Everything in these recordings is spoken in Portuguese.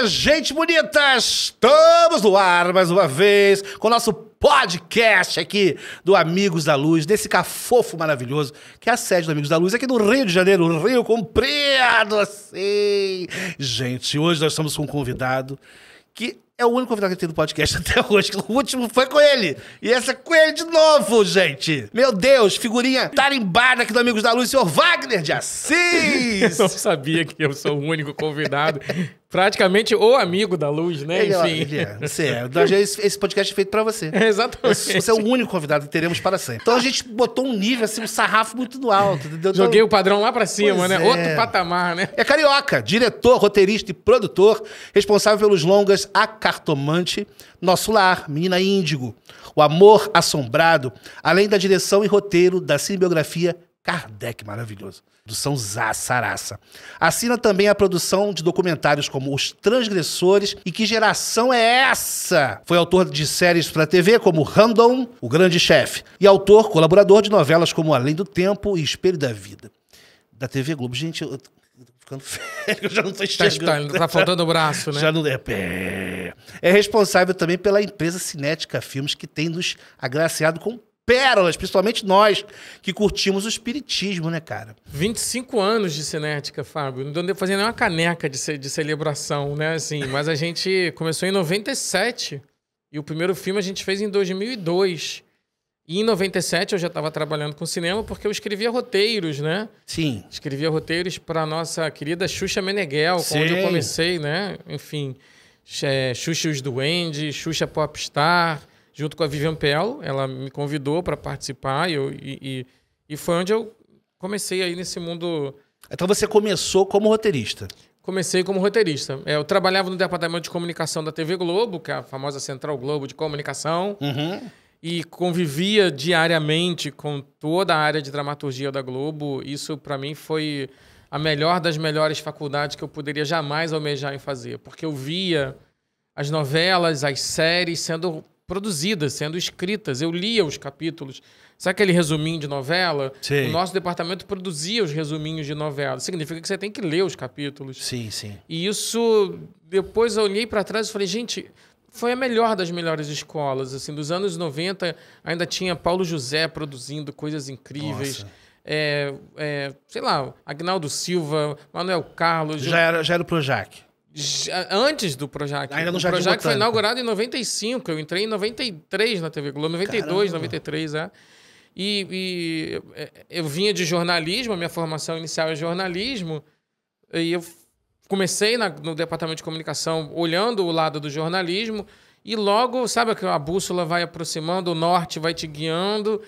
É, gente bonita? Estamos no ar mais uma vez com o nosso podcast aqui do Amigos da Luz, desse cafofo maravilhoso que é a sede do Amigos da Luz aqui do Rio de Janeiro, Rio Comprido, assim. Gente, hoje nós estamos com um convidado que é o único convidado que tem no podcast até hoje. O último foi com ele. E essa é com ele de novo, gente. Meu Deus, figurinha tarimbada aqui do Amigos da Luz, senhor Wagner de Assis. eu não sabia que eu sou o único convidado. Praticamente o amigo da luz, né? Ele, é, Enfim. Ele é. Você é. Nós, então, esse podcast é feito para você. É exatamente. Você é o único convidado que teremos para sempre. Então a gente botou um nível, assim, um sarrafo muito no alto, entendeu? Então, Joguei então... o padrão lá para cima, né? É. Outro patamar, né? É carioca, diretor, roteirista e produtor, responsável pelos longas A cartomante Nosso Lar, Menina Índigo, O Amor Assombrado, além da direção e roteiro da cinebiografia Kardec maravilhoso, do São Zassaraça. Assina também a produção de documentários como Os Transgressores e Que Geração é Essa? Foi autor de séries para TV como Random, O Grande Chefe, e autor, colaborador de novelas como Além do Tempo e Espelho da Vida. Da TV Globo. Gente, eu ficando velho, eu já não estou tá enxergando. Tá, está, faltando o braço, né? Já não é pé. É responsável também pela empresa Cinética Filmes, que tem nos agraciado com pérolas, principalmente nós que curtimos o espiritismo, né, cara? 25 anos de cinética, Fábio. Não deu fazer nenhuma caneca de, ce de celebração, né, assim, mas a gente começou em 97 e o primeiro filme a gente fez em 2002. E em 97 eu já estava trabalhando com cinema porque eu escrevia roteiros, né? Sim. Escrevia roteiros para nossa querida Xuxa Meneghel, onde eu comecei, né? Enfim, é, Xuxa e os Duendes, Xuxa Popstar, junto com a Vivian Pell. Ela me convidou para participar e, eu, e, e, e foi onde eu comecei aí nesse mundo. Então você começou como roteirista? Comecei como roteirista. É, eu trabalhava no departamento de comunicação da TV Globo, que é a famosa Central Globo de Comunicação. Uhum e convivia diariamente com toda a área de dramaturgia da Globo, isso para mim foi a melhor das melhores faculdades que eu poderia jamais almejar em fazer, porque eu via as novelas, as séries sendo produzidas, sendo escritas. Eu lia os capítulos. Sabe aquele resuminho de novela? Sim. O nosso departamento produzia os resuminhos de novela. Significa que você tem que ler os capítulos. Sim, sim. E isso, depois eu olhei para trás e falei, gente, foi a melhor das melhores escolas, assim, dos anos 90 ainda tinha Paulo José produzindo coisas incríveis. É, é, sei lá, Agnaldo Silva, Manuel Carlos. Já era, já era o Projac. antes do Projac. Ainda no o Projac Botânico. foi inaugurado em 95. Eu entrei em 93 na TV Globo, 92, Caramba. 93, é. E, e é, é, eu vinha de jornalismo, a minha formação inicial é jornalismo. E eu comecei na, no departamento de comunicação olhando o lado do jornalismo e logo, sabe, a bússola vai aproximando, o norte vai te guiando.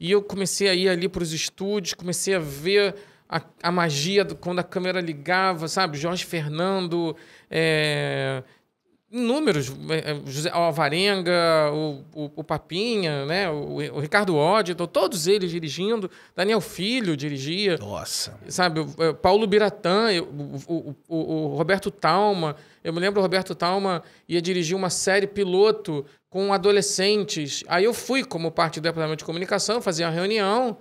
E eu comecei a ir ali para os estúdios, comecei a ver a, a magia do, quando a câmera ligava, sabe? Jorge Fernando, é, inúmeros, é, é, José Alvarenga, o, o, o Papinha, né? o, o Ricardo Odito, então todos eles dirigindo, Daniel Filho dirigia. Nossa. Sabe, o, é, Paulo Biratã, o, Roberto Talma, eu me lembro o Roberto Talma ia dirigir uma série piloto com adolescentes. Aí eu fui como parte do departamento de comunicação, fazia uma reunião,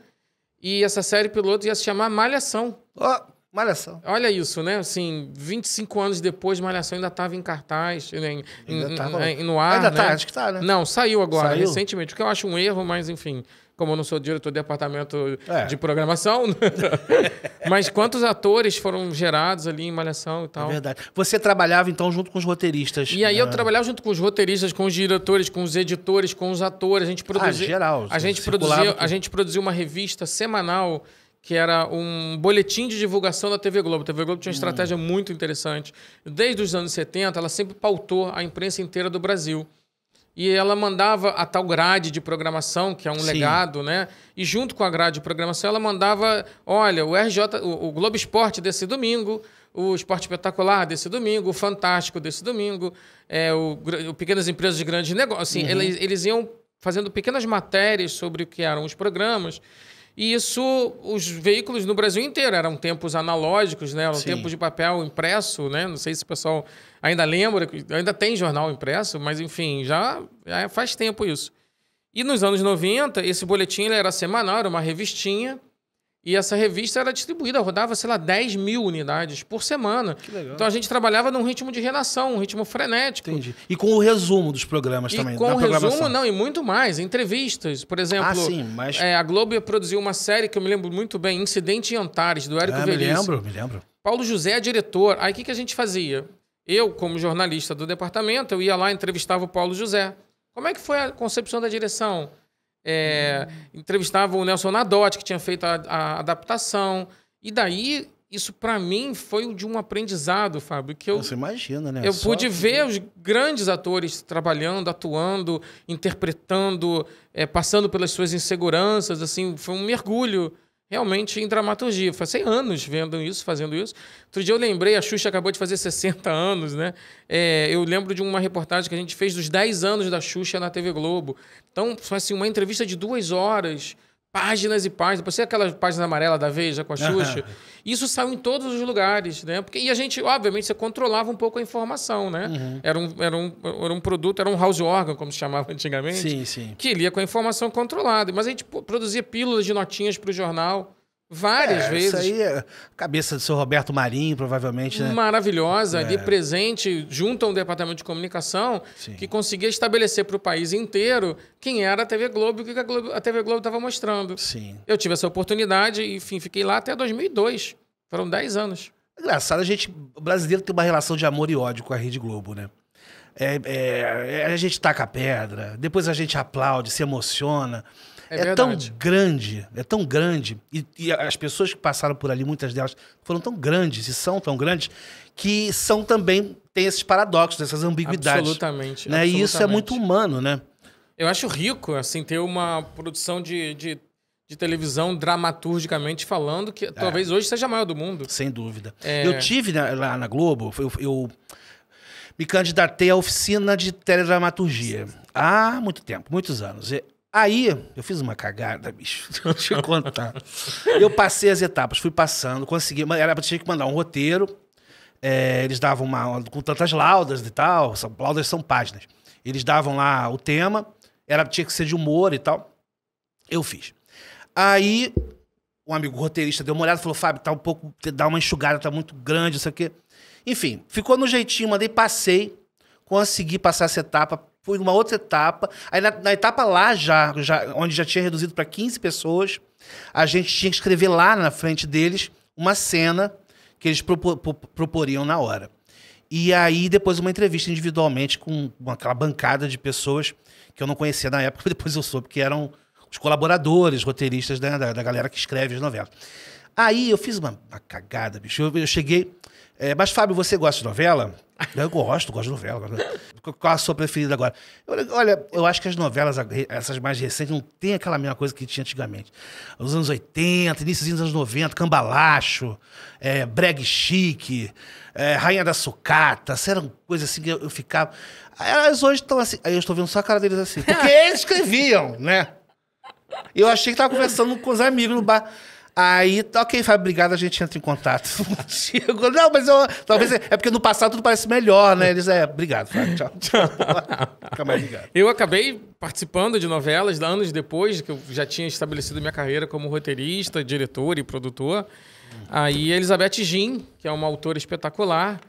e essa série piloto ia se chamar Malhação. Oh. Malhação. Olha isso, né? Assim, 25 anos depois, Malhação ainda estava em cartaz, né? em, ainda tava... em, né? no ar. Ainda tá, né? acho que está, né? Não, saiu agora, saiu? recentemente, o que eu acho um erro, mas enfim. Como eu não sou diretor do departamento é. de programação, né? mas quantos atores foram gerados ali em Malhação e tal. É verdade. Você trabalhava então junto com os roteiristas. E aí né? eu trabalhava junto com os roteiristas, com os diretores, com os editores, com os atores. A gente produzia. Ah, geral. A gente, produzia, a gente produziu uma revista semanal que era um boletim de divulgação da TV Globo. A TV Globo tinha uma hum. estratégia muito interessante. Desde os anos 70, ela sempre pautou a imprensa inteira do Brasil. E ela mandava a tal grade de programação, que é um Sim. legado, né? E junto com a grade de programação, ela mandava: olha, o RJ, o, o Globo Esporte desse domingo, o Esporte Espetacular desse domingo, o Fantástico desse domingo, é, o, o Pequenas Empresas de Grandes Negócios. Assim, uhum. eles, eles iam fazendo pequenas matérias sobre o que eram os programas. E isso, os veículos no Brasil inteiro eram tempos analógicos, né? Eram Sim. tempos de papel impresso, né? Não sei se o pessoal ainda lembra, ainda tem jornal impresso, mas enfim, já, já é, faz tempo isso. E nos anos 90, esse boletim era semanal, era uma revistinha e essa revista era distribuída, rodava, sei lá, 10 mil unidades por semana. Que legal. Então a gente trabalhava num ritmo de redação, um ritmo frenético. Entendi. E com o resumo dos programas e também. Com o resumo, não, e muito mais. Entrevistas. Por ah, exemplo, ah, sim, mas... É, a Globo produziu uma série que eu me lembro muito bem, Incidente em Antares, do Érico é, ah, Velhice. Me lembro, me lembro. Paulo José é diretor. Aí o que, que a gente fazia? Eu, como jornalista do departamento, eu ia lá entrevistava o Paulo José. Como é que foi a concepção da direção? É, hum. entrevistavam o Nelson Nadotti, que tinha feito a, a adaptação. E daí, isso para mim foi de um aprendizado, Fábio, que eu... Você imagina, né? Eu Só pude que... ver os grandes atores trabalhando, atuando, interpretando, é, passando pelas suas inseguranças, assim, foi um mergulho realmente em dramaturgia. Passei anos vendo isso, fazendo isso. Outro dia eu lembrei, a Xuxa acabou de fazer 60 anos, né? É, eu lembro de uma reportagem que a gente fez dos 10 anos da Xuxa na TV Globo. Então, assim, uma entrevista de duas horas páginas e páginas. Parecia aquela página amarela da Veja com a Xuxa. Isso saiu em todos os lugares, né? Porque, e a gente, obviamente, você controlava um pouco a informação, né? Uhum. Era, um, era, um, era um produto, era um house organ, como se chamava antigamente. Sim, sim. Que lia com a informação controlada. Mas a gente produzia pílulas de notinhas para o jornal. Várias é, vezes. Isso aí é cabeça do seu Roberto Marinho, provavelmente, né? Maravilhosa, é. ali presente, junto a um departamento de comunicação, Sim. que conseguia estabelecer para o país inteiro quem era a TV Globo e o que a, Globo, a TV Globo estava mostrando. Sim. Eu tive essa oportunidade e, enfim, fiquei lá até 2002. Foram 10 anos. Engraçado, a gente, o brasileiro tem uma relação de amor e ódio com a Rede Globo, né? É, é, é a gente taca a pedra, depois a gente aplaude, se emociona. É, é tão grande, é tão grande, e, e, as pessoas que passaram por ali, muitas delas foram tão grandes e são tão grandes, que são também, tem esses paradoxos, essas ambiguidades. Absolutamente. Né? absolutamente. E isso é muito humano, né? Eu acho rico, assim, ter uma produção de, de, de televisão dramaturgicamente falando, que é. talvez hoje seja a maior do mundo. Sem dúvida. É... Eu tive na, né, lá na Globo, eu, eu me candidatei à oficina de teledramaturgia. Há muito tempo, muitos anos. Aí, eu fiz uma cagada, bicho. Deixa eu contar. eu passei as etapas, fui passando, consegui. Era, tinha que mandar um roteiro. É, eles davam uma. com tantas laudas e tal. São, laudas são páginas. Eles davam lá o tema, era, tinha que ser de humor e tal. Eu fiz. Aí, um amigo roteirista deu uma olhada e falou: Fábio, tá um pouco. dá uma enxugada, tá muito grande, isso aqui. Enfim, ficou no jeitinho, mandei, passei. Consegui passar essa etapa, fui numa outra etapa. Aí na, na etapa lá já, já, onde já tinha reduzido para 15 pessoas, a gente tinha que escrever lá na frente deles uma cena que eles propor, proporiam na hora. E aí, depois, uma entrevista individualmente com aquela bancada de pessoas que eu não conhecia na época, depois eu soube que eram os colaboradores, roteiristas da, né, da, da galera que escreve as novelas. Aí eu fiz uma, uma cagada, bicho. Eu, eu cheguei. É, mas, Fábio, você gosta de novela? Eu gosto, gosto de novela. Qual a sua preferida agora? Eu, olha, eu acho que as novelas, essas mais recentes, não tem aquela mesma coisa que tinha antigamente. Os anos 80, início dos anos 90, Cambalacho, é, Breg Chique, é, Rainha da Sucata, eram coisas assim que eu, eu ficava. Elas hoje estão assim. Aí eu estou vendo só a cara deles assim. Porque eles escreviam, né? Eu achei que estava conversando com os amigos no bar. Aí, ok, Fábio, obrigado, a gente entra em contato contigo. Não, mas eu, talvez é, é porque no passado tudo parece melhor, né? Eles, é, obrigado, Fábio, tchau. tchau. Fica mais ligado. Eu acabei participando de novelas anos depois, que eu já tinha estabelecido minha carreira como roteirista, diretor e produtor. Aí a Elizabeth Gin, que é uma autora espetacular,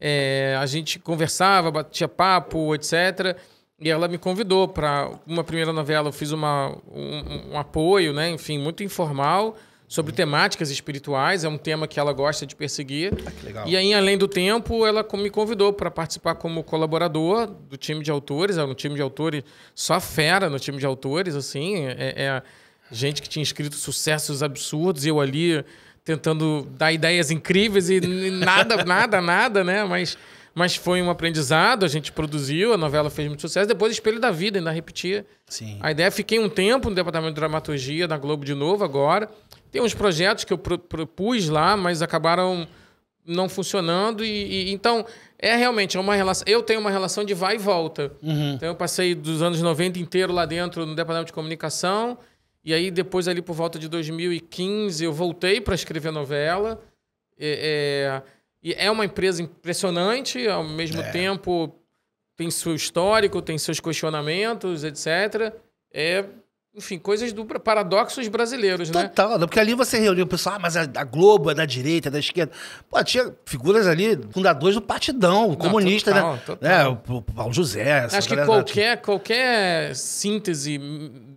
é, a gente conversava, batia papo, etc. E ela me convidou para uma primeira novela, eu fiz uma, um, um apoio, né? enfim, muito informal sobre temáticas espirituais, é um tema que ela gosta de perseguir. Ah, e aí, além do tempo, ela me convidou para participar como colaborador do time de autores, é um time de autores só fera no time de autores, assim, é, é gente que tinha escrito sucessos absurdos, eu ali tentando dar ideias incríveis e nada, nada, nada, né? Mas, mas foi um aprendizado, a gente produziu, a novela fez muito sucesso. Depois, Espelho da Vida, ainda repetia. Sim. A ideia, fiquei um tempo no Departamento de Dramaturgia da Globo de novo agora. Tem uns projetos que eu propus lá, mas acabaram não funcionando. E, e, então, é realmente é uma relação. Eu tenho uma relação de vai e volta. Uhum. Então, eu passei dos anos 90 inteiro lá dentro no departamento de comunicação. E aí, depois, ali por volta de 2015, eu voltei para escrever novela. É, é, é, uma empresa impressionante, ao mesmo é. tempo tem seu histórico, tem seus questionamentos, etc. É enfim, coisas do paradoxos brasileiros, Total, né? Total, porque ali você reuniu o pessoal, ah, mas a, Globo é da direita, é da esquerda. Pô, tinha figuras ali, fundadores do partidão, comunista, né? total, né? Total. É, o Paulo José. Acho que qualquer, da... qualquer síntese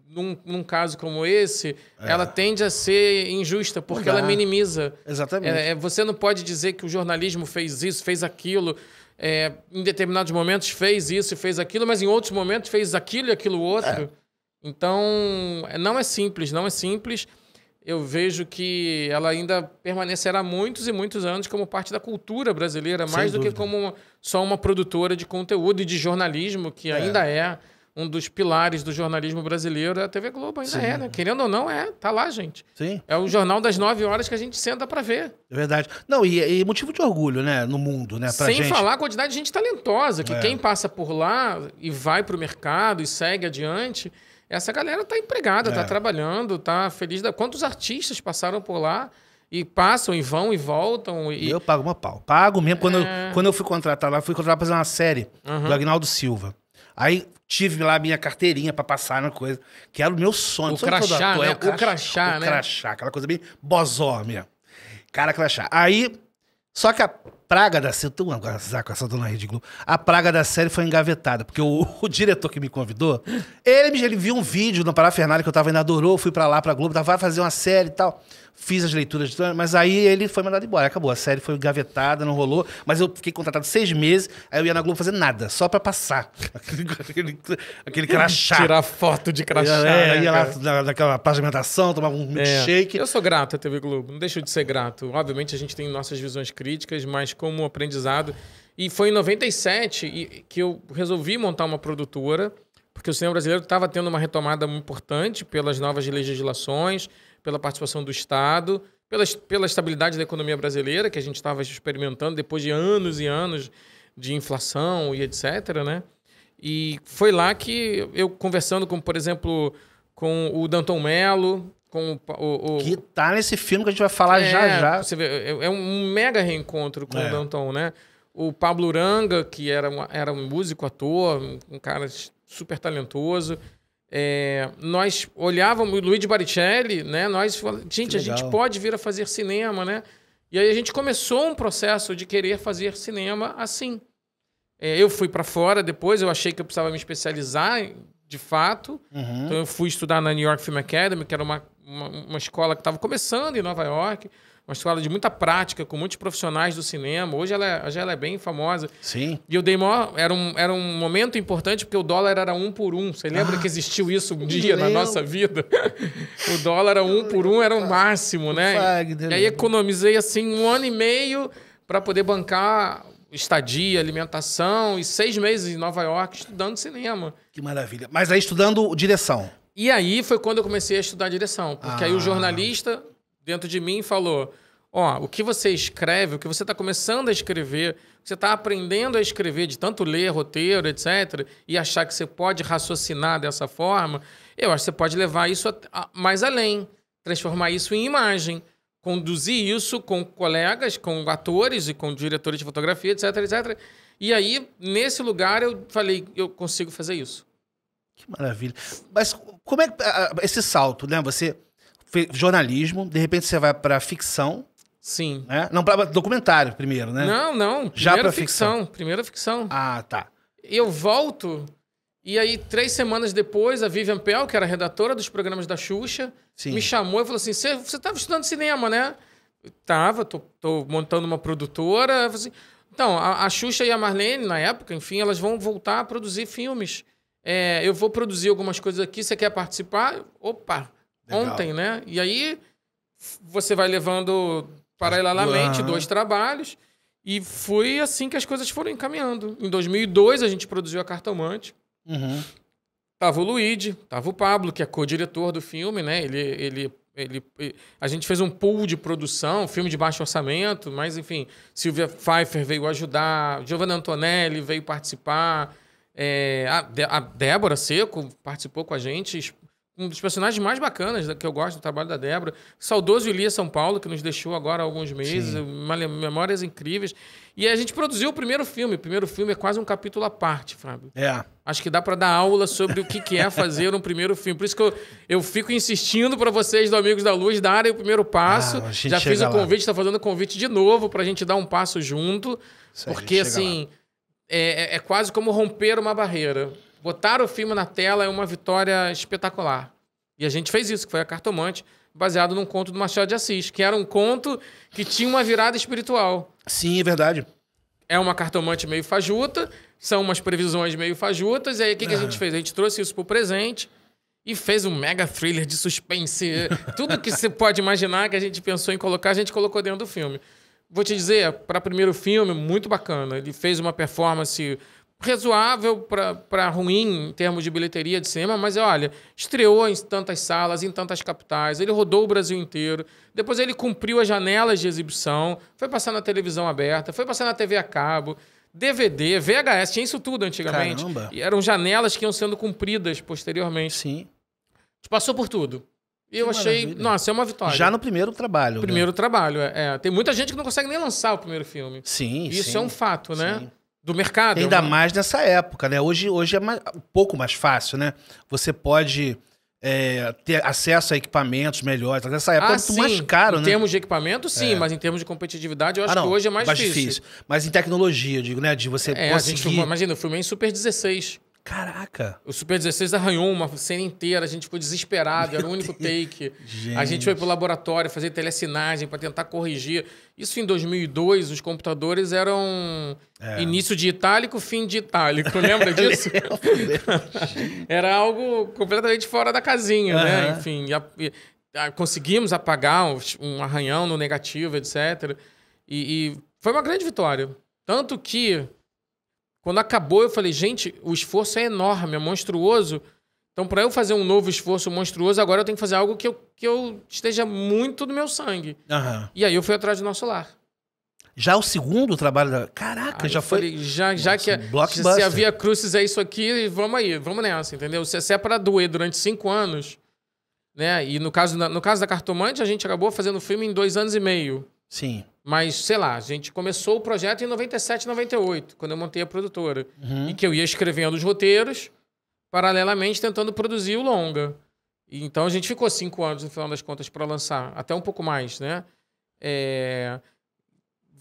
num, num, caso como esse, é. ela tende a ser injusta, porque ela minimiza. Exatamente. É, é, você não pode dizer que o jornalismo fez isso, fez aquilo, é, em determinados momentos fez isso e fez aquilo, mas em outros momentos fez aquilo e aquilo outro. É. Então, é, não é simples, não é simples. Eu vejo que ela ainda permanecerá muitos e muitos anos como parte da cultura brasileira, Sem mais dúvida. do que como só uma produtora de conteúdo e de jornalismo, que é. ainda é um dos pilares do jornalismo brasileiro, a TV Globo ainda Sim. é, né? Querendo ou não, é, tá lá, gente. Sim. É o jornal das nove horas que a gente senta para ver. É verdade. Não, e, e, motivo de orgulho, né, no mundo, né, pra Sem gente. falar a quantidade de gente talentosa, que é. quem passa por lá e vai para o mercado e segue adiante, essa galera tá empregada, tá é. tá trabalhando, tá feliz. Da... Quantos artistas passaram por lá e passam e vão e voltam? E... Eu pago uma pau. Pago mesmo. Quando, é... eu, quando eu fui contratar lá, fui contratar pra fazer uma série uhum. do Agnaldo Silva. Aí tive lá minha carteirinha para passar na coisa, que era o meu sonho. O crachá, toda... né? É, o, o crachá, crachá, né? O crachá, aquela coisa bem bozó mesmo. Cara crachá. Aí, só que a praga da série. Tô azar com essa dona Rede Globo. A praga da série foi engavetada, porque o, o diretor que me convidou, ele, ele viu um vídeo na parafernália que eu tava indo, adorou, fui pra lá, pra Globo, tava, vai fazer uma série e tal fiz as leituras, mas aí ele foi mandado embora. Acabou, a série foi gavetada, não rolou. Mas eu fiquei contratado seis meses, aí eu ia na Globo fazer nada, só pra passar. Aquele, aquele, crachá. Tirar foto de crachá. É, né, ia lá né, naquela pavimentação, tomava um é. milkshake. É. Eu sou grato à TV Globo, não deixo de ser grato. Obviamente a gente tem nossas visões críticas, mas como aprendizado. E foi em 97 que eu resolvi montar uma produtora, porque o cinema brasileiro estava tendo uma retomada muito importante pelas novas legislações pela participação do Estado, pela, pela estabilidade da economia brasileira, que a gente estava experimentando depois de anos e anos de inflação e etc. Né? E foi lá que eu, conversando com, por exemplo, com o Danton Mello, com o, o, Que tá nesse filme que a gente vai falar é, já já. Você vê, é, é, é um mega reencontro com é. o Danton, né? O Pablo Uranga, que era, uma, era um músico, ator, um cara super talentoso é, nós olhávamos o Luigi Baricelli, né? Nós falávamos, gente, a gente pode vir a fazer cinema, né? E aí a gente começou um processo de querer fazer cinema assim. É, eu fui para fora depois, eu achei que eu precisava me especializar de fato. Uhum. Então eu fui estudar na New York Film Academy, que era uma, uma, uma escola que estava começando em Nova York uma escola de muita prática, com muitos profissionais do cinema. Hoje ela, é, hoje ela é bem famosa. Sim. E eu dei Era um, era um momento importante porque o dólar era um por um. Você lembra ah, que existiu isso um dia na nossa vida? o dólar era um por um, era o máximo, né? E aí economizei assim um ano e meio para poder bancar estadia, alimentação e seis meses em Nova York estudando cinema. Que maravilha. Mas aí estudando direção. E aí foi quando eu comecei a estudar direção, porque ah. aí o ah. jornalista dentro de mim falou: ó, o que você escreve, o que você está começando a escrever, você está aprendendo a escrever de tanto ler roteiro, etc., e achar que você pode raciocinar dessa forma, eu acho que você pode levar isso a, a, mais além, transformar isso em imagem, conduzir isso com colegas, com atores e com diretores de fotografia, etc., etc. E aí, nesse lugar, eu falei, eu consigo fazer isso. Que maravilha. Mas como é que. Esse salto, né? Você jornalismo, de repente você vai para ficção. Sim. Né? Não, para documentário primeiro, né? Não, não. Já para ficção. ficção. Primeira ficção. Ah, tá. Eu volto e aí, três semanas depois, a Vivian Pell, que era redatora dos programas da Xuxa, Sim. me chamou e falou assim: Você estava estudando cinema, né? tava, tô, tô, montando uma produtora. Assim, então, a, a Xuxa e a Marlene, na época, enfim, elas vão voltar a produzir filmes. É, eu vou produzir algumas coisas aqui, você quer participar? Opa! Legal. ontem, né? E aí você vai levando paralelamente uhum. dois trabalhos. E foi assim que as coisas foram encaminhando. Em 2002, a gente produziu a Cartomante. Uhum. Tava o Luigi, tava o Pablo, que é co-diretor do filme, né? Ele, ele, ele, a gente fez um pool de produção, filme de baixo orçamento, mas enfim, Silvia Pfeiffer veio ajudar, Giovanna Antonelli veio participar, é, a, a Débora Seco participou com a gente, um dos personagens mais bacanas que eu gosto do trabalho da Débora. Saudoso Elias São Paulo, que nos deixou agora há alguns meses, memórias incríveis. E a gente produziu o primeiro filme. O primeiro filme é quase um capítulo à parte, Fábio. É. Acho que dá para dar aula sobre o que, que é fazer um primeiro filme. Por isso que eu, eu fico insistindo para vocês do Amigos da Luz darem o primeiro passo. Ah, Já fiz o convite, está fazendo o convite de novo para a gente dar um passo junto. Isso porque, assim, é, é, é quase como romper uma barreira botar o filme na tela é uma vitória espetacular. E a gente fez isso, que foi a Cartomante, baseado num conto do Machado de Assis, que era um conto que tinha uma virada espiritual. Sim, é verdade. É uma cartomante meio fajuta, são umas previsões meio fajutas, e aí o que, que a gente é. fez? A gente trouxe isso pro presente e fez um mega thriller de suspense. Tudo que você pode imaginar que a gente pensou em colocar, a gente colocou dentro do filme. Vou te dizer, para primeiro filme, muito bacana. Ele fez uma performance razoável para ruim em termos de bilheteria de cinema, mas olha, estreou em tantas salas, em tantas capitais, ele rodou o Brasil inteiro, depois ele cumpriu as janelas de exibição, foi passar na televisão aberta, foi passar na TV a cabo, DVD, VHS, tinha isso tudo antigamente. Caramba. E eram janelas que iam sendo cumpridas posteriormente. Sim. Passou por tudo. E eu maravilha. achei, nossa, é uma vitória. Já no primeiro trabalho. Né? Primeiro né? trabalho, é, é, Tem muita gente que não consegue nem lançar o primeiro filme. Sim, Isso é sim, é um fato, né? Sim do mercado. É Ainda é uma... mais nessa época, né? Hoje, hoje é mais, um pouco mais fácil, né? Você pode é, ter acesso a equipamentos melhores. Nessa época ah, é muito sim. mais caro, em né? Em termos de equipamento, sim, é. mas em termos de competitividade, eu ah, acho ah, não, que hoje é mais, mais difícil. difícil. Mas em tecnologia, eu digo, né? De você é, conseguir... Gente, imagina, eu filmei em Super 16. Caraca! O Super 16 arranhou uma cena inteira, a gente ficou desesperado, Meu era o único Deus. take. Gente. A gente foi pro laboratório fazer telecinagem para tentar corrigir. Isso em 2002, os computadores eram é. início de itálico, fim de itálico. Lembra disso? era algo completamente fora da casinha, uhum. né? Enfim, a, a, conseguimos apagar um, um, arranhão no negativo, etc. E, e foi uma grande vitória. Tanto que quando acabou, eu falei, gente, o esforço é enorme, é monstruoso. Então, para eu fazer um novo esforço monstruoso, agora eu tenho que fazer algo que eu, que eu esteja muito do meu sangue. Uhum. E aí eu fui atrás do nosso lar. Já o segundo trabalho da. Caraca, aí já foi. Falei, já, já Nossa, que. É se, havia cruzes, é isso aqui, vamos aí, vamos nessa, entendeu? Se, se é para doer durante cinco anos, né? E no caso, no caso da Cartomante, a gente acabou fazendo o filme em dois anos e meio. Sim. Mas, sei lá, a gente começou o projeto em 97, 98, quando eu montei a produtora. Uhum. E que eu ia escrevendo os roteiros, paralelamente tentando produzir o longa. E, então a gente ficou cinco anos, no final das contas, para lançar. Até um pouco mais, né? É...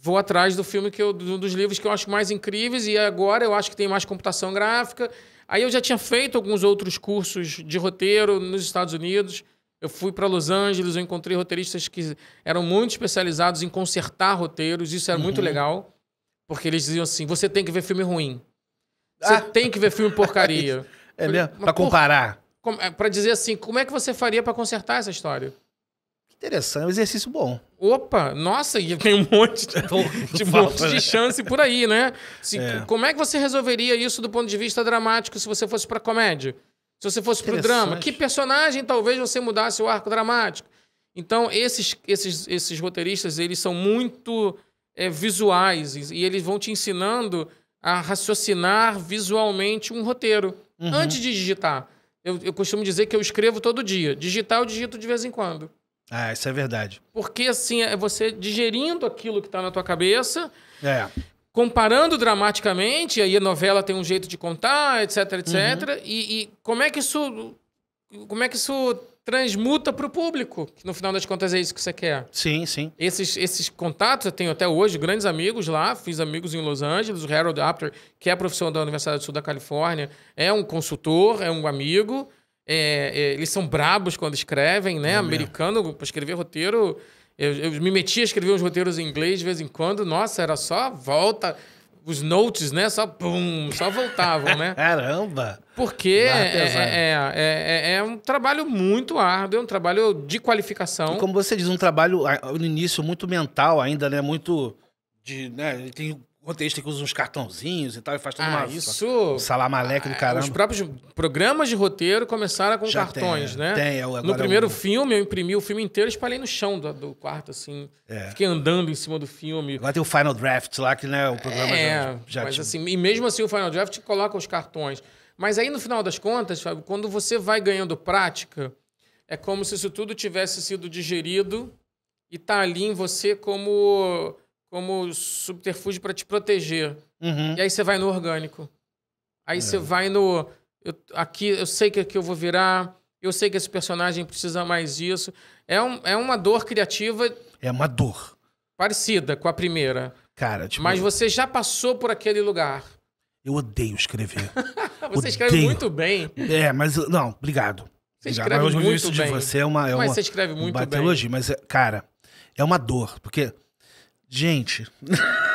Vou atrás do filme que eu. dos livros que eu acho mais incríveis, e agora eu acho que tem mais computação gráfica. Aí eu já tinha feito alguns outros cursos de roteiro nos Estados Unidos eu fui para Los Angeles, eu encontrei roteiristas que eram muito especializados em consertar roteiros, isso era uhum. muito legal, porque eles diziam assim: você tem que ver filme ruim. Ah. Você ah. tem que ver filme porcaria. é mesmo? Para comparar. É, para dizer assim, como é que você faria para consertar essa história? Interessante, é um exercício bom. Opa, nossa, e tem um monte de, de, um monte de né? chance por aí, né? Se, assim, é. Como é que você resolveria isso do ponto de vista dramático se você fosse para comédia? Se você fosse para o drama, que personagem talvez você mudasse o arco dramático? Então, esses, esses, esses roteiristas, eles são muito é, visuais e eles vão te ensinando a raciocinar visualmente um roteiro uhum. antes de digitar. Eu, eu, costumo dizer que eu escrevo todo dia. Digitar, eu digito de vez em quando. Ah, isso é verdade. Porque, assim, é você digerindo aquilo que está na tua cabeça. É comparando dramaticamente, aí a novela tem um jeito de contar, etc, etc. Uhum. E, e, como é que isso como é que isso transmuta para o público? Que no final das contas é isso que você quer. Sim, sim. Esses, esses contatos eu tenho até hoje grandes amigos lá, fiz amigos em Los Angeles, o Harold Apter, que é professor da Universidade do Sul da Califórnia, é um consultor, é um amigo. É, é, eles são brabos quando escrevem, né? É Americano, para escrever roteiro, eu, eu me metia a escrever uns roteiros em inglês de vez em quando. Nossa, era só volta os notes, né? Só pum, só voltavam, né? Caramba! Porque é, é, é, é, um trabalho muito árduo, é um trabalho de qualificação. E como você diz, um trabalho no início muito mental ainda, né? Muito de, né? Tem roteirista que usa uns cartãozinhos e tal, e faz tudo ah, uma... isso... Um salamaleque ah, do caramba. Os próprios programas de roteiro começaram com Já cartões, tem, né? Tem, eu é, agora No é primeiro eu... filme, eu imprimi o filme inteiro e espalhei no chão do, do quarto, assim. É. Fiquei andando em cima do filme. Agora tem o Final Draft lá, que né, o programa é, já, já mas, assim, E mesmo assim, o Final Draft coloca os cartões. Mas aí, no final das contas, Fábio, quando você vai ganhando prática, é como se isso tudo tivesse sido digerido e tá ali em você como como subterfúgio para te proteger. Uhum. E aí você vai no orgânico. Aí é. você vai no. Eu, aqui, eu sei que aqui eu vou virar, eu sei que esse personagem precisa mais disso. É, um, é uma dor criativa. É uma dor. Parecida com a primeira. Cara, tipo. Mas você já passou por aquele lugar. Eu odeio escrever. você odeio. escreve muito bem. É, mas. Não, obrigado. Você escreve obrigado. muito isso bem. de você é uma. É mas uma, você escreve muito uma bem. hoje mas, é, cara, é uma dor. Porque Gente,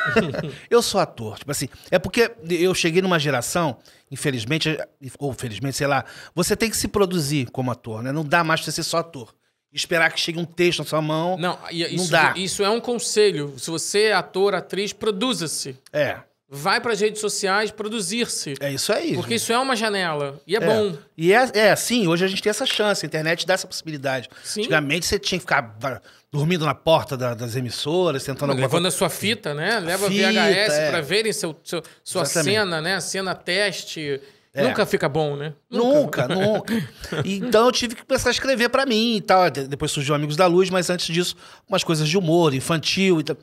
eu sou ator. Tipo assim, é porque eu cheguei numa geração, infelizmente, ou felizmente, sei lá, você tem que se produzir como ator, né? Não dá mais pra você ser só ator. Esperar que chegue um texto na sua mão. Não, isso, não dá. Isso é um conselho. Se você é ator, atriz, produza-se. É vai para as redes sociais produzir-se. É isso aí. Porque gente. isso é uma janela. E é, é. bom. E é, é, hoje a gente tem essa chance, a internet dá essa possibilidade. Sim. Antigamente você tinha que ficar dormindo na porta da, das emissoras, tentando Levando coisa. a sua fita, né? Leva fita, VHS é. para verem seu, seu sua Exatamente. cena, né? Cena teste. É. Nunca fica bom, né? Nunca, nunca. nunca. então eu tive que começar a escrever para mim e tal. Depois surgiu Amigos da Luz, mas antes disso, umas coisas de humor, infantil e tal.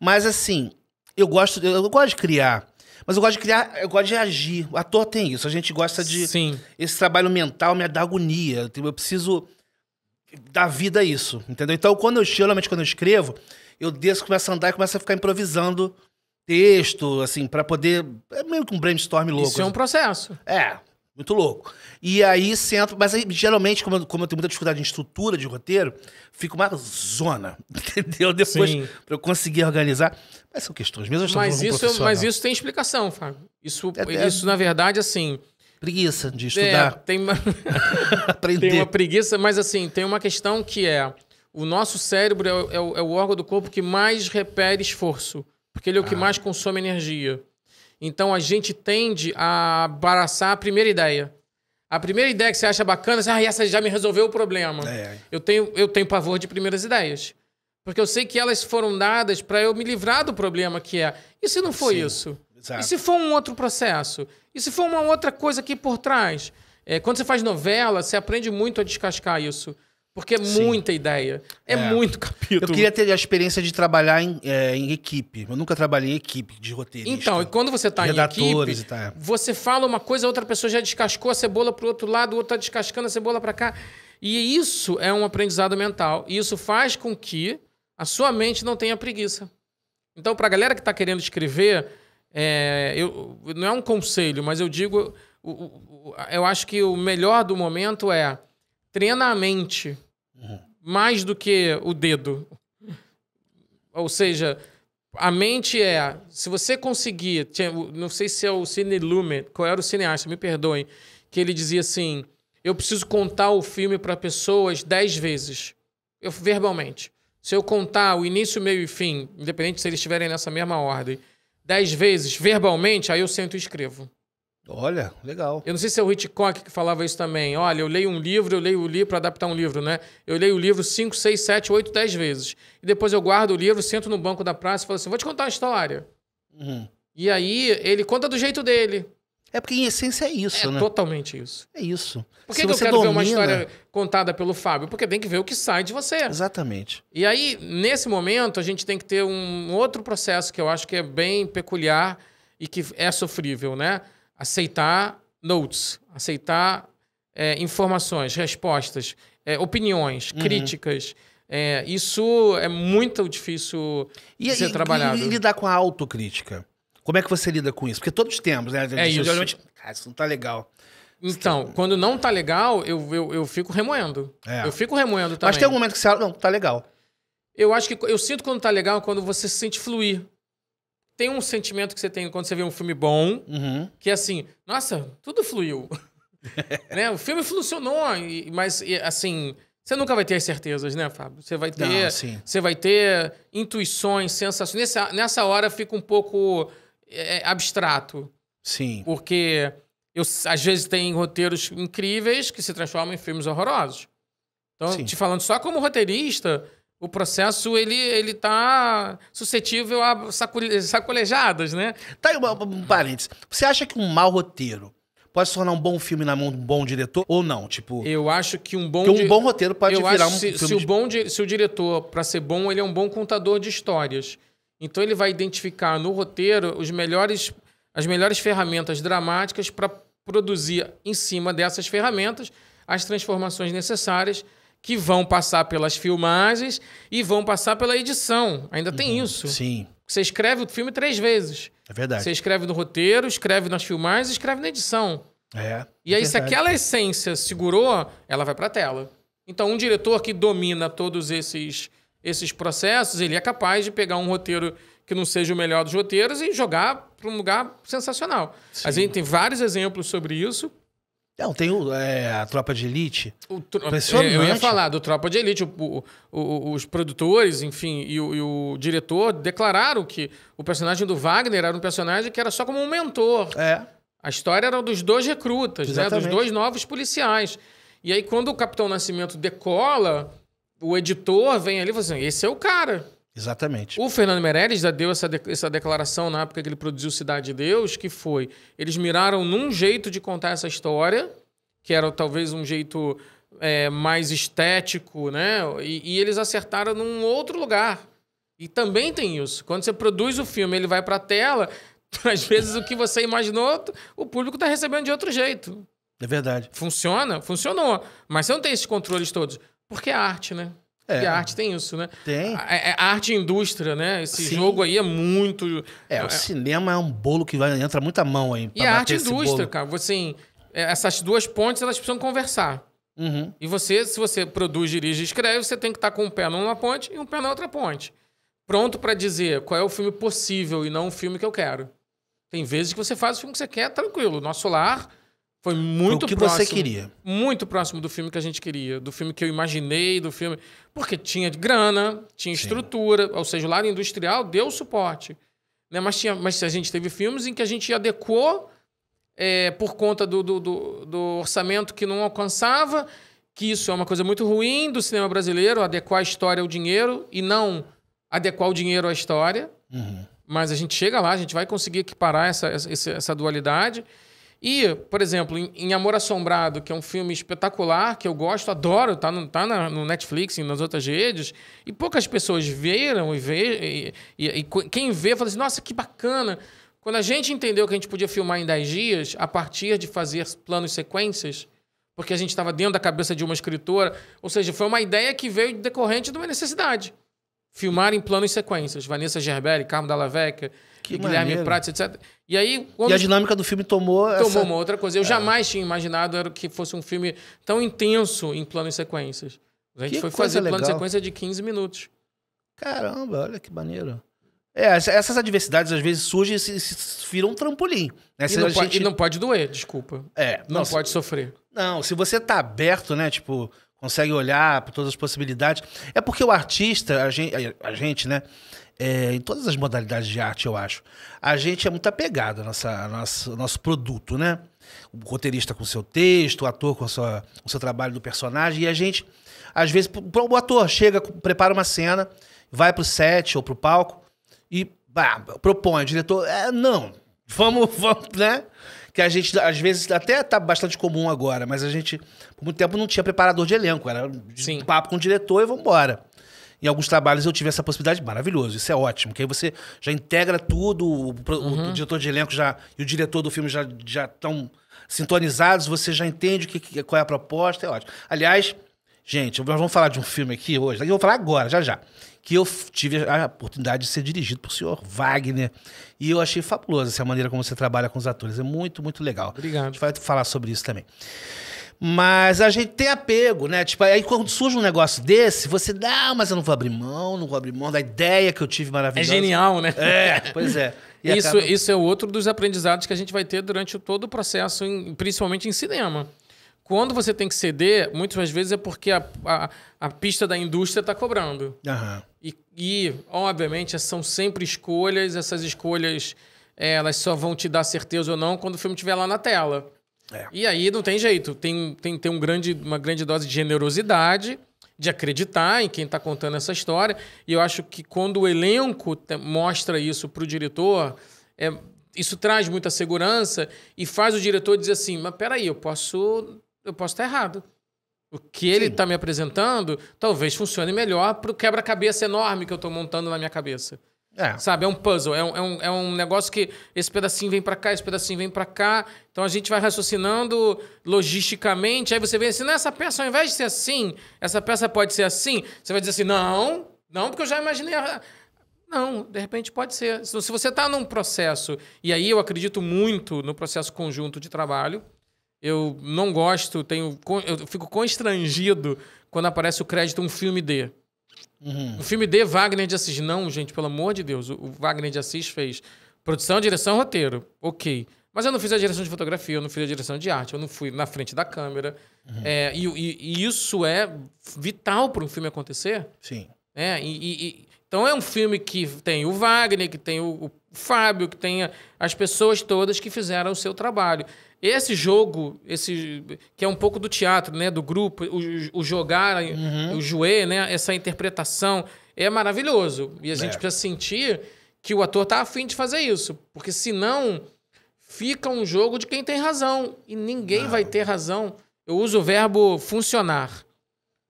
Mas assim, eu gosto, eu, eu gosto de criar. Mas eu gosto de criar, eu gosto de agir. O ator tem isso. A gente gosta de. Sim. Esse trabalho mental me dá agonia. Eu preciso dar vida a é isso. Entendeu? Então, quando eu geralmente quando eu escrevo, eu desço, começo a andar e começo a ficar improvisando texto, assim, para poder. É meio que um brainstorm louco. Isso é um assim. processo. É, muito louco. E aí sento. Mas aí, geralmente, como eu, como eu tenho muita dificuldade em estrutura de roteiro, fica uma zona. Entendeu? Depois, Sim. pra eu conseguir organizar. É, são questões mesmo. Mas, isso, mas isso tem explicação, Fábio. Isso, é, é, isso na verdade, assim. Preguiça de é, estudar. É, tem, uma... tem uma preguiça, mas assim, tem uma questão que é: o nosso cérebro é, é, é o órgão do corpo que mais repele esforço, porque ele é o que ah. mais consome energia. Então a gente tende a abraçar a primeira ideia. A primeira ideia que você acha bacana, você, ah, essa já me resolveu o problema. É. Eu, tenho, eu tenho pavor de primeiras ideias. Porque eu sei que elas foram dadas para eu me livrar do problema que é. E se não foi Sim, isso? Exato. E se for um outro processo? E se for uma outra coisa aqui por trás? É, quando você faz novela, você aprende muito a descascar isso. Porque é Sim. muita ideia. É, é, muito capítulo. Eu queria ter a experiência de trabalhar em, é, em equipe. Eu nunca trabalhei em equipe de roteirista. Então, e quando você está em equipe, tal. É. você fala uma coisa, outra pessoa já descascou a cebola para o outro lado, o outro está descascando a cebola para cá. E isso é um aprendizado mental. E isso faz com que a sua mente não tenha preguiça. Então, para a galera que está querendo escrever, é, eu, não é um conselho, mas eu digo, eu, eu acho que o melhor do momento é treinar a mente uhum. mais do que o dedo. Ou seja, a mente é, se você conseguir, não sei se é o Cine Lume, qual era o cineasta, me perdoem, que ele dizia assim, eu preciso contar o filme para pessoas dez vezes, eu, verbalmente se eu contar o início, meio e fim, independente se eles estiverem nessa mesma ordem, dez vezes verbalmente, aí eu sento e escrevo. Olha, legal. Eu não sei se é o Hitchcock que falava isso também. Olha, eu leio um livro, eu leio o livro para adaptar um livro, né? Eu leio o livro cinco, seis, sete, oito, dez vezes. E depois eu guardo o livro, sento no banco da praça e falo assim: vou te contar uma história. Uhum. E aí ele conta do jeito dele. É porque, em essência, é isso, é né? totalmente isso. É isso. Por que, que eu quero domina... ver uma história contada pelo Fábio? Porque tem que ver o que sai de você. Exatamente. E aí, nesse momento, a gente tem que ter um outro processo que eu acho que é bem peculiar e que é sofrível, né? Aceitar notes, aceitar é, informações, respostas, é, opiniões, uhum. críticas. É, isso é muito difícil e, de ser e, trabalhado. E lidar com a autocrítica. Como é que você lida com isso? Porque todos temos, né? É isso. Geralmente, cara, isso não tá legal. Então, quando não tá legal, eu, eu, eu fico remoendo. É. Eu fico remoendo também. Mas tem algum momento que você fala, não, tá legal. Eu acho que eu sinto quando tá legal quando você se sente fluir. Tem um sentimento que você tem quando você vê um filme bom, uhum. que é assim, nossa, tudo fluiu. né? O filme funcionou, mas assim, você nunca vai ter as certezas, né, Fábio? Você vai ter, não, você vai ter intuições, sensações. Nessa, nessa hora fica um pouco é, é, abstrato. Sim. Porque eu, às vezes tem roteiros incríveis que se transformam em filmes horrorosos. Então, Sim. te falando só como roteirista, o processo ele ele tá suscetível a sacule, sacolejadas, né? Tá aí um, parênteses. Você acha que um mau roteiro pode se tornar um bom filme na mão de um bom diretor ou não? Tipo, eu acho que um bom que um di... bom roteiro pode eu virar acho um se, filme se de... o bom di... se o diretor para ser bom ele é um bom contador de histórias. Então ele vai identificar no roteiro os melhores, as melhores ferramentas dramáticas para produzir em cima dessas ferramentas as transformações necessárias que vão passar pelas filmagens e vão passar pela edição. Ainda uhum, tem isso. Sim. Você escreve o filme três vezes. É verdade. Você escreve no roteiro, escreve nas filmagens, escreve na edição. É. é e aí, se aquela essência segurou, ela vai para a tela. Então, um diretor que domina todos esses esses processos, ele é capaz de pegar um roteiro que não seja o melhor dos roteiros e jogar para um lugar sensacional. Sim. A gente tem vários exemplos sobre isso. Não, tem o, é, a Tropa de Elite. O tro... É, eu ia falar do Tropa de Elite. O, o, os produtores, enfim, e, e o, diretor declararam que o personagem do Wagner era um personagem que era só como um mentor. É. A história era dos dois recrutas, né? dos dois novos policiais. E aí, quando o Capitão Nascimento decola o editor vem ali e fala assim: esse é o cara. Exatamente. O Fernando Meirelles já deu essa, de essa declaração na época que ele produziu Cidade de Deus, que foi: eles miraram num jeito de contar essa história, que era talvez um jeito é, mais estético, né? E, e, eles acertaram num outro lugar. E também tem isso. Quando você produz o filme, ele vai para a tela. Às vezes o que você imaginou, o público está recebendo de outro jeito. É verdade. Funciona? Funcionou. Mas você não tem esses controles todos. Porque é arte, né? É. E a arte tem isso, né? Tem. É, é, arte e indústria, né? Esse Sim. jogo aí é muito. É, o é, é cinema é um bolo que vai, entra muita mão aí. e a arte e indústria, cara. Assim, essas duas pontes elas precisam conversar. Uhum. E você, se você produz, dirige e escreve, você tem que estar tá com um pé numa ponte e um pé na outra ponte. Pronto para dizer qual é o filme possível e não o filme que eu quero. Tem vezes que você faz o filme que você quer, tranquilo. Nosso Lar foi muito Pro que próximo. você queria. Muito próximo do filme que a gente queria, do filme que eu imaginei, do filme. Porque tinha grana, tinha Sim. estrutura, ou seja, o lado industrial deu suporte. Né? Mas, tinha, mas a gente teve filmes em que a gente adequou é, por conta do, do, do, do orçamento que não alcançava, que isso é uma coisa muito ruim do cinema brasileiro, adequar a história ao dinheiro e não adequar o dinheiro à história. Uhum. Mas a gente chega lá, a gente vai conseguir equiparar essa, essa, essa dualidade. E, por exemplo, em, em, Amor Assombrado, que é um filme espetacular, que eu gosto, adoro, tá no, tá na, no Netflix e nas outras redes, e poucas pessoas viram e, vê, e, e, e, quem vê fala assim, nossa, que bacana. Quando a gente entendeu que a gente podia filmar em 10 dias, a partir de fazer planos sequências, porque a gente estava dentro da cabeça de uma escritora, ou seja, foi uma ideia que veio decorrente de uma necessidade filmar em plano e sequências. Vanessa Gerberi, Carmo Dalla Vecchia, Guilherme maneiro. etc. E aí... Quando... E a dinâmica do filme tomou Tomou essa... uma outra coisa. Eu é. jamais tinha imaginado que fosse um filme tão intenso em plano e sequências. A gente que foi fazer legal. plano e sequência de 15 minutos. Caramba, olha que maneiro. É, essas adversidades às vezes surgem e se, se viram um trampolim. Né? E, não gente... pode, e, não pode, doer, desculpa. É. Não, não se... pode sofrer. Não, se você tá aberto, né? Tipo, consegue olhar para todas as possibilidades. É porque o artista, a gente, a gente né? É, em todas as modalidades de arte, eu acho, a gente é muito apegado ao nossa, nosso, nosso produto, né? O roteirista com seu texto, o ator com sua, o seu trabalho do personagem, e a gente, às vezes, o ator chega, prepara uma cena, vai pro set ou pro palco e bah, propõe, o diretor, é, não, vamos, vamos, né? que a gente, às vezes, até tá bastante comum agora, mas a gente, por muito tempo, não tinha preparador de elenco. Era Sim. papo com o diretor e vambora. Em alguns trabalhos eu tive essa possibilidade, maravilhoso, isso é ótimo, que aí você já integra tudo, o, uhum. o diretor de elenco já e o diretor do filme já estão sintonizados, você já entende que, que, qual é a proposta, é ótimo. Aliás, gente, nós vamos falar de um filme aqui hoje, eu vou falar agora, já já, que eu tive a oportunidade de ser dirigido por senhor Wagner. E eu achei fabulosa essa maneira como você trabalha com os atores. É muito, muito legal. Obrigado. A gente vai falar sobre isso também. Mas a gente tem apego, né? Tipo, aí quando surge um negócio desse, você dá, mas eu não vou abrir mão, não vou abrir mão da ideia que eu tive maravilhosa. É genial, né? É, pois é. E isso, acaba... isso é outro dos aprendizados que a gente vai ter durante todo o processo, principalmente em cinema. Quando você tem que ceder, muitas vezes é porque a, a, a pista da indústria está cobrando. Uhum. E, e, obviamente, são sempre escolhas. Essas escolhas, é, elas só vão te dar certeza ou não quando o filme estiver lá na tela. É. E aí não tem jeito. Tem, tem, tem um grande, uma grande dose de generosidade, de acreditar em quem está contando essa história. E eu acho que quando o elenco mostra isso para o diretor... É, isso traz muita segurança e faz o diretor dizer assim: mas peraí, eu posso eu posso estar errado. O que ele está me apresentando talvez funcione melhor para o quebra-cabeça enorme que eu estou montando na minha cabeça. É. Sabe? É um puzzle. É um, é, um, é um negócio que esse pedacinho vem para cá, esse pedacinho vem para cá. Então a gente vai raciocinando logisticamente. Aí você vê assim: não, essa peça, ao invés de ser assim, essa peça pode ser assim. Você vai dizer assim: não, não, porque eu já imaginei. A... Não, de repente pode ser. Se você está num processo, e aí eu acredito muito no processo conjunto de trabalho eu não gosto, tenho, eu fico constrangido quando aparece o crédito um filme D. Uhum. O filme D, Wagner de Assis. Não, gente, pelo amor de Deus. O Wagner de Assis fez produção, direção, roteiro. Ok. Mas eu não fiz a direção de fotografia, eu não fiz a direção de arte, eu não fui na frente da câmera. Uhum. É, e, e, e, isso é vital para um filme acontecer. Sim. É, e, então é um filme que tem o Wagner, que tem o, o Fábio, que tem as pessoas todas que fizeram o seu trabalho. Esse jogo, esse que é um pouco do teatro, né, do grupo, o, o jogar, uhum. o jouer, né, essa interpretação é maravilhoso. E a gente é. precisa sentir que o ator tá afim de fazer isso, porque senão fica um jogo de quem tem razão e ninguém Não. vai ter razão. Eu uso o verbo funcionar.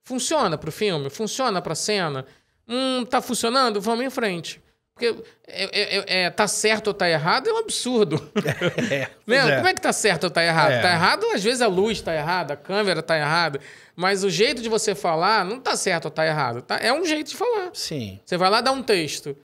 Funciona pro filme, funciona pra cena. Hum, tá funcionando? Vamos em frente. Porque é, é, é, é, tá certo ou tá errado é um absurdo. É, é, Como é que tá certo ou tá errado? É. Tá errado, às vezes a luz tá errada, a câmera tá errada. Mas o jeito de você falar não tá certo ou tá errado. Tá? É um jeito de falar. Sim. Você vai lá dar um texto.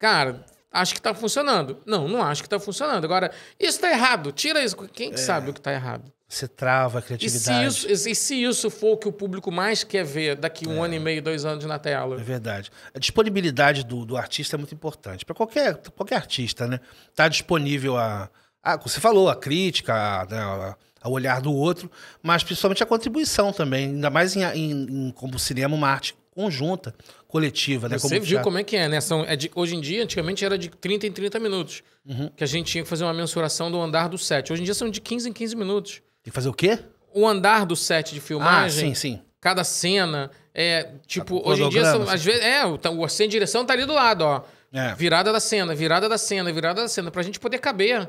Cara, acho que tá funcionando. Não, não acho que tá funcionando. Agora, isso tá errado. Tira isso. Quem que é. sabe o que tá errado? Você trava a criatividade. E se, isso, e se isso for o que o público mais quer ver daqui um é. ano e meio, dois anos na tela? É verdade. A disponibilidade do, do artista é muito importante. Para qualquer, qualquer artista, né? Tá disponível a, a Você falou, a crítica, a, né, a, a, olhar do outro, mas principalmente a contribuição também. Ainda mais em, em, em como o cinema, uma arte conjunta, coletiva. Né? Você como viu já... como é que é, né? São, é de, hoje em dia, antigamente era de 30 em 30 minutos, uhum. que a gente tinha que fazer uma mensuração do andar do set. Hoje em dia são de 15 em 15 minutos. Tem que fazer o quê? O andar do set de filmagem. Ah, sim, sim. Cada cena. É, tipo, a tá hoje em dia, são, às vezes. É, o, o sem direção tá ali do lado, ó. É. Virada da cena, virada da cena, virada da cena, pra gente poder caber.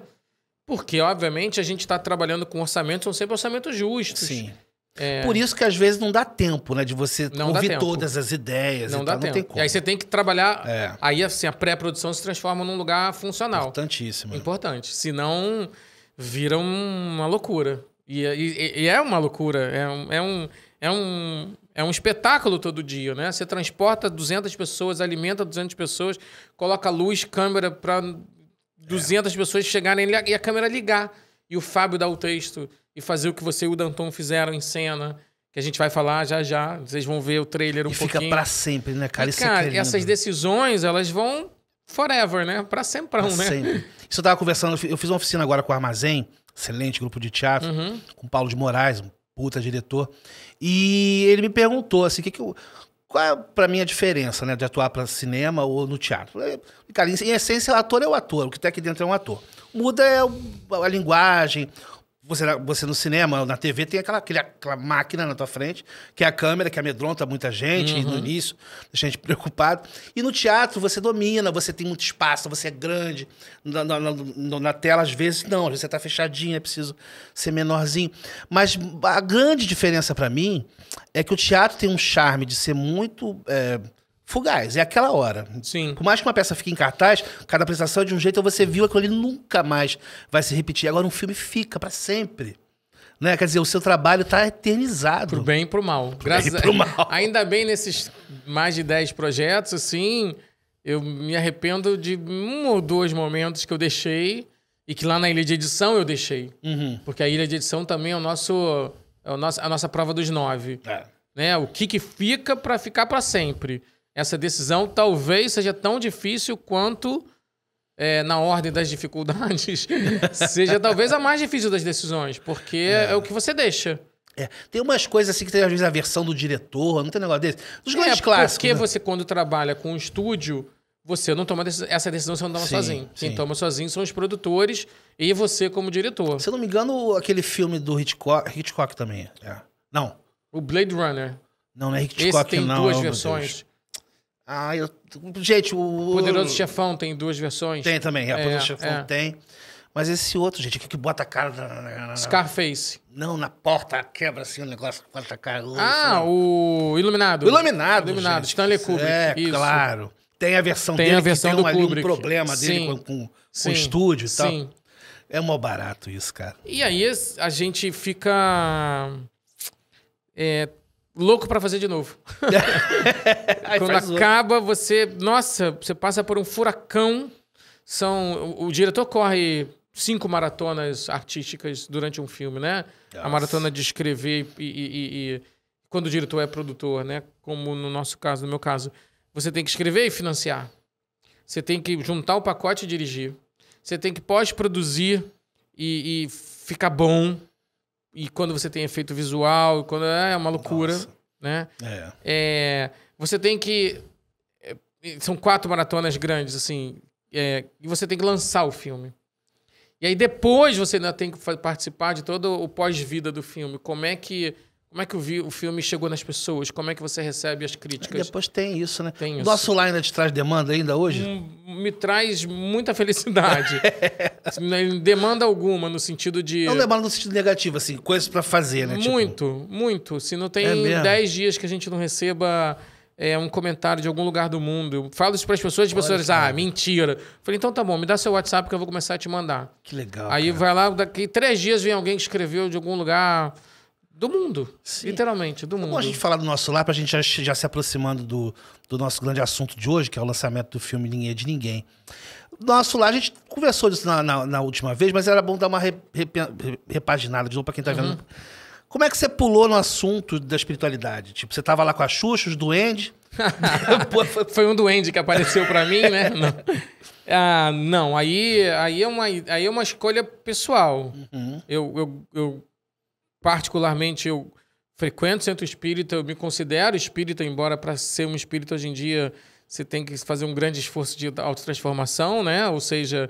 Porque, obviamente, a gente está trabalhando com orçamentos, são sempre orçamentos justos. Sim. É... Por isso que às vezes não dá tempo, né? De você não ouvir todas as ideias. Não dá tal, tempo. Não tem como. E aí você tem que trabalhar. É. Aí, assim, a pré-produção se transforma num lugar funcional. Importantíssimo. Importante. Senão, vira uma loucura. E, e, e é uma loucura, é um, é, um, é, um, é um espetáculo todo dia, né? Você transporta 200 pessoas, alimenta 200 pessoas, coloca luz, câmera para 200 é. pessoas chegarem e a câmera ligar. E o Fábio dar o texto e fazer o que você e o Danton fizeram em cena que a gente vai falar já já. Vocês vão ver o trailer um e pouquinho. Fica para sempre, né, cara? É e, é cara, é essas decisões, elas vão forever, né? Para sempre, pra um, né? Sempre. Isso eu tava conversando, eu fiz uma oficina agora com o Armazém excelente grupo de teatro, uhum. com Paulo de Moraes, um puta diretor. E ele me perguntou assim, que que eu, qual é para mim a diferença, né, de atuar para cinema ou no teatro? cara, em, essência, o ator é o ator, o que tá aqui dentro é um ator. Muda é a linguagem, você, você no cinema, na TV, tem aquela, aquela máquina na tua frente, que é a câmera, que amedronta muita gente uhum. no início, deixa a gente preocupado. E no teatro você domina, você tem muito espaço, você é grande. Na, na, na, na tela, às vezes, não, às vezes você tá fechadinho, é preciso ser menorzinho. Mas a grande diferença para mim é que o teatro tem um charme de ser muito. É, fugaz, é aquela hora. Sim. Por mais que uma peça fique em cartaz, cada apresentação é de um jeito, você viu aquilo ali nunca mais vai se repetir. Agora um filme fica para sempre. Né? Quer dizer, o seu trabalho está eternizado. Pro bem e pro mal. Pro Graças bem, a... pro mal. Ainda bem nesses mais de 10 projetos, assim, eu me arrependo de um ou dois momentos que eu deixei e que lá na ilha de edição eu deixei. Uhum. Porque a ilha de edição também é o nosso, é a nossa prova dos nove. É. Né? O que, que fica para ficar para sempre essa decisão talvez seja tão difícil quanto, é, na ordem das dificuldades, seja talvez a mais difícil das decisões, porque é, é o que você deixa. É. Tem umas coisas assim que tem às vezes a versão do diretor, não tem negócio desse. Dos grandes é, clássicos. Porque né? você, quando trabalha com um estúdio, você não toma essa decisão você não toma sim, sozinho. Quem toma sozinho são os produtores e você como diretor. Se eu não me engano, aquele filme do Hitchcock, Hitchcock também. É. Não. O Blade Runner. Não, não é Hitchcock, Esse tem não, duas versões. Ah, eu. Gente, o. Poderoso Chefão tem duas versões. Tem também, é, Poderoso é, Chefão é. tem. Mas esse outro, gente, que, que bota a cara. Scarface. Não, na porta, quebra assim o negócio, bota a cara. Ah, assim. o Iluminado. O Iluminado. Iluminado, gente. Stanley Kubrick. É, Isso. claro. Tem a versão tem dele, a versão tem do Kubrick. um problema dele Sim. com, com, com o estúdio e tal. Sim. É mó barato isso, cara. E aí a gente fica. É, louco para fazer de novo. Quando acaba, você. Nossa, você passa por um furacão. São, o, o diretor corre cinco maratonas artísticas durante um filme, né? Nossa. A maratona de escrever e, e, e, quando o diretor é produtor, né? Como no nosso caso, no meu caso, você tem que escrever e financiar. Você tem que juntar o pacote e dirigir. Você tem que pós-produzir e, e ficar bom e quando você tem efeito visual, quando é, é uma loucura, Nossa. né? É. é. Você tem que é, são quatro maratonas grandes assim, é, e você tem que lançar o filme. E aí depois você ainda tem que participar de todo o pós-vida do filme. Como é que como é que o filme chegou nas pessoas? Como é que você recebe as críticas? Depois tem isso, né? Tem isso. Nosso line te traz demanda ainda hoje? Um, me traz muita felicidade. Né, demanda alguma, no sentido de. Não demanda no sentido negativo, assim, coisas para fazer, né? Tipo? Muito, tipo... muito. Se não tem é 10 dias que a gente não receba é, um comentário de algum lugar do mundo. Eu falo isso para as pessoas, as pessoas dizem, ah, mentira. falei, então tá bom, me dá seu WhatsApp que eu vou começar a te mandar. Que legal. Aí cara. vai lá, daqui três dias vem alguém que escreveu de algum lugar. Do mundo, Sim. literalmente, do mundo. Bom a gente falar do nosso lar, pra gente já, já se aproximando do, do nosso grande assunto de hoje, que é o lançamento do filme Ninguém é de Ninguém. Nosso lar, a gente conversou disso na, na, na última vez, mas era bom dar uma re, repaginada de novo pra quem tá uhum. vendo. Como é que você pulou no assunto da espiritualidade? Tipo, você tava lá com a Xuxa, os duendes... Foi um duende que apareceu para mim, né? Não. Ah, não, aí, aí, é uma, aí é uma escolha pessoal. Uhum. Eu, eu, eu particularmente, eu frequento centro espírita, eu me considero espírita, embora para ser um espírita hoje em dia você tem que fazer um grande esforço de autotransformação, né? Ou seja,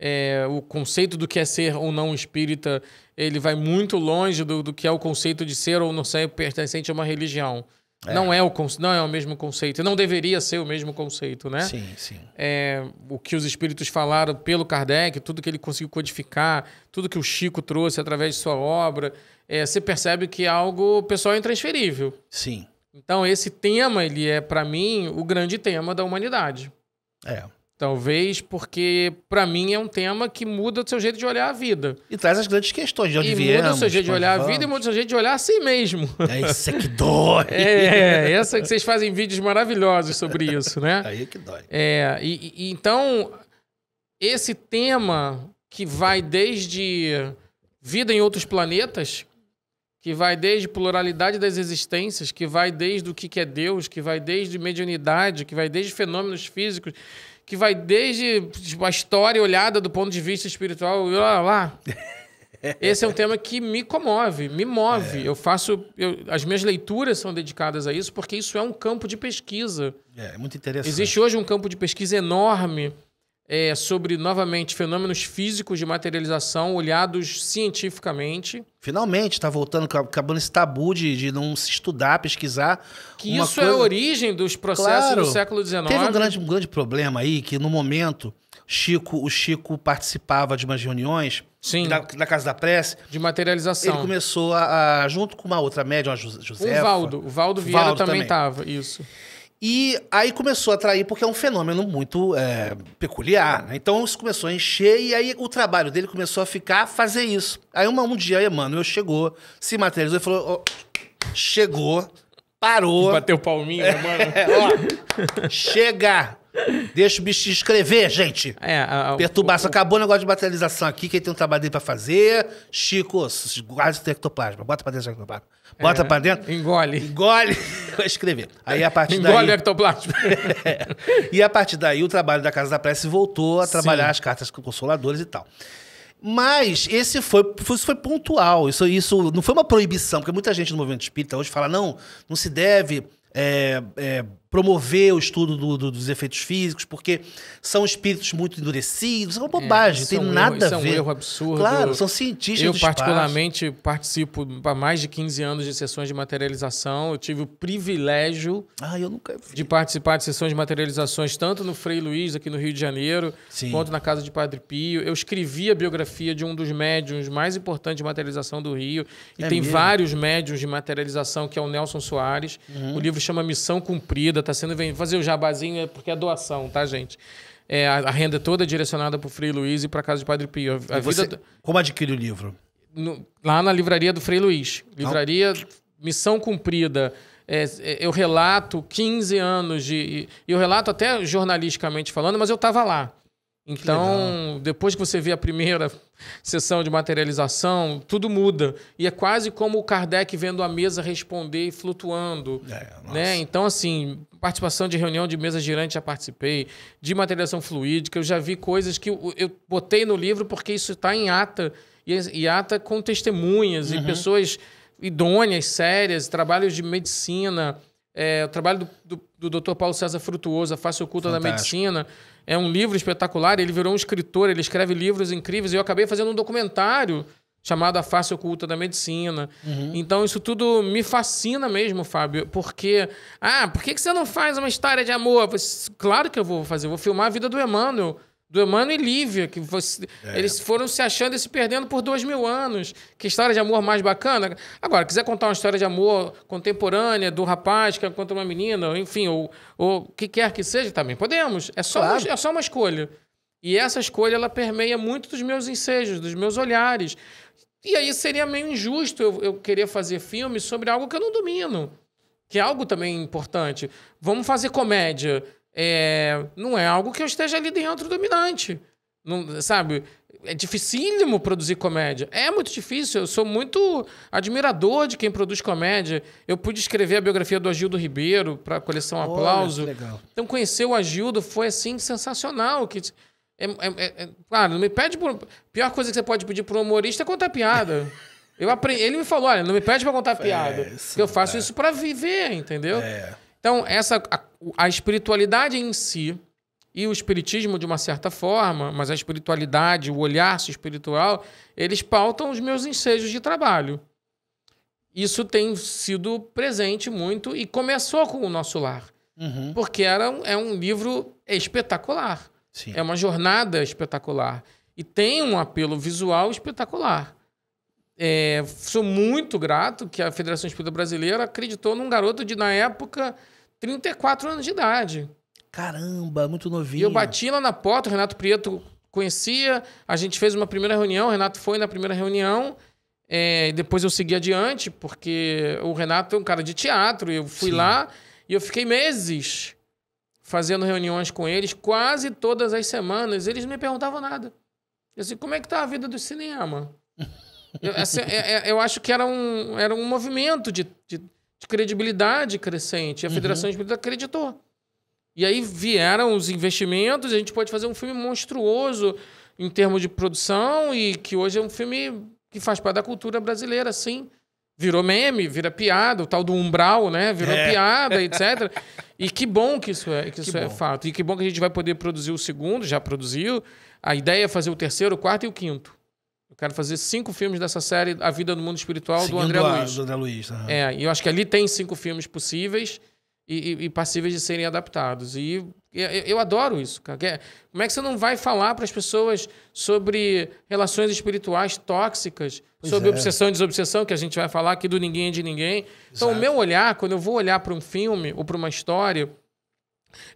é, o conceito do que é ser ou não espírita, ele vai muito longe do, do que é o conceito de ser ou não ser pertencente a uma religião. É. Não, é o, não é o mesmo conceito. Não deveria ser o mesmo conceito, né? Sim, sim. É, o que os espíritos falaram pelo Kardec, tudo que ele conseguiu codificar, tudo que o Chico trouxe através de sua obra, é, você percebe que é algo pessoal é intransferível. Sim. Então esse tema ele é para mim o grande tema da humanidade. É. Talvez porque, para mim, é um tema que muda o seu jeito de olhar a vida. E traz as grandes questões de onde e viemos. muda o seu jeito de olhar vamos. a vida e muda o seu jeito de olhar a si mesmo. É isso é que dói. É, essa que vocês fazem vídeos maravilhosos sobre isso, né? Aí é que dói. É, e, e então, esse tema que vai desde vida em outros planetas, que vai desde pluralidade das existências, que vai desde o que é Deus, que vai desde mediunidade, que vai desde fenômenos físicos, que vai desde tipo, a história olhada do ponto de vista espiritual, lá, lá. Esse é um tema que me comove, me move. É. Eu faço. Eu, as minhas leituras são dedicadas a isso, porque isso é um campo de pesquisa. É, é muito interessante. Existe hoje um campo de pesquisa enorme é, sobre, novamente, fenômenos físicos de materialização olhados cientificamente. Finalmente, está voltando, acabando esse tabu de, de não se estudar, pesquisar. Que isso coisa... é a origem dos processos claro. do século XIX. Teve um grande, um grande problema aí, que no momento, Chico, o Chico participava de umas reuniões Sim. Da, da, Casa da Prece. De materialização. Ele começou a, a junto com uma outra médium, a José. O Valdo. O Valdo Vieira Valdo também estava, isso. E aí começou a atrair, porque é um fenômeno muito é, peculiar. Né? Então isso começou a encher, e aí o trabalho dele começou a ficar a fazer isso. Aí uma, um dia, Emmanuel chegou, se materializou e falou: oh, chegou, parou. Bateu o é, mano. É, ó, chega! Deixa o bicho escrever, gente. É, a, Perturbação. O, Acabou o negócio de materialização aqui, que ele tem um trabalho dele pra fazer. Chico, guarda o ectoplasma. Bota pra dentro o ectoplasma. Bota é, pra dentro. Engole. Engole. Vai escrever. Aí a partir engole daí... Engole o ectoplasma. E a partir daí o trabalho da Casa da Prece voltou a trabalhar Sim. as cartas consoladoras e tal. Mas esse foi, isso foi pontual. Isso, isso não foi uma proibição, porque muita gente no movimento espírita hoje fala: não, não se deve é, é, promover o estudo do, do, dos efeitos físicos, porque são espíritos muito endurecidos, é uma bobagem, é, tem é um nada erro, é a ver. É um erro absurdo. Claro, são cientistas Eu, particularmente, espaço. participo há mais de 15 anos de sessões de materialização. Eu tive o privilégio ah, de participar de sessões de materializações, tanto no Frei Luiz, aqui no Rio de Janeiro, Sim. quanto na casa de Padre Pio. Eu escrevi a biografia de um dos médiums mais importantes de materialização do Rio, e é tem mesmo? vários médiums de materialização, que é o Nelson Soares. Uhum. O livro chama Missão Cumprida está sendo vem fazer o jabazinho é porque é doação, tá, gente? É, a, a renda é toda é direcionada para o Frei Luiz e para casa de Padre Pio. A, a você, vida... Como adquire o livro? No, lá na livraria do Frei Luiz. Livraria Não. Missão Cumprida. É, é eu relato 15 anos de. e Eu relato até jornalisticamente falando, mas eu estava lá. Então, depois que você vê a primeira sessão de materialização, tudo muda. E é quase como o Kardec vendo a mesa responder e flutuando. É, né? Então, assim, participação de reunião de mesa girante já participei, de materialização fluídica, eu já vi coisas que eu, eu botei no livro porque isso está em ata. E, e, ata com testemunhas uhum. e pessoas idôneas, sérias, trabalhos de medicina. É, o trabalho do, do, do Dr. Paulo César Frutuoso, a face oculta Fantástico. da medicina. É um livro espetacular, ele virou um escritor, ele escreve livros incríveis. E eu acabei fazendo um documentário chamado A Face Oculta da Medicina. Uhum. Então, isso tudo me fascina mesmo, Fábio, porque... Ah, por que você não faz uma história de amor? Claro que eu vou fazer, vou filmar a vida do Emmanuel do Emmanuel e Lívia, que você, é. eles foram se achando e se perdendo por dois mil anos. Que história de amor mais bacana. Agora, quiser contar uma história de amor contemporânea, do rapaz que encontra uma menina, enfim, ou o que quer que seja, também podemos. É só, claro. uma, é só uma escolha. E essa escolha, ela permeia muito dos meus ensejos, dos meus olhares. E aí seria meio injusto eu, eu querer fazer filme sobre algo que eu não domino. Que é algo também importante. Vamos fazer comédia é, não é algo que eu esteja ali dentro dominante. Não, sabe? É dificílimo produzir comédia. É muito difícil. Eu sou muito admirador de quem produz comédia. Eu pude escrever a biografia do Agildo Ribeiro para a coleção oh, Aplauso. Então, conhecer o Agildo foi assim sensacional. Que, é, é, é, é, claro, não me pede. Por... Pior coisa que você pode pedir para um humorista é contar piada. Eu aprendi, ele me falou, olha, não me pede para contar piada. É, sim, eu faço é. isso para viver, entendeu? É. Então, essa a, a espiritualidade em si e o espiritismo de uma certa forma, mas a espiritualidade, o olhar espiritual, eles pautam os meus ensejos de trabalho. Isso tem sido presente muito e começou com o nosso lar, uhum. porque era é um livro espetacular, Sim. é uma jornada espetacular e tem um apelo visual espetacular. É, sou muito grato que a Federação Espírita Brasileira acreditou num garoto de na época 34 anos de idade. Caramba, muito novinho. E eu bati lá na porta, o Renato Prieto conhecia, a gente fez uma primeira reunião, o Renato foi na primeira reunião, é, depois eu segui adiante, porque o Renato é um cara de teatro, eu fui Sim. lá e eu fiquei meses fazendo reuniões com eles, quase todas as semanas, eles não me perguntavam nada. Eu assim, como é que tá a vida do cinema? eu, assim, eu, é, é, eu, acho que era um, era um movimento de, de de credibilidade crescente. E a uhum. Federação Espírita acreditou. E aí vieram os investimentos, a gente pode fazer um filme monstruoso em termos de produção e que hoje é um filme que faz parte da cultura brasileira, sim. Virou meme, vira piada, o tal do umbral, né? Virou é. piada, etc. e que bom que isso é, que isso que é fato. E que bom que a gente vai poder produzir o segundo, já produziu. A ideia é fazer o terceiro, o quarto e o quinto. Eu quero fazer cinco filmes dessa série, A Vida no Mundo Espiritual, Seguindo do André a, Luiz. Do André Luiz uhum. É, e eu acho que ali tem cinco filmes possíveis e, e, e passíveis de serem adaptados. E eu, eu adoro isso, cara. É, como é que você não vai falar para as pessoas sobre relações espirituais tóxicas, pois sobre é. obsessão e desobsessão, que a gente vai falar aqui do ninguém e é de ninguém? Exato. Então, o meu olhar, quando eu vou olhar para um filme ou para uma história,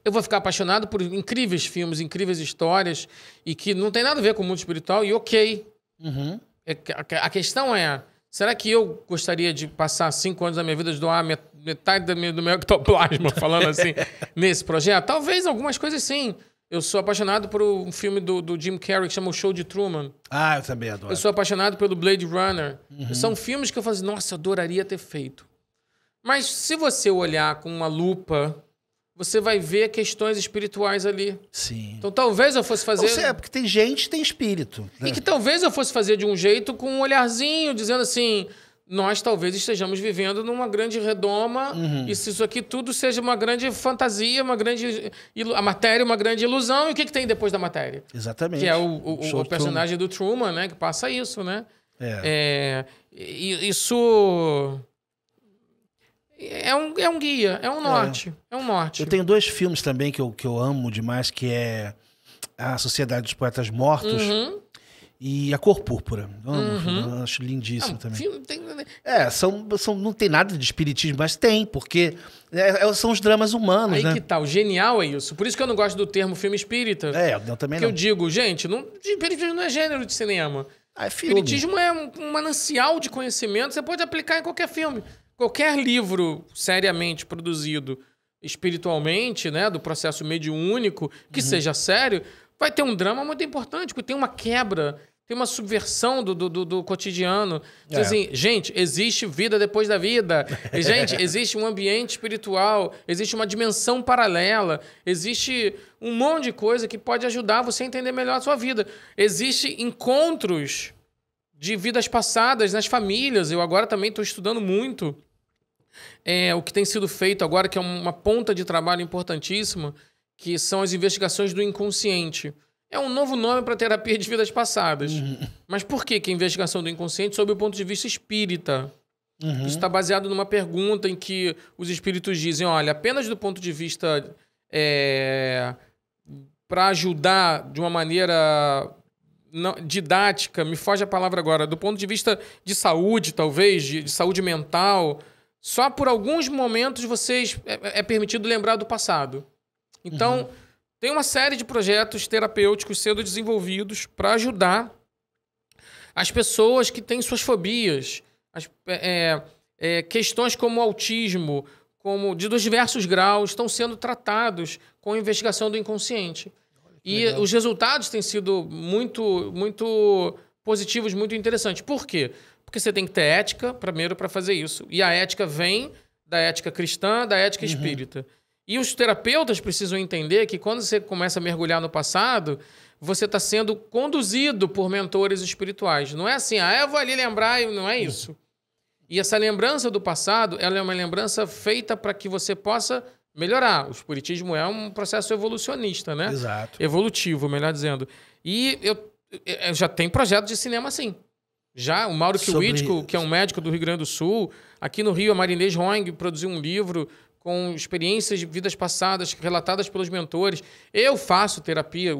eu vou ficar apaixonado por incríveis filmes, incríveis histórias, e que não tem nada a ver com o mundo espiritual, e ok. Uhum. É a questão é, será que eu gostaria de passar cinco anos da minha vida de doar metade do meu, do meu ectoplasma, falando assim, nesse projeto? Talvez algumas coisas sim. Eu sou apaixonado por um filme do, do, Jim Carrey que chama O Show de Truman. Ah, eu também adoro. Eu sou apaixonado pelo Blade Runner. Uhum. São filmes que eu falo assim, nossa, adoraria ter feito. Mas se você olhar com uma lupa você vai ver questões espirituais ali. Sim. Então talvez eu fosse fazer. Você é, porque tem gente tem espírito. Né? E que talvez eu fosse fazer de um jeito com um olharzinho, dizendo assim: nós talvez estejamos vivendo numa grande redoma, uhum. e se isso aqui tudo seja uma grande fantasia, uma grande. a matéria, uma grande ilusão, e o que, que tem depois da matéria? Exatamente. Que é o, o, o personagem Truman. do Truman, né? Que passa isso, né? É. é isso é um, é um guia, é um é. norte. É. é um norte. Eu tenho dois filmes também que eu, que eu amo demais, que é A Sociedade dos Poetas Mortos. Uhum e a cor púrpura. Amo, uhum. acho lindíssimo não, também. Filme, tem... Né? É, são, são, não tem nada de espiritismo, mas tem, porque é, é são os dramas humanos. Aí né? que tal, tá, genial é isso. Por isso que eu não gosto do termo filme espírita. É, eu também que não. eu digo, gente, não, espiritismo não é gênero de cinema. Ah, é Espiritismo é um, um manancial de conhecimento, você pode aplicar em qualquer filme qualquer livro seriamente produzido espiritualmente, né, do processo mediúnico, que uhum. seja sério, vai ter um drama muito importante, porque tem uma quebra, tem uma subversão do, do, do cotidiano. Diz então, é. assim, gente, existe vida depois da vida. Gente, existe um ambiente espiritual, existe uma dimensão paralela, existe um monte de coisa que pode ajudar você a entender melhor a sua vida. Existem encontros de vidas passadas nas famílias. Eu agora também estou estudando muito é, o que tem sido feito agora, que é uma ponta de trabalho importantíssima, que são as investigações do inconsciente. É um novo nome para terapia de vidas passadas. Uhum. Mas por que, que a investigação do inconsciente sob o ponto de vista espírita? Uhum. Isso está baseado numa pergunta em que os espíritos dizem: olha, apenas do ponto de vista é, para ajudar de uma maneira didática, me foge a palavra agora, do ponto de vista de saúde, talvez, de, de saúde mental, só por alguns momentos vocês é, é, é, permitido lembrar do passado. Então, uhum. tem uma série de projetos terapêuticos sendo desenvolvidos para ajudar as pessoas que têm suas fobias, as, é, é, é, questões como autismo, como de dos diversos graus, estão sendo tratados com investigação do inconsciente. E Legal. os resultados têm sido muito, muito positivos, muito interessantes. Por quê? porque você tem que ter ética primeiro para fazer isso. E a ética vem da ética cristã, da ética uhum. espírita. E os terapeutas precisam entender que quando você começa a mergulhar no passado, você está sendo conduzido por mentores espirituais. Não é assim, ah, eu vou ali lembrar, não é isso. E essa lembrança do passado, ela é uma lembrança feita para que você possa melhorar. O espiritismo é um processo evolucionista, né? Exato. Evolutivo, melhor dizendo. E eu, eu já tem projeto de cinema assim. Já, o Mauro Sobre... que é um médico do Rio Grande do Sul, aqui no Rio, a Marinês Roing produziu um livro com experiências de vidas passadas relatadas pelos mentores. Eu faço terapia,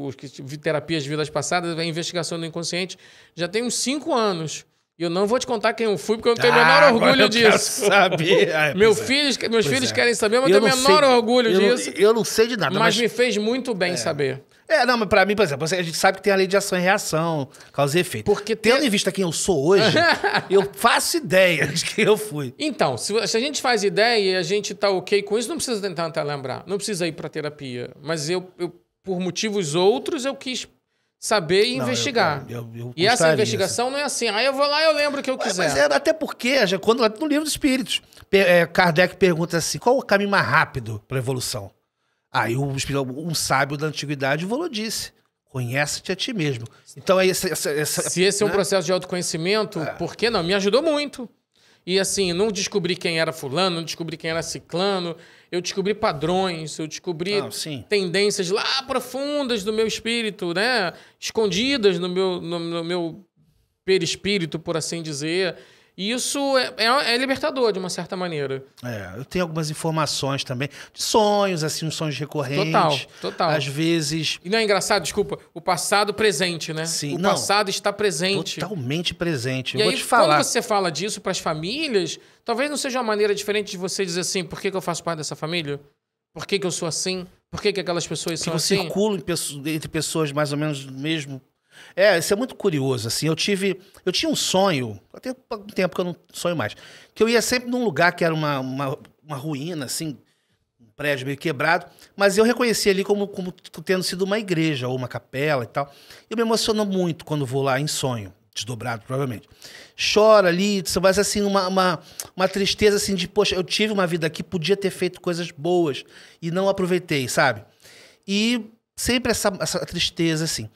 terapias de vidas passadas, a é investigação do inconsciente, já tem uns cinco anos. E eu não vou te contar quem eu fui, porque eu não tenho o ah, menor orgulho disso. Saber. É, Meu é. filhos, meus pois filhos é. querem saber, mas eu tenho o menor sei, orgulho eu disso. Não, eu não sei de nada. Mas, mas... me fez muito bem é. saber. É, não, mas pra mim, por exemplo, a gente sabe que tem a lei de ação e reação, causa e efeito. Porque Tendo tem... em vista quem eu sou hoje, eu faço ideia de quem eu fui. Então, se, a gente faz ideia e a gente tá ok com isso, não precisa tentar, tentar lembrar. Não precisa ir pra terapia. Mas eu, eu por motivos outros, eu quis saber e não, investigar. Eu, eu, eu e essa investigação assim. não é assim, aí eu vou lá e eu lembro o que eu quiser. Mas é, até porque, já, quando no livro dos espíritos, é, Kardec pergunta assim: qual o caminho mais rápido para evolução? Aí o, um sábio da antiguidade falou disse. Conhece-te a ti mesmo. Então, é essa, essa, essa, se esse né? é um né? processo de autoconhecimento, é. por que não? Me ajudou muito. E assim, não descobri quem era fulano, não descobri quem era ciclano, eu descobri padrões, eu descobri ah, tendências lá profundas do meu espírito, né? Escondidas no meu, no, no meu perispírito, por assim dizer. E isso é, é, é, libertador, de uma certa maneira. É, eu tenho algumas informações também, de sonhos, assim, uns sonhos recorrentes. Total, total. Às vezes. E não é engraçado, desculpa, o passado presente, né? Sim, o não, passado está presente. Totalmente presente. E eu aí, Quando você fala disso para as famílias, talvez não seja uma maneira diferente de você dizer assim: por que, que eu faço parte dessa família? Por que, que eu sou assim? Por que, que aquelas pessoas são eu assim? Eu circulo entre pessoas mais ou menos do mesmo é, isso é muito curioso, assim. Eu tive. Eu tinha um sonho, até um tempo que eu não sonho mais, que eu ia sempre num lugar que era uma, uma, uma ruína, assim, um prédio meio quebrado, mas eu reconhecia ali como, como tendo sido uma igreja ou uma capela e tal. Eu me emociono muito quando vou lá em sonho, desdobrado, provavelmente. Chora ali, mas assim, uma, uma, uma tristeza assim de, poxa, eu tive uma vida aqui, podia ter feito coisas boas e não aproveitei, sabe? E sempre essa, essa tristeza, assim.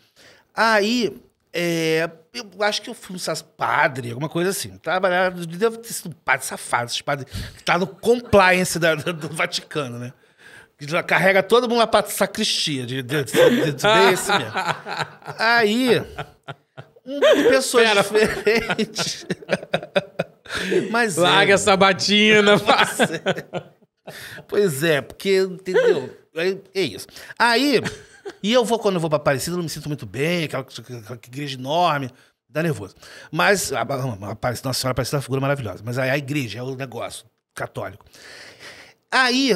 Aí, é, eu acho que eu fui um padre, alguma coisa assim. Trabalhava, devo ter sido um padre safado, esse padre que tá no compliance da, do Vaticano, né? Carrega todo mundo lá pra sacristia, de, de, de, desse mesmo. Aí, um, pessoas Pera. diferentes. Mas é. Larga é, essa batina, é. Pois é, porque, entendeu? É, é isso. Aí. E eu vou, quando eu vou pra Aparecida, eu não me sinto muito bem, aquela, aquela igreja enorme, dá nervoso. Mas, a, a, Aparecida, Nossa Senhora Aparecida é uma figura maravilhosa, mas aí a igreja é o negócio católico. Aí,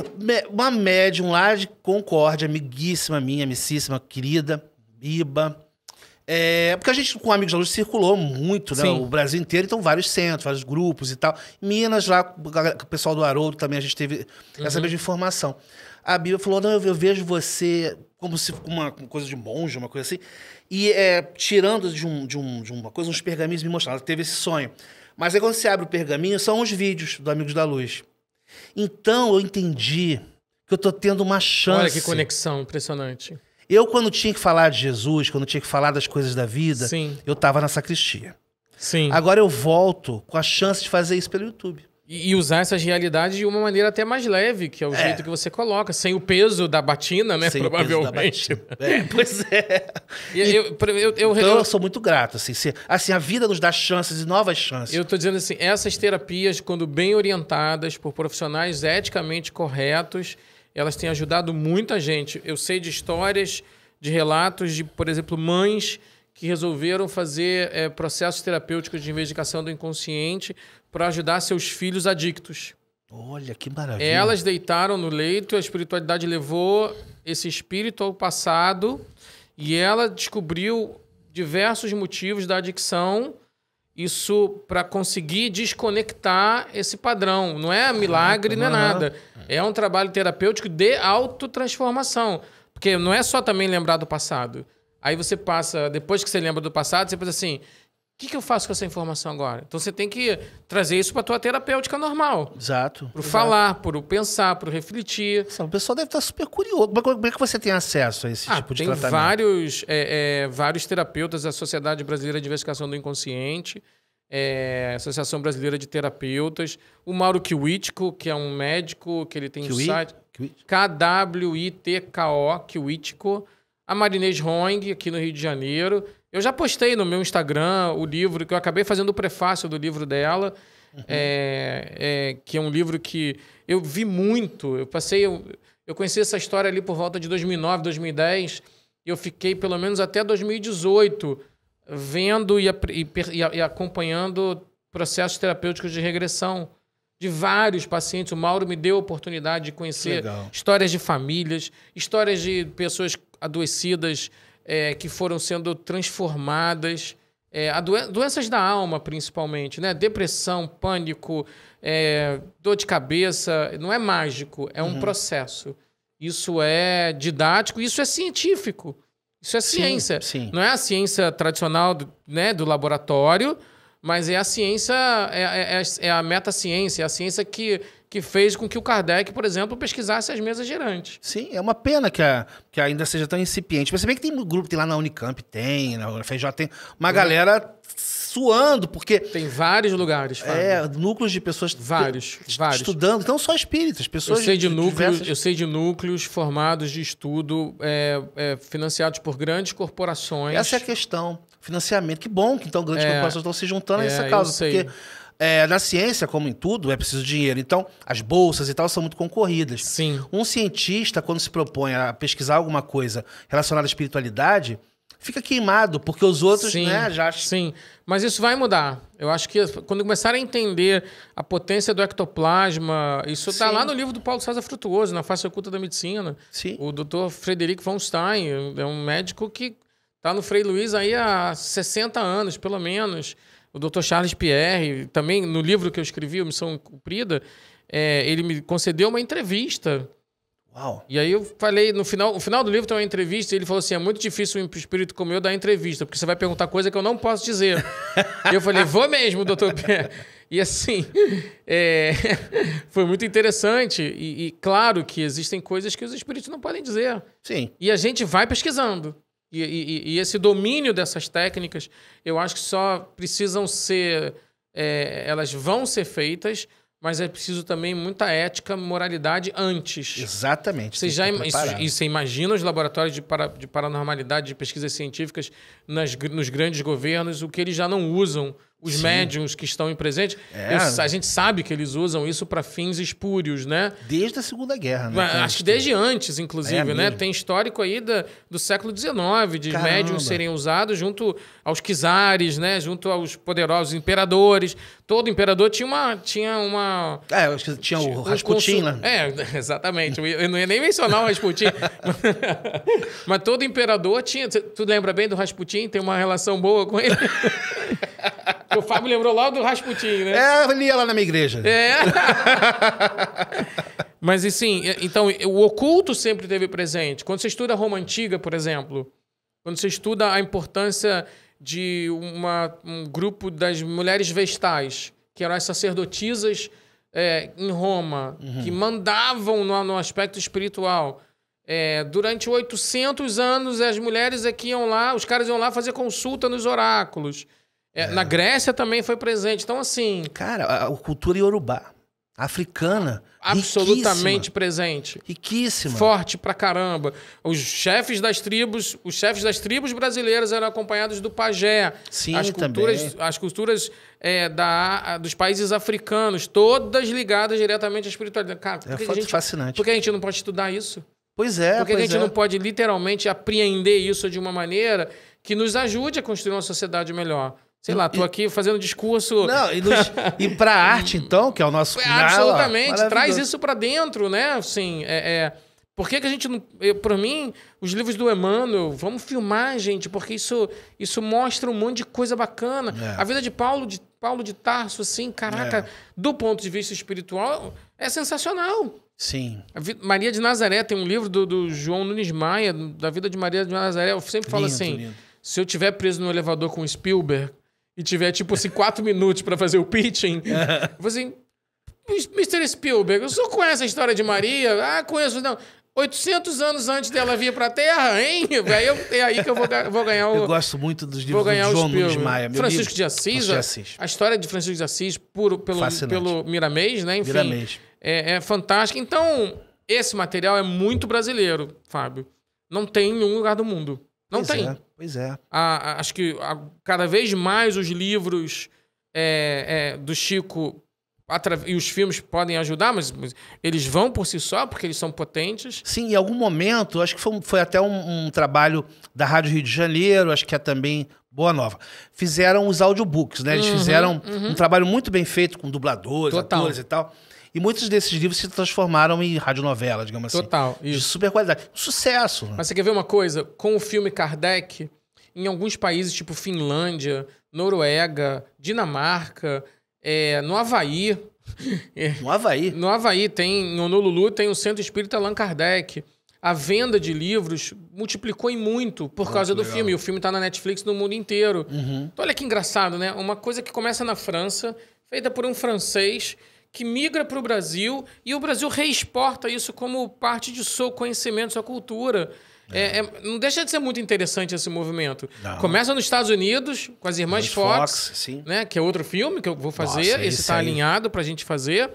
uma médium lá de Concórdia, amiguíssima minha, amicíssima, querida, Biba é, porque a gente, com Amigos da Luz, circulou muito, né? Sim. O Brasil inteiro, então vários centros, vários grupos e tal. Minas, lá, o pessoal do Haroldo também, a gente teve uhum. essa mesma informação. A Biba falou: não, eu, eu vejo você como se uma, uma coisa de monge, uma coisa assim. E é, tirando de, um, de, um, de uma coisa, uns pergaminhos me mostraram. Ela teve esse sonho. Mas aí quando você abre o pergaminho, são os vídeos do Amigos da Luz. Então eu entendi que eu tô tendo uma chance. Olha que conexão impressionante. Eu, quando tinha que falar de Jesus, quando tinha que falar das coisas da vida, Sim. eu tava na sacristia. Sim. Agora eu volto com a chance de fazer isso pelo YouTube. E, e, usar essas realidades de uma maneira até mais leve, que é o é. jeito que você coloca, sem o peso da batina, né? Sem provavelmente. O peso da batina. É, pois é. E, e, eu, eu, eu, então eu sou muito grato. Assim, se, assim, a vida nos dá chances e novas chances. Eu estou dizendo assim: essas terapias, quando bem orientadas por profissionais eticamente corretos, elas têm ajudado muita gente. Eu sei de histórias, de relatos de, por exemplo, mães que resolveram fazer é, processos terapêuticos de investigação do inconsciente para ajudar seus filhos adictos. Olha que maravilha. Elas deitaram no leito, a espiritualidade levou esse espírito ao passado e ela descobriu diversos motivos da adicção. Isso para conseguir desconectar esse padrão. Não é milagre, não é nada. É um trabalho terapêutico de autotransformação. Porque não é só também lembrar do passado. Aí você passa, depois que você lembra do passado, você pensa assim: o que, que, eu faço com essa informação agora? Então você tem que trazer isso para a tua terapêutica normal. Exato. Para falar, para pensar, para refletir. Nossa, o pessoal deve estar tá super curioso. Como é que você tem acesso a esse ah, tipo de tem tratamento? Tem vários, é, é, vários terapeutas da Sociedade Brasileira de Investigação do Inconsciente, é, Associação Brasileira de Terapeutas, o Mauro Kiwitko, que é um médico, que ele tem Kiwi? T K O Kiwitko. A Marinês Roing, aqui no Rio de Janeiro. Eu já postei no meu Instagram o livro, que eu acabei fazendo o prefácio do livro dela, uhum. é, é, que é um livro que eu vi muito. Eu passei, eu, eu conheci essa história ali por volta de 2009, 2010, e eu fiquei pelo menos até 2018 vendo e, e, e acompanhando processos terapêuticos de regressão de vários pacientes. O Mauro me deu a oportunidade de conhecer histórias de famílias, histórias de pessoas adoecidas é, que foram sendo transformadas. É, doen doenças da alma, principalmente, né? Depressão, pânico, é, dor de cabeça. Não é mágico, é um uhum. processo. Isso é didático, isso é científico. Isso é ciência. sim. Não é a ciência tradicional do, né, do laboratório, mas é a ciência, é, é, é, é a metaciência, é a ciência que que fez com que o Kardec, por exemplo, pesquisasse as mesas girantes. Sim, é uma pena que, a, que ainda seja tão incipiente. Mas se bem que tem um grupo, tem lá na Unicamp, tem, na FJ tem uma é. galera suando, porque... Tem vários lugares, é, Fábio. É, núcleos de pessoas... Vários, vários. Estudando, então só espíritas, pessoas... Eu sei de, núcleos, diversas... eu sei de núcleos formados de estudo, é, é, financiados por grandes corporações. Essa é a questão, financiamento. Que bom que então grandes é, corporações estão se juntando a é, essa causa, porque... Sei é, na ciência, como em tudo, é preciso dinheiro. Então, as bolsas e tal são muito concorridas. Sim. Um cientista, quando se propõe a pesquisar alguma coisa relacionada à espiritualidade, fica queimado, porque os outros, sim, né, já... Sim, mas isso vai mudar. Eu acho que quando começar a entender a potência do ectoplasma, isso está lá no livro do Paulo César Frutuoso, na face oculta da medicina. Sim. O doutor Frederico von Stein é um médico que está no Frei Luiz aí há 60 anos, pelo menos. O Dr. Charles Pierre, também no livro que eu escrevi, Missão Cumprida, é, ele me concedeu uma entrevista. Uau. E aí eu falei, no final, no final do livro tem uma entrevista, e ele falou assim: é muito difícil um espírito como eu dar entrevista, porque você vai perguntar coisa que eu não posso dizer. e eu falei, vou mesmo, doutor Pierre. E assim, é, foi muito interessante. E, e, claro que existem coisas que os espíritos não podem dizer. Sim. E a gente vai pesquisando. E, e, e, esse domínio dessas técnicas, eu acho que só precisam ser. É, elas vão ser feitas, mas é preciso também muita ética, moralidade antes. Exatamente. Você já isso, isso, imagina os laboratórios de, para, de paranormalidade, de pesquisas científicas nas, nos grandes governos, o que eles já não usam os Sim. médiums que estão em presente, é. a gente sabe que eles usam isso para fins espúrios, né? Desde a Segunda Guerra, né? Acho que desde antes, inclusive, é né? Tem histórico aí da, do século XIX, de Caramba. médiums serem usados junto aos czares, né? Junto aos poderosos imperadores. Todo imperador tinha uma. Tinha uma é, eu acho que tinha o Rasputin, né? É, exatamente. Eu não ia nem mencionar o Rasputin. mas todo imperador tinha. Tu lembra bem do Rasputin? Tem uma relação boa com ele? o Fábio lembrou lá do Rasputin, né? É, eu lia lá na minha igreja. É. mas assim, então, o oculto sempre teve presente. Quando você estuda a Roma Antiga, por exemplo, quando você estuda a importância de uma, um grupo das mulheres vestais, que eram as sacerdotisas é, em Roma, uhum. que mandavam no, no aspecto espiritual. É, durante 800 anos, as mulheres aqui iam lá, os caras iam lá fazer consulta nos oráculos. É, é. na Grécia também foi presente. Então, assim. Cara, a, a cultura iorubá africana. Absolutamente presente. Riquíssima. Forte pra caramba. Os chefes das tribos, os chefes das tribos brasileiras eram acompanhados do pajé. Sim, as culturas, também. As culturas é, da, dos países africanos, todas ligadas diretamente à espiritualidade. Cara, é porque gente, fascinante. Por que a gente não pode estudar isso? Pois é, Porque que a gente é. não pode literalmente apreender isso de uma maneira que nos ajude a construir uma sociedade melhor. Sei lá, tô aqui fazendo discurso. Não, e, nos, e pra arte, então, que é o nosso final, é, Absolutamente, traz isso para dentro, né? Assim, é, é, por que, que a gente não. Para mim, os livros do Emmanuel, vamos filmar, gente, porque isso, isso mostra um monte de coisa bacana. É. A vida de Paulo de, Paulo de Tarso, assim, caraca, é. do ponto de vista espiritual, é sensacional. Sim. Maria de Nazaré tem um livro do, do, João Nunes Maia, da vida de Maria de Nazaré. Eu sempre falo lindo, assim: lindo. se eu tiver preso no elevador com Spielberg e tiver, tipo assim, quatro minutos para fazer o pitching, você é. assim, Mr. Spielberg, o senhor conhece a história de Maria? Ah, conheço, não. 800 anos antes dela vir para Terra, hein? É aí que eu vou, vou ganhar o. Eu gosto muito dos livros do João Nunes Maia. Meu Francisco livro, de Assis, a, a história de Francisco de Assis por, pelo, Fascinante. pelo Miramês, né? Enfim, Miramês. É, é fantástica. Então, esse material é muito brasileiro, Fábio. Não tem em nenhum lugar do mundo. Não pois tem. É. Pois é. A, a, acho que a, cada vez mais os livros é, é, do Chico e os filmes podem ajudar, mas, mas, eles vão por si só, porque eles são potentes. Sim, em algum momento, acho que foi, foi até um, um, trabalho da Rádio Rio de Janeiro, acho que é também Boa Nova. Fizeram os audiobooks, né? Eles uhum, fizeram uhum. um trabalho muito bem feito com dubladores, Total. atores e tal. E muitos desses livros se transformaram em radionovela, digamos Total, assim. Total. De super qualidade. Sucesso. Mas você quer ver uma coisa? Com o filme Kardec, em alguns países, tipo Finlândia, Noruega, Dinamarca, é, no Havaí. É, no Havaí? no Havaí tem, no Honolulu tem o Centro Espírita Allan Kardec. A venda de livros multiplicou em muito por causa do legal. filme. E o filme está na Netflix no mundo inteiro. Uhum. Então, olha que engraçado, né? Uma coisa que começa na França, feita por um francês, que migra para o Brasil e o Brasil reexporta isso como parte de seu conhecimento, sua cultura. É, é, é, não deixa de ser muito interessante esse movimento. Não. Começa nos Estados Unidos, com as Irmãs Fox, né, que é outro filme que eu vou fazer. Nossa, esse está alinhado para a gente fazer.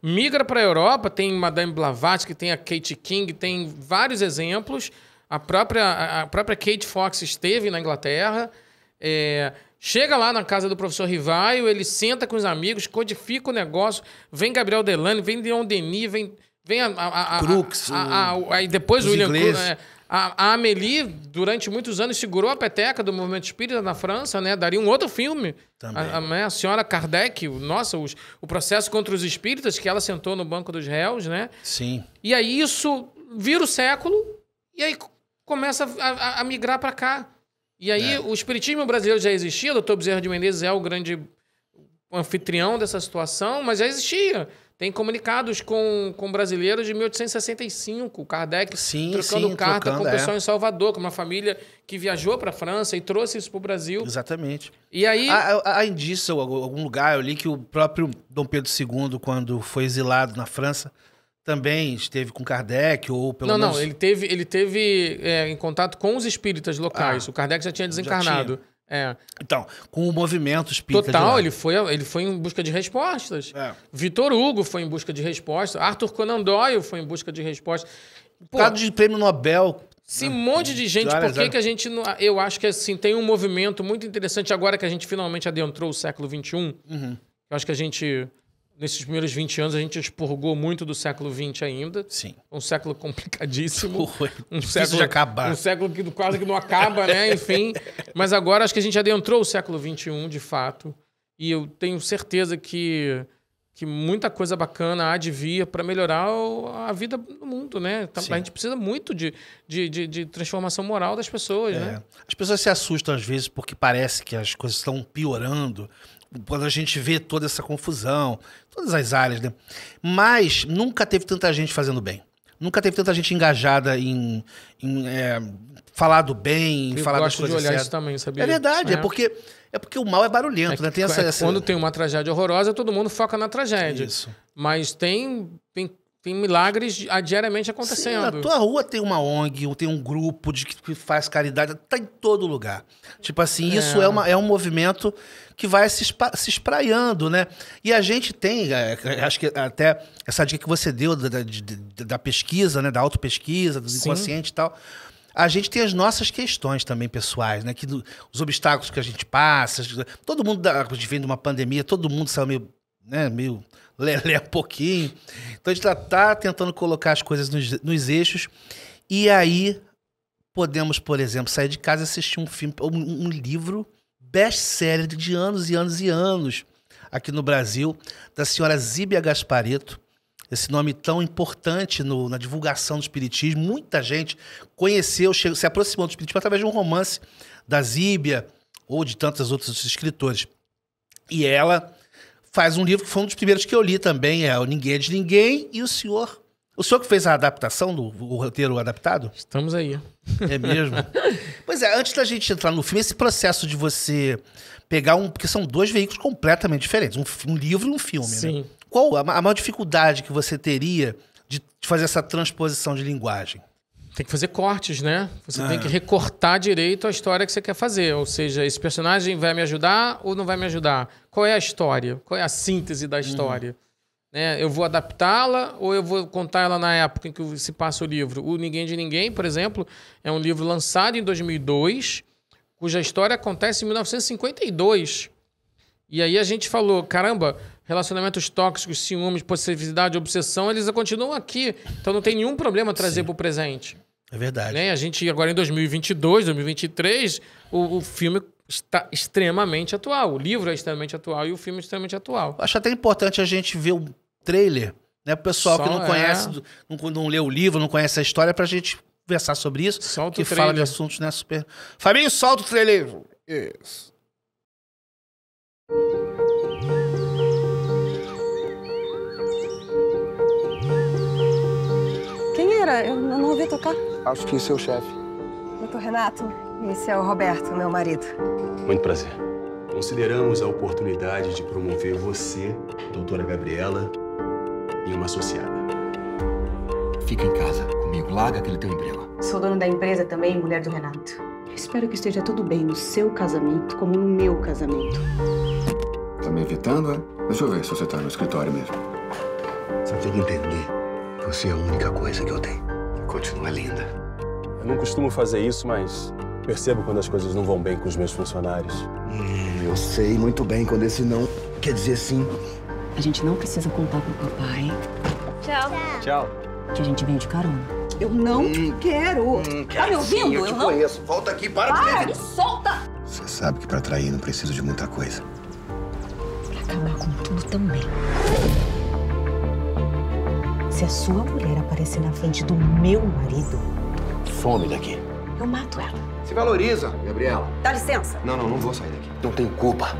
Migra para a Europa, tem Madame Blavatsky, tem a Kate King, tem vários exemplos. A própria, a própria Kate Fox esteve na Inglaterra. É, Chega lá na casa do professor Rivaio, ele senta com os amigos, codifica o negócio, vem Gabriel Delane, vem Leon Denis, vem, vem a... a, a Crux. A, a, depois o William Crux. É, a, Amélie, durante muitos anos, segurou a peteca do movimento espírita na França, né? Daria um outro filme. Também. A, a, né, a senhora Kardec, nossa, os, o processo contra os espíritas, que ela sentou no banco dos réus, né? Sim. E aí isso vira o século, e aí começa a, a migrar para cá. E aí, é. o espiritismo brasileiro já existia, o doutor Bezerra de Menezes é o grande anfitrião dessa situação, mas já existia. Tem comunicados com, com brasileiros de 1865, Kardec sim, trocando sim, carta trocando, com o pessoal é. em Salvador, com uma família que viajou para a França e trouxe isso para o Brasil. Exatamente. E aí... Há, indício, algum lugar, eu li que o próprio Dom Pedro II, quando foi exilado na França, também esteve com Kardec ou pelo não, menos... Não, ele teve, ele teve é, em contato com os espíritas locais. Ah, o Kardec já tinha desencarnado. Já tinha. É. Então, com o movimento espírita. Total, ele foi, ele foi em busca de respostas. É. Vitor Hugo foi em busca de respostas. Arthur Conan Doyle foi em busca de respostas. Pô, Caso de prêmio Nobel. Esse né? um monte de gente, por que, que a gente. Não, eu acho que assim, tem um movimento muito interessante agora que a gente finalmente adentrou o século XXI. Uhum. Eu acho que a gente nesses primeiros 20 anos a gente expurgou muito do século XX ainda. Sim. Um século complicadíssimo. Foi. Um século de acabar. Um século que quase que não acaba, né? Enfim. Mas agora acho que a gente adentrou o século XXI, de fato. E eu tenho certeza que, que muita coisa bacana há de vir para melhorar a vida do mundo, né? Então, Sim. A gente precisa muito de, de, de, de transformação moral das pessoas, é. né? As pessoas se assustam às vezes porque parece que as coisas estão piorando quando a gente vê toda essa confusão, todas as áreas, né? Mas nunca teve tanta gente fazendo bem. Nunca teve tanta gente engajada em, em é, falar do bem, em Eu falar gosto das coisas de olhar certas. isso também, sabia? É verdade, é, é porque é porque o mal é barulhento, é, né? Tem essa, é essa... Quando tem uma tragédia horrorosa, todo mundo foca na tragédia. Isso. Mas tem, tem, tem milagres diariamente acontecendo. Sim, na tua rua tem uma ONG, ou tem um grupo de que faz caridade, tá em todo lugar. Tipo assim, é. isso é, uma, é um movimento que vai se, espa, se espraiando, né? E a gente tem, é, é, acho que até essa dica que você deu da, da, da pesquisa, né? Da autopesquisa, do inconsciente Sim. e tal. A gente tem as nossas questões também pessoais, né? Que do, os obstáculos que a gente passa. Todo mundo, da, a vem de uma pandemia, todo mundo saiu meio, né, meio lelé um pouquinho. Então a gente está tá tentando colocar as coisas nos, nos eixos. E aí podemos, por exemplo, sair de casa e assistir um filme, um, um livro best-seller de anos e anos e anos aqui no Brasil, da senhora Zíbia Gasparito, Esse nome tão importante no, na divulgação do Espiritismo. Muita gente conheceu, chegou, se aproximou do Espiritismo através de um romance da Zíbia ou de tantos outros escritores. E ela faz um livro que foi um dos primeiros que eu li também, é o Ninguém é de Ninguém e o Senhor. O senhor que fez a adaptação do roteiro adaptado? Estamos aí. É mesmo? pois é, antes da gente entrar no filme, esse processo de você pegar um. Porque são dois veículos completamente diferentes, um, um livro e um filme, né? Sim. Né? Qual a, a maior dificuldade que você teria de fazer essa transposição de linguagem? tem que fazer cortes, né? Você tem ah. que recortar direito a história que você quer fazer. Ou seja, esse personagem vai me ajudar ou não vai me ajudar? Qual é a história? Qual é a síntese da uhum. história? Uhum. Né? Eu vou adaptá-la ou eu vou contar ela na época em que se passa o livro? O Ninguém de Ninguém, por exemplo, é um livro lançado em 2002, cuja história acontece em 1952. E aí a gente falou, caramba, relacionamentos tóxicos, ciúmes, possessividade, obsessão, eles continuam aqui. Então não tem nenhum problema trazer para o presente. É verdade. Né? A gente, agora em 2022, 2023, o, o filme está extremamente atual. O livro é extremamente atual e o filme é extremamente atual. Acho até importante a gente ver um trailer, né? Pro pessoal Só que não é. conhece, não, não lê o livro, não conhece a história, é pra gente conversar sobre isso. Solta que o trailer. fala de assuntos, né? Super. Fabinho, solta o trailer. Isso. Quem era? Eu não ouvi tocar. Acho que seu chefe. Doutor Renato. Esse é o Roberto, meu marido. Muito prazer. Consideramos a oportunidade de promover você, doutora Gabriela, e uma associada. Fica em casa comigo, larga aquele teu emprego. Sou dono da empresa também, mulher do Renato. espero que esteja tudo bem no seu casamento como no meu casamento. Tá me evitando, é? Deixa eu ver se você tá no escritório mesmo. Você tem que entender. Você é a única coisa que eu tenho. Continua linda. Eu não costumo fazer isso, mas percebo quando as coisas não vão bem com os meus funcionários. Hum, eu sei muito bem quando esse não quer dizer sim. A gente não precisa contar pro papai. Tchau. Tchau. Que a gente veio de carona. Eu não hum, quero. Hum, tá me ouvindo? Sim, eu, eu não. Conheço. Volta aqui, para, para de me solta. Você sabe que para trair não preciso de muita coisa. Pra acabar com tudo também. Se a sua mulher aparecer na frente do meu marido, some daqui. Eu mato ela. Se valoriza, Gabriela. Dá licença. Não, não, não vou sair daqui. Não tenho culpa.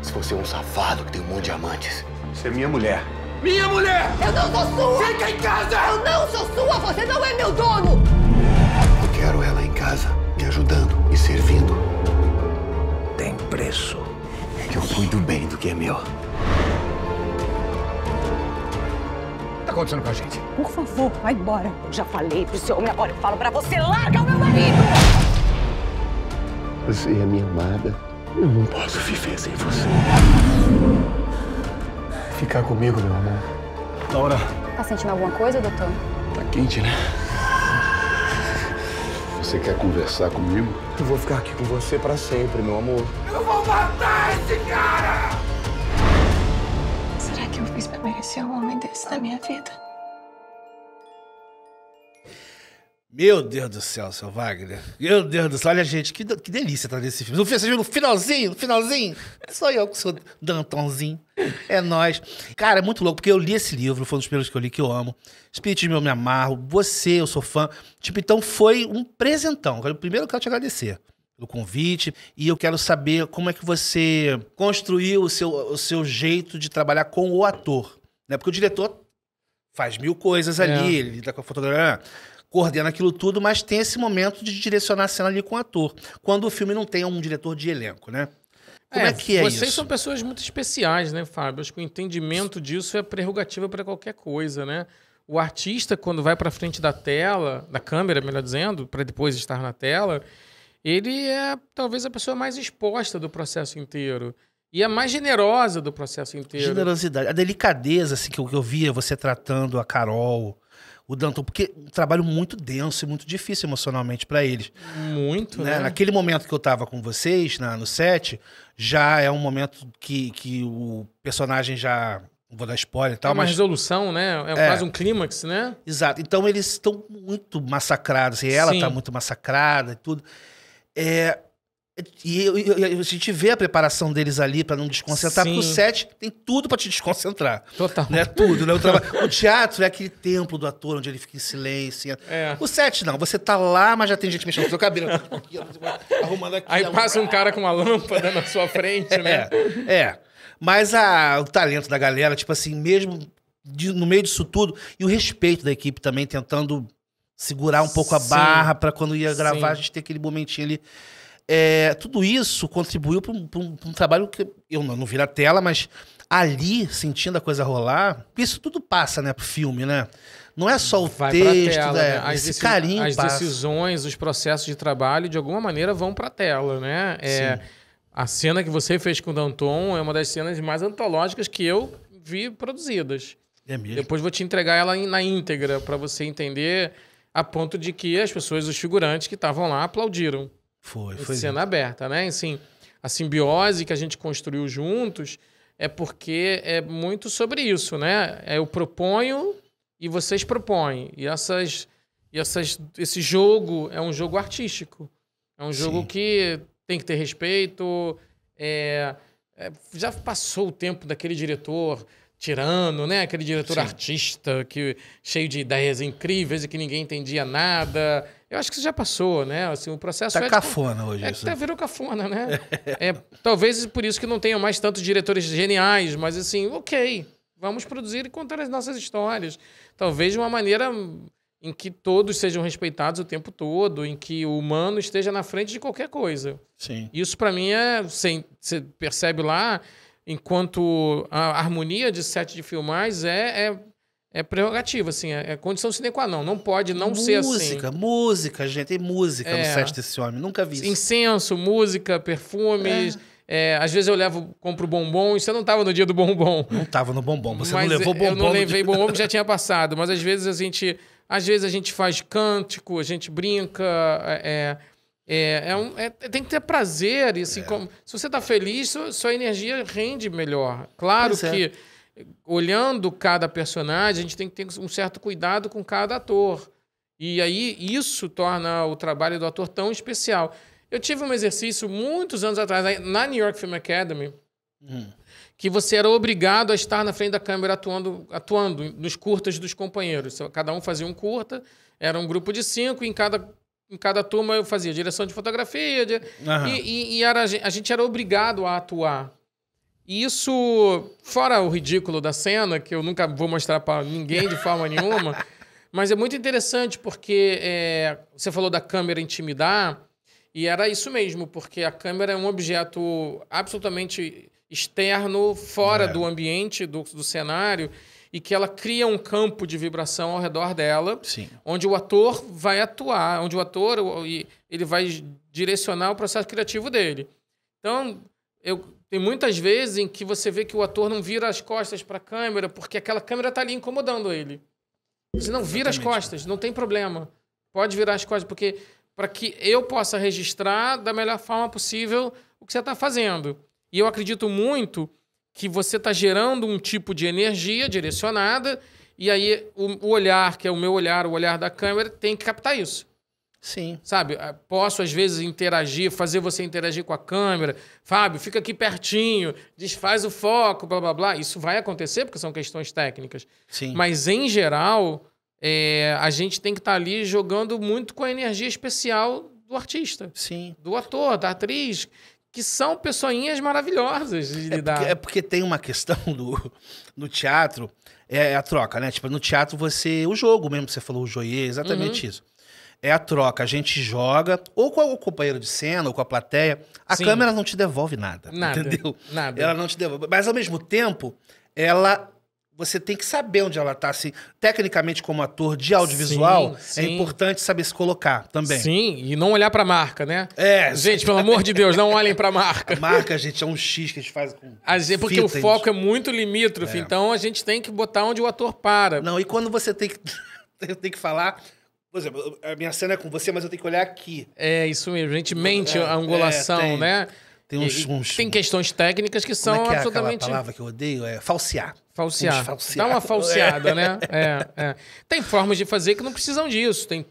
Se você é um safado que tem um monte de amantes. Você é minha mulher. Minha mulher! Eu não sou sua! Fica em casa! Eu não sou sua! Você não é meu dono! Eu quero ela em casa, me ajudando e servindo. Tem preço. Que eu cuido bem do que é meu. Tá acontecendo com a gente? Por favor, vai embora. Eu já falei pro seu homem, agora eu falo pra você, larga o meu marido! Você é minha amada. Eu não posso viver sem você ficar comigo, meu amor. Laura. Tá sentindo alguma coisa, doutor? Tá quente, né? Você quer conversar comigo? Eu vou ficar aqui com você para sempre, meu amor. Eu vou matar esse cara! Será que eu fiz pra merecer um homem desse na minha vida? Meu Deus do céu, seu Wagner. Meu Deus do céu. Olha, gente, que, que delícia tá nesse filme. Você viu no finalzinho, no finalzinho. Só eu com o seu Dantonzinho. É nós. Cara, é muito louco, porque eu li esse livro, foi um dos primeiros que eu li que eu amo. de meu, me amarro. Você, eu sou fã. Tipo, então foi um presentão. Primeiro eu quero te agradecer pelo convite e eu quero saber como é que você construiu o seu, o seu jeito de trabalhar com o ator. Né? Porque o diretor faz mil coisas ali, é. ele tá com a fotografia coordena aquilo tudo, mas tem esse momento de direcionar a cena ali com o ator, quando o filme não tem um diretor de elenco, né? Como é, é que é vocês isso? Vocês são pessoas muito especiais, né, Fábio? Acho que o entendimento disso é prerrogativa para qualquer coisa, né? O artista, quando vai para frente da tela, da câmera, melhor dizendo, para depois estar na tela, ele é talvez a pessoa mais exposta do processo inteiro. E a é mais generosa do processo inteiro. Generosidade. A delicadeza assim, que, eu, que eu via você tratando a Carol, o Danton, porque um trabalho muito denso e muito difícil emocionalmente para eles. Muito, né? né? Naquele momento que eu tava com vocês, na, no set, já é um momento que, que o personagem já. Vou dar spoiler e tal, é uma mas. resolução, né? É, é, quase um clímax, né? Exato. Então eles estão muito massacrados, e ela Sim. tá muito massacrada e tudo. É, e eu, eu, a gente vê a preparação deles ali para não desconcentrar, Sim. porque o set tem tudo para te desconcentrar. Total. Né? Tudo, né? O, o, teatro é aquele templo do ator onde ele fica em silêncio. Assim, é. O set não, você tá lá, mas já tem gente mexendo no seu cabelo. arrumando aqui. Aí arrumando... passa um cara com uma lâmpada na sua frente, né? É, é. Mas a, o talento da galera, tipo assim, mesmo de, no meio disso tudo, e o respeito da equipe também, tentando segurar um pouco a barra para quando ia gravar Sim. a gente ter aquele momentinho ali. É, tudo isso contribuiu para um, um, um, trabalho que eu não, não vi na tela, mas ali, sentindo a coisa rolar, isso tudo passa, né, o filme, né? Não é só o Vai texto, tela, né? né? as esse carinho As passa. decisões, os processos de trabalho, de alguma maneira, vão para a tela, né? É, a cena que você fez com o Danton é uma das cenas mais antológicas que eu vi produzidas. É mesmo? Depois vou te entregar ela na íntegra para você entender a ponto de que as pessoas, os figurantes que estavam lá, aplaudiram. Foi, foi. Cena aberta, né? Assim, a simbiose que a gente construiu juntos é porque é muito sobre isso, né? É, eu proponho e vocês propõem. E essas, e essas, esse jogo é um jogo artístico. É um jogo Sim. que tem que ter respeito. É, é, já passou o tempo daquele diretor tirano, né? Aquele diretor Sim. artista que cheio de ideias incríveis e que ninguém entendia nada. Eu acho que isso já passou, né? Assim, o processo. Tá é cafona de... hoje. É, isso. Tá virou cafona, né? é, talvez por isso que não tenham mais tantos diretores geniais, mas assim, ok, vamos produzir e contar as nossas histórias. Talvez de uma maneira em que todos sejam respeitados o tempo todo, em que o humano esteja na frente de qualquer coisa. Sim. Isso para mim é, você percebe lá, enquanto a harmonia de sete de filmagens é, é é prerrogativa, assim, é, é condição sine qua non. Não pode não música, ser assim. Música, música, gente, tem música é. no set desse homem, nunca vi isso. Incenso, música, perfumes. É. É, às vezes eu levo, compro bombom, e você não estava no dia do bombom. Não estava no bombom, você mas não levou bombom. Eu não levei bombom porque já tinha passado, mas às vezes a gente, às vezes a gente faz cântico, a gente brinca, é, é, é, é um, é, tem que ter prazer. E, assim, é. como, se você está feliz, sua, sua, energia rende melhor. Claro pois é. que olhando cada personagem, a gente tem que ter um certo cuidado com cada ator. E aí isso torna o trabalho do ator tão especial. Eu tive um exercício muitos anos atrás, na New York Film Academy, hum. que você era obrigado a estar na frente da câmera atuando, atuando nos curtas dos companheiros. Cada um fazia um curta, era um grupo de cinco, e em cada, em cada turma eu fazia direção de fotografia, de, e, e, e era, a gente era obrigado a atuar. E isso, fora o ridículo da cena, que eu nunca vou mostrar para ninguém de forma nenhuma, mas é muito interessante porque é, você falou da câmera intimidar, e era isso mesmo, porque a câmera é um objeto absolutamente externo, fora é. do ambiente, do, do cenário, e que ela cria um campo de vibração ao redor dela, Sim. onde o ator vai atuar, onde o ator ele vai direcionar o processo criativo dele. Então, eu tem muitas vezes em que você vê que o ator não vira as costas para a câmera porque aquela câmera tá ali incomodando ele. Você não vira as costas, não tem problema. Pode virar as costas porque para que eu possa registrar da melhor forma possível o que você está fazendo. E eu acredito muito que você está gerando um tipo de energia direcionada e aí o, o olhar, que é o meu olhar, o olhar da câmera, tem que captar isso. Sim. Sabe? Eh, posso, às vezes, interagir, fazer você interagir com a câmera. Fábio, fica aqui pertinho, desfaz o foco, blá, blá, blá. Isso vai acontecer porque são questões técnicas. Sim. Mas, em geral, é, a gente tem que estar tá ali jogando muito com a energia especial do artista. Sim. Do ator, da atriz, que são pessoinhas maravilhosas de é lidar. Porque, é porque tem uma questão do, no teatro, é, é a troca, né? Tipo, no teatro você... O jogo mesmo, você falou, o joie exatamente uhum. isso é a troca. A gente joga, ou com o companheiro de cena, ou com a plateia. A Sim. câmera não te devolve nada. Nada. Entendeu? Nada. Ela não te devolve. Mas ao mesmo tempo, ela você tem que saber onde ela está, assim. Tecnicamente, como ator de audiovisual, sim, é sim. é importante saber se colocar também. Sim, e não olhar para a marca, né? É. Gente, pelo amor de Deus, não olhem para marca. A marca, gente, é um X que a gente faz com. A gente, porque fita, o foco gente... é muito limítrofe, é. então a gente tem que botar onde o ator para. Não, e quando você tem que. tem que falar por exemplo, a minha cena é com você, mas eu tenho que olhar aqui. É, isso mesmo. A gente mente é, a angulação, é, tem, né? Tem uns, uns, Tem questões técnicas que são Como é que é absolutamente. A palavra que eu odeio é falsear. Falsear. falsear. Dá uma é. falseada, né? É, é. Tem formas de fazer que não precisam disso. Tem,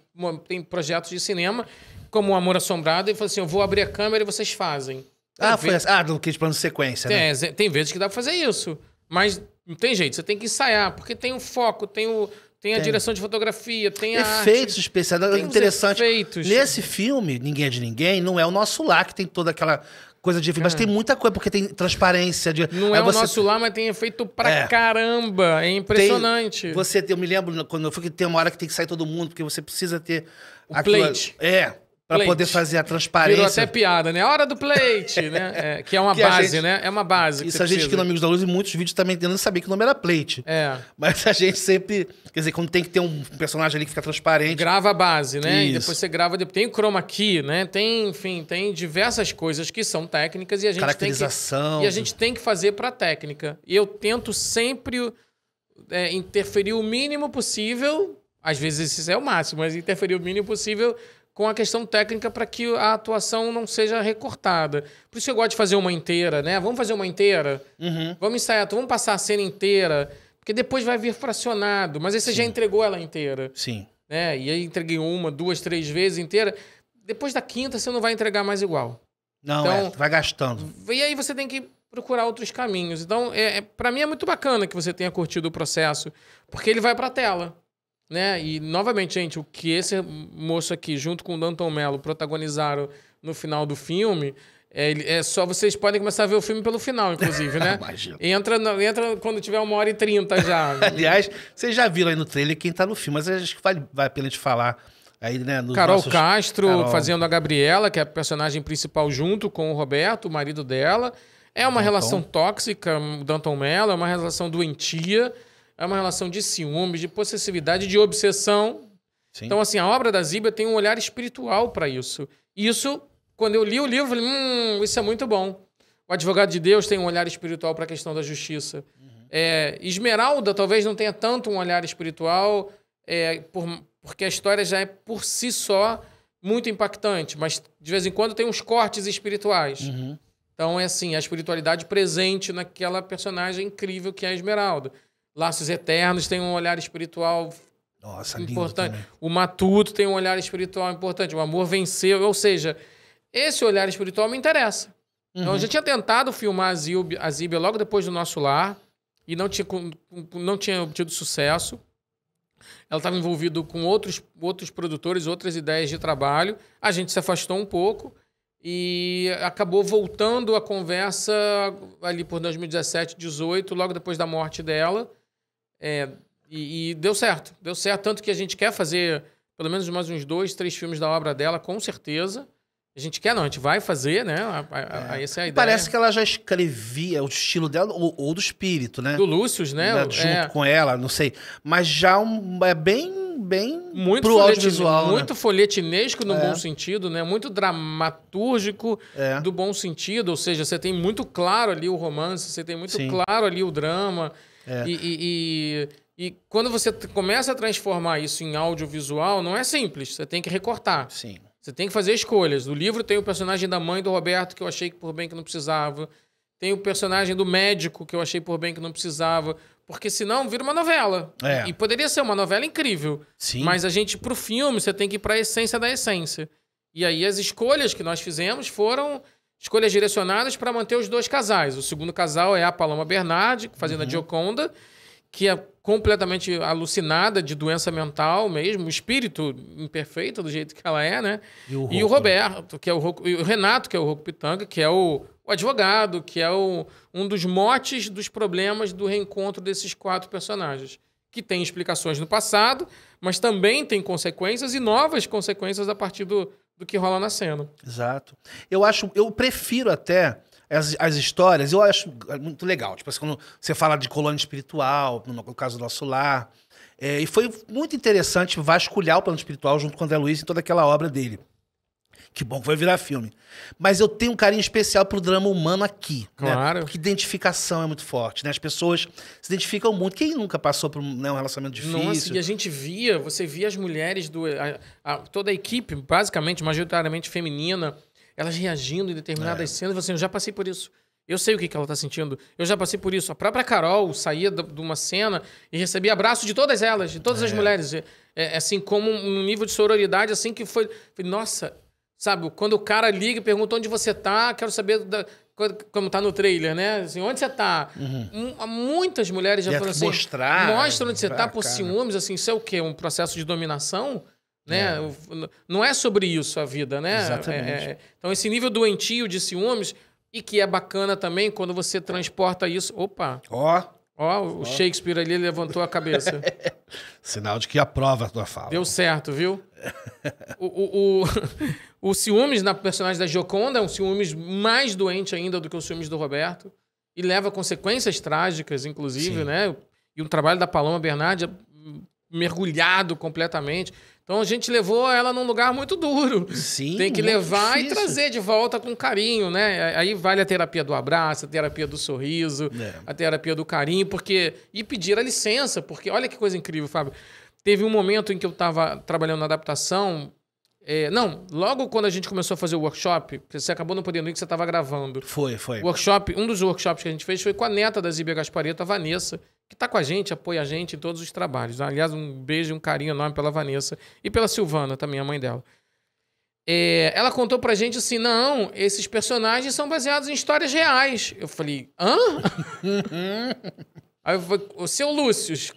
tem projetos de cinema, como o Amor Assombrado, e fala assim: eu vou abrir a câmera e vocês fazem. Tem ah, foi assim. Ah, do que de plano de sequência, tem, né? É, tem vezes que dá pra fazer isso. Mas não tem jeito, você tem que ensaiar, porque tem o foco, tem o, tem a tem. direção de fotografia, tem a efeitos especiais, é interessante. Efeitos. Nesse filme, Ninguém é de Ninguém, não é o nosso lá que tem toda aquela coisa de mas é. tem muita coisa, porque tem transparência. De, não é você... o nosso lá, mas tem efeito pra é. caramba. É impressionante. Tem, você, eu me lembro quando eu fui que tem uma hora que tem que sair todo mundo, porque você precisa ter. O plate. É. Pra poder fazer a transparência. Virou até piada, né? É hora do plate, né? É, que é uma que base, gente... né? É uma base. Isso a gente que no é Amigos da Luz e muitos vídeos também tendo saber que o nome era plate. É. Mas a gente sempre. Quer dizer, quando tem que ter um personagem ali que fica transparente. Grava a base, né? Isso. E depois você grava. Tem o chroma key, né? Tem, enfim, tem diversas coisas que são técnicas e a gente Caracterização. tem que. E a gente tem que fazer pra técnica. E eu tento sempre é, interferir o mínimo possível. Às vezes isso é o máximo, mas interferir o mínimo possível com a questão técnica para que a atuação não seja recortada. Por isso que eu gosto de fazer uma inteira, né? Vamos fazer uma inteira? Uhum. Vamos ensaiar, vamos passar a cena inteira, porque depois vai vir fracionado. Mas aí você Sim. já entregou ela inteira. Sim. Né? E aí entreguei uma, duas, três vezes inteira. Depois da quinta você não vai entregar mais igual. Não, então, é, vai gastando. E aí você tem que procurar outros caminhos. Então, é, é para mim é muito bacana que você tenha curtido o processo, porque ele vai para a tela. Né? E, novamente, gente, o que esse moço aqui, junto com o Danton Mello, protagonizaram no final do filme, é, é, só vocês podem começar a ver o filme pelo final, inclusive, né? Imagina. Entra, no, entra quando tiver uma hora e trinta já. Aliás, vocês já viram aí no trailer quem tá no filme, mas acho que vale, vale a pena te falar. Aí, né, Carol nossos... Castro Carol... fazendo a Gabriela, que é a personagem principal, junto com o Roberto, o marido dela. É uma Danton. relação tóxica, Danton Mello, é uma relação doentia é uma relação de ciúmes, de possessividade, de obsessão. Sim. Então, assim, a obra da Zíbia tem um olhar espiritual para isso. E isso, quando eu li o livro, eu falei, hum, isso é muito bom. O Advogado de Deus tem um olhar espiritual para a questão da justiça. Uhum. É, Esmeralda talvez não tenha tanto um olhar espiritual, é, por, porque a história já é por si só muito impactante, mas de vez em quando tem uns cortes espirituais. Uhum. Então é assim, a espiritualidade presente naquela personagem incrível que é a Esmeralda. Laços Eternos tem um olhar espiritual Nossa, importante. O Matuto tem um olhar espiritual importante. O Amor Venceu. Ou seja, esse olhar espiritual me interessa. Uhum. Então, eu uhum. já tinha tentado filmar a Zíbia logo depois do nosso lar e não tinha, não tinha obtido sucesso. Ela estava envolvida com outros, outros produtores, outras ideias de trabalho. A gente se afastou um pouco e acabou voltando a conversa ali por 2017, 18, logo depois da morte dela. É, e, e, deu certo, deu certo. Tanto que a gente quer fazer pelo menos mais uns dois, três filmes da obra dela, com certeza. A gente quer, não, a gente vai fazer, né? A, a, a, é. essa é a ideia. Parece que ela já escrevia o estilo dela, ou, ou do espírito, né? Do Lúcius, né? né? Junto é. com ela, não sei. Mas já um, é bem, bem muito pro audiovisual. Né? Muito né? folhetinesco no é. bom sentido, né? Muito dramatúrgico é. do bom sentido. Ou seja, você tem muito claro ali o romance, você tem muito Sim. claro ali o drama. É. E, e, e, e, quando você começa a transformar isso em audiovisual, não é simples. Você tem que recortar. Sim. Você tem que fazer escolhas. No livro tem o personagem da mãe do Roberto, que eu achei que por bem que não precisava. Tem o personagem do médico, que eu achei por bem que não precisava. Porque senão vira uma novela. É. E poderia ser uma novela incrível. Sim. Mas a gente, pro filme, você tem que ir pra essência da essência. E aí as escolhas que nós fizemos foram Escolhas direcionadas para manter os dois casais. O segundo casal é a Paloma Bernardi, fazendo a uhum. Gioconda, que é completamente alucinada de doença mental mesmo, o espírito imperfeito do jeito que ela é, né? E o, e o né? Roberto, que é o, o Renato, que é o Rocco Pitanga, que é o, o advogado, que é o, um dos motes dos problemas do reencontro desses quatro personagens, que tem explicações no passado, mas também tem consequências e novas consequências a partir do, do que rola na cena. Exato. Eu acho, eu prefiro até as, as histórias, eu acho muito legal. Tipo assim, quando você fala de colônia espiritual, no caso do nosso lar. É, e foi muito interessante vasculhar o plano espiritual junto com o André Luiz em toda aquela obra dele. Que bom que vai virar filme. Mas eu tenho um carinho especial pro drama humano aqui. Né? Claro. Né? Porque identificação é muito forte, né? As pessoas se identificam muito. Quem nunca passou por né, um relacionamento difícil? Nossa, e a gente via, você via as mulheres do. A, a, toda a equipe, basicamente, majoritariamente feminina, elas reagindo em determinadas é. cenas. Você, assim, eu já passei por isso. Eu sei o que, que ela tá sentindo. Eu já passei por isso. A própria Carol saía de uma cena e recebia abraço de todas elas, de todas é. as mulheres. É, é assim, como um nível de sororidade, assim, que foi. foi nossa, Sabe, quando o cara liga e pergunta onde você tá, quero saber da, como tá no trailer, né? Assim, onde você tá? Uhum. Muitas mulheres já falam assim. Mostrar. Mostra onde você tá por cara. ciúmes, assim, isso é o quê? Um processo de dominação? Né? É. Não é sobre isso a vida, né? Exatamente. É, é, é, Então, esse nível doentio de ciúmes, e que é bacana também quando você transporta isso. Opa! Ó! Oh. Ó, oh, o Shakespeare ali levantou a cabeça. Sinal de que aprova a tua fala. Deu certo, viu? o, o... O ciúmes na personagem da Gioconda é um ciúmes mais doente ainda do que o ciúmes do Roberto. E leva consequências trágicas, inclusive, Sim. né? E o trabalho da Paloma Bernardi é mergulhado completamente. Então a gente levou ela num lugar muito duro. Sim. Tem que levar difícil. e trazer de volta com carinho, né? Aí vale a terapia do abraço, a terapia do sorriso, é. a terapia do carinho, porque. E pedir a licença, porque olha que coisa incrível, Fábio. Teve um momento em que eu estava trabalhando na adaptação é, não, logo quando a gente começou a fazer o workshop, você acabou não podendo ir, que você estava gravando. Foi, foi. Workshop, um dos workshops que a gente fez foi com a neta da Zíbia Gaspareta, a Vanessa, que está com a gente, apoia a gente em todos os trabalhos. Aliás, um beijo e um carinho enorme pela Vanessa e pela Silvana, também a mãe dela. É, ela contou pra gente assim: não, esses personagens são baseados em histórias reais. Eu falei, hã? Aí eu falei, o seu Lúcio,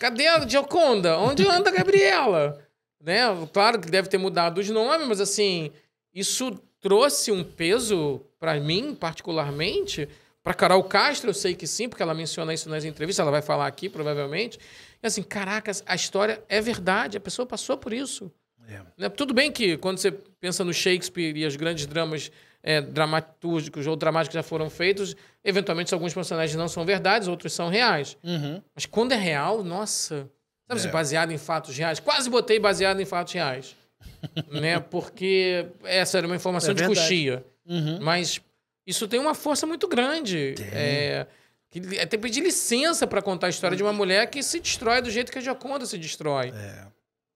cadê a Gioconda? Onde anda a Gabriela? Né? Claro que deve ter mudado os nomes, mas assim, isso trouxe um peso para mim, particularmente. Para Carol Castro, eu sei que sim, porque ela menciona isso nas entrevistas, ela vai falar aqui, provavelmente. E assim, caracas a história é verdade, a pessoa passou por isso. É. Né? Tudo bem que quando você pensa no Shakespeare e os grandes dramas é, dramatúrgicos ou dramáticos já foram feitos, eventualmente alguns personagens não são verdades, outros são reais. Uhum. Mas quando é real, nossa, Sabe é. assim, baseado em fatos reais. Quase botei baseado em fatos reais. né? Porque essa é, era é uma informação é de coxia. Uhum. Mas isso tem uma força muito grande. Tem. É, que, até pedir licença para contar a história de uma mulher que se destrói do jeito que a Gioconda se destrói. É.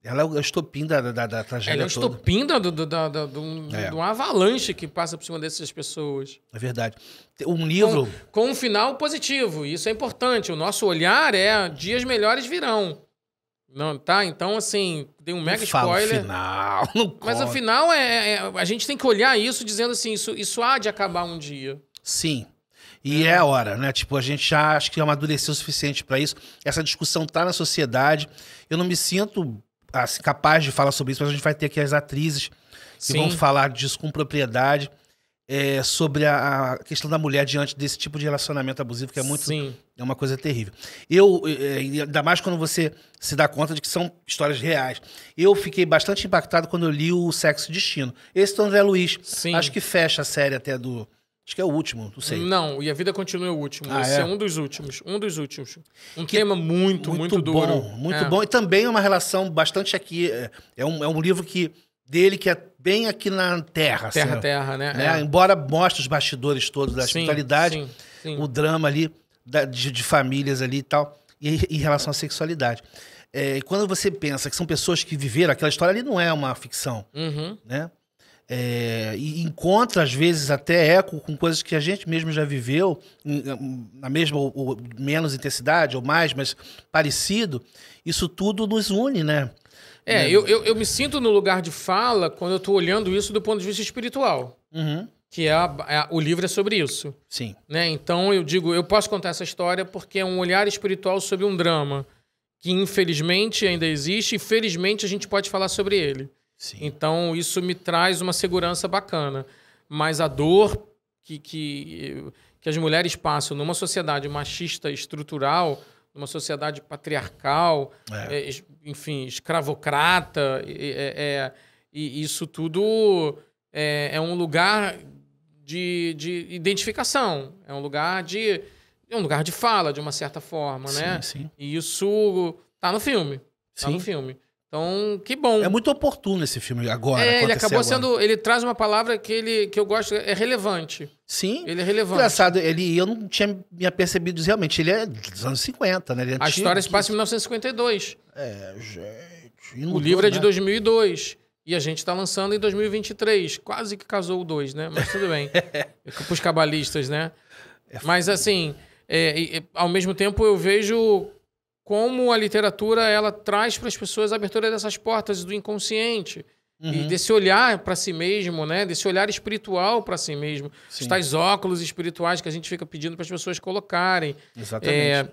Ela é o estopim da, da, da tragédia. Ela é o estopim da, da, do, é. avalanche que passa por cima dessas pessoas. É verdade. Um livro. Com, com um final positivo. Isso é importante. O nosso olhar é dias melhores virão. Não, tá? Então, assim, tem um mega Fala spoiler. Final, não mas afinal, é, é, é, a gente tem que olhar isso dizendo assim: isso, isso há de acabar um dia. Sim. E né? é. é hora, né? Tipo, a gente já acho que amadureceu o suficiente para isso. Essa discussão tá na sociedade. Eu não me sinto assim, capaz de falar sobre isso, mas a gente vai ter aqui as atrizes que Sim. vão falar disso com propriedade é, sobre a, a, questão da mulher diante desse tipo de relacionamento abusivo, que é muito. Sim. É uma coisa terrível. Eu, é, ainda mais quando você se dá conta de que são histórias reais. Eu fiquei bastante impactado quando eu li o Sexo e Destino. Esse do André Luiz. Sim. Acho que fecha a série até do. Acho que é o último, não sei. Não, e a vida continua o último. Ah, Esse é? é? um dos últimos. Um dos últimos. Um que tema muito, muito, muito duro. Bom, muito é. bom. E também é uma relação bastante aqui. É, é um, é um livro que dele que é bem aqui na terra. Terra, assim, terra, né? né? É. Embora mostre os bastidores todos da sim, espiritualidade, sim, sim. o drama ali da, de, de, famílias ali e tal, e, em relação à sexualidade. É, quando você pensa que são pessoas que viveram, aquela história ali não é uma ficção, uhum. né? É, e encontra, às vezes, até eco com coisas que a gente mesmo já viveu, na mesma ou, ou menos intensidade ou mais, mas parecido. Isso tudo nos une, né? É, né? eu, eu, eu, me sinto no lugar de fala quando eu estou olhando isso do ponto de vista espiritual. Uhum. Que é, é, a, o livro é sobre isso. Sim. Né? Então eu digo, eu posso contar essa história porque é um olhar espiritual sobre um drama que infelizmente ainda existe e felizmente a gente pode falar sobre ele. Sim. Então isso me traz uma segurança bacana. Mas a dor que, que, que as mulheres passam numa sociedade machista estrutural, numa sociedade patriarcal, é. É, enfim, escravocrata, é, é, e isso tudo é, é, um lugar de, de identificação, é um lugar de é um lugar de fala, de uma certa forma, né? sim, né? Sim. E isso tá no filme, sim. tá no filme. Então, que bom. É muito oportuno esse filme agora. É, ele acabou agora. sendo. Ele traz uma palavra que, ele, que eu gosto, é relevante. Sim. Ele é relevante. Engraçado, ele, eu não tinha me apercebido realmente. Ele é dos anos 50, né? É a história se passa em 1952. É, gente. O livro é de 2002. E a gente está lançando em 2023. Quase que casou o dois, né? Mas tudo bem. Para os cabalistas, né? É Mas assim, é, é, ao mesmo tempo eu vejo como a literatura ela traz para as pessoas a abertura dessas portas do inconsciente. Uhum. E desse olhar para si mesmo, né? Desse olhar espiritual para si mesmo. Sim. Os tais óculos espirituais que a gente fica pedindo para as pessoas colocarem. Exatamente. É,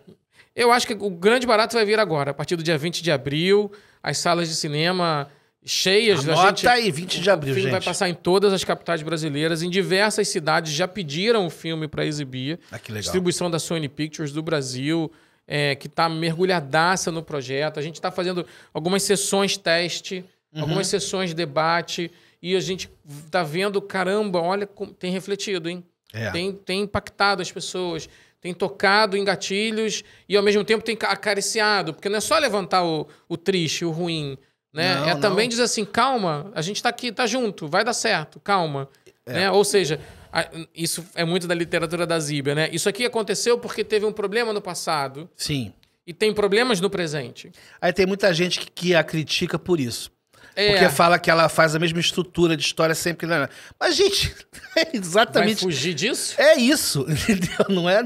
eu acho que o grande barato vai vir agora, a partir do dia 20 de abril, as salas de cinema cheias Anota gente. aí, 20 de abril, o filme gente. vai passar em todas as capitais brasileiras, em diversas cidades já pediram o filme para exibir. Ah, que legal. Distribuição da Sony Pictures do Brasil, é, que está mergulhadaça no projeto. A gente está fazendo algumas sessões teste, uhum. algumas sessões debate, e a gente está vendo, caramba, olha, tem refletido, hein? É. Tem, tem impactado as pessoas tem tocado em gatilhos e ao mesmo tempo tem acariciado, porque não é só levantar o, o triste, o ruim, né? Não, é não. também dizer assim, calma, a gente está aqui, está junto, vai dar certo, calma, é. né? Ou seja, a, isso é muito da literatura da Zíbia, né? Isso aqui aconteceu porque teve um problema no passado. Sim. E tem problemas no presente. Aí tem muita gente que, que a critica por isso. É. Porque fala que ela faz a mesma estrutura de história sempre que. Mas, gente, é exatamente. Vai fugir disso? É isso, entendeu? Não é.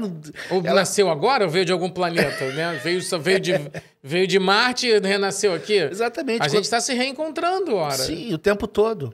Ou ela... nasceu agora ou veio de algum planeta, né? Veio, veio, de, veio de Marte e renasceu aqui? Exatamente. A quando... gente está se reencontrando, ora. Sim, o tempo todo.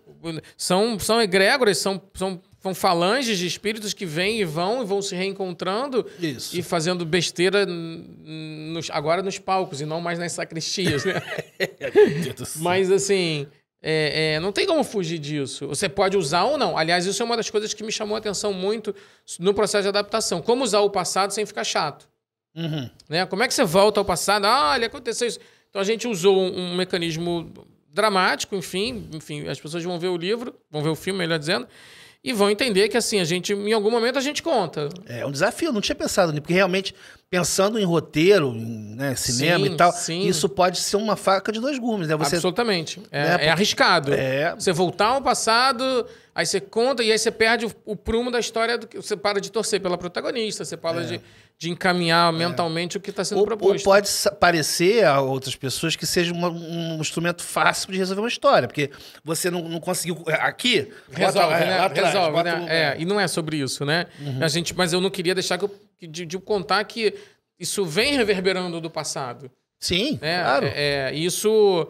São, são egrégoras, são, são são falanges de espíritos que vêm e vão e vão se reencontrando Isso. e fazendo besteira nos, agora nos palcos e não mais nas sacristias, né? Mas assim, é, é, não tem como fugir disso. Você pode usar ou não. Aliás, isso é uma das coisas que me chamou a atenção muito no processo de adaptação. Como usar o passado sem ficar chato. Uhum. Né? Como é que você volta ao passado? Ah, ele aconteceu isso. Então a gente usou um, um mecanismo dramático, enfim, enfim, as pessoas vão ver o livro, vão ver o filme, melhor dizendo, e vão entender que assim, a gente, em algum momento, a gente conta. É, é um desafio, não tinha pensado nisso, porque realmente, pensando em roteiro, em, né, cinema sim, e tal, sim. isso pode ser uma faca de dois gumes, né? Você, Absolutamente. É, né? É porque... é arriscado. É... Você voltar ao passado, aí você conta e aí você perde o, o prumo da história. Do, você para de torcer pela protagonista, você para é. de de encaminhar mentalmente o que está sendo ou, proposto. Ou pode parecer a outras pessoas que seja uma, um instrumento fácil de resolver uma história, porque você não, não conseguiu é, aqui resolve, bota, né? Lá atrás, resolve, bota, né? É, e não é sobre isso, né? Uhum. A gente, mas eu não queria deixar que eu, de, de contar que isso vem reverberando do passado. Sim, né? claro. É, é, isso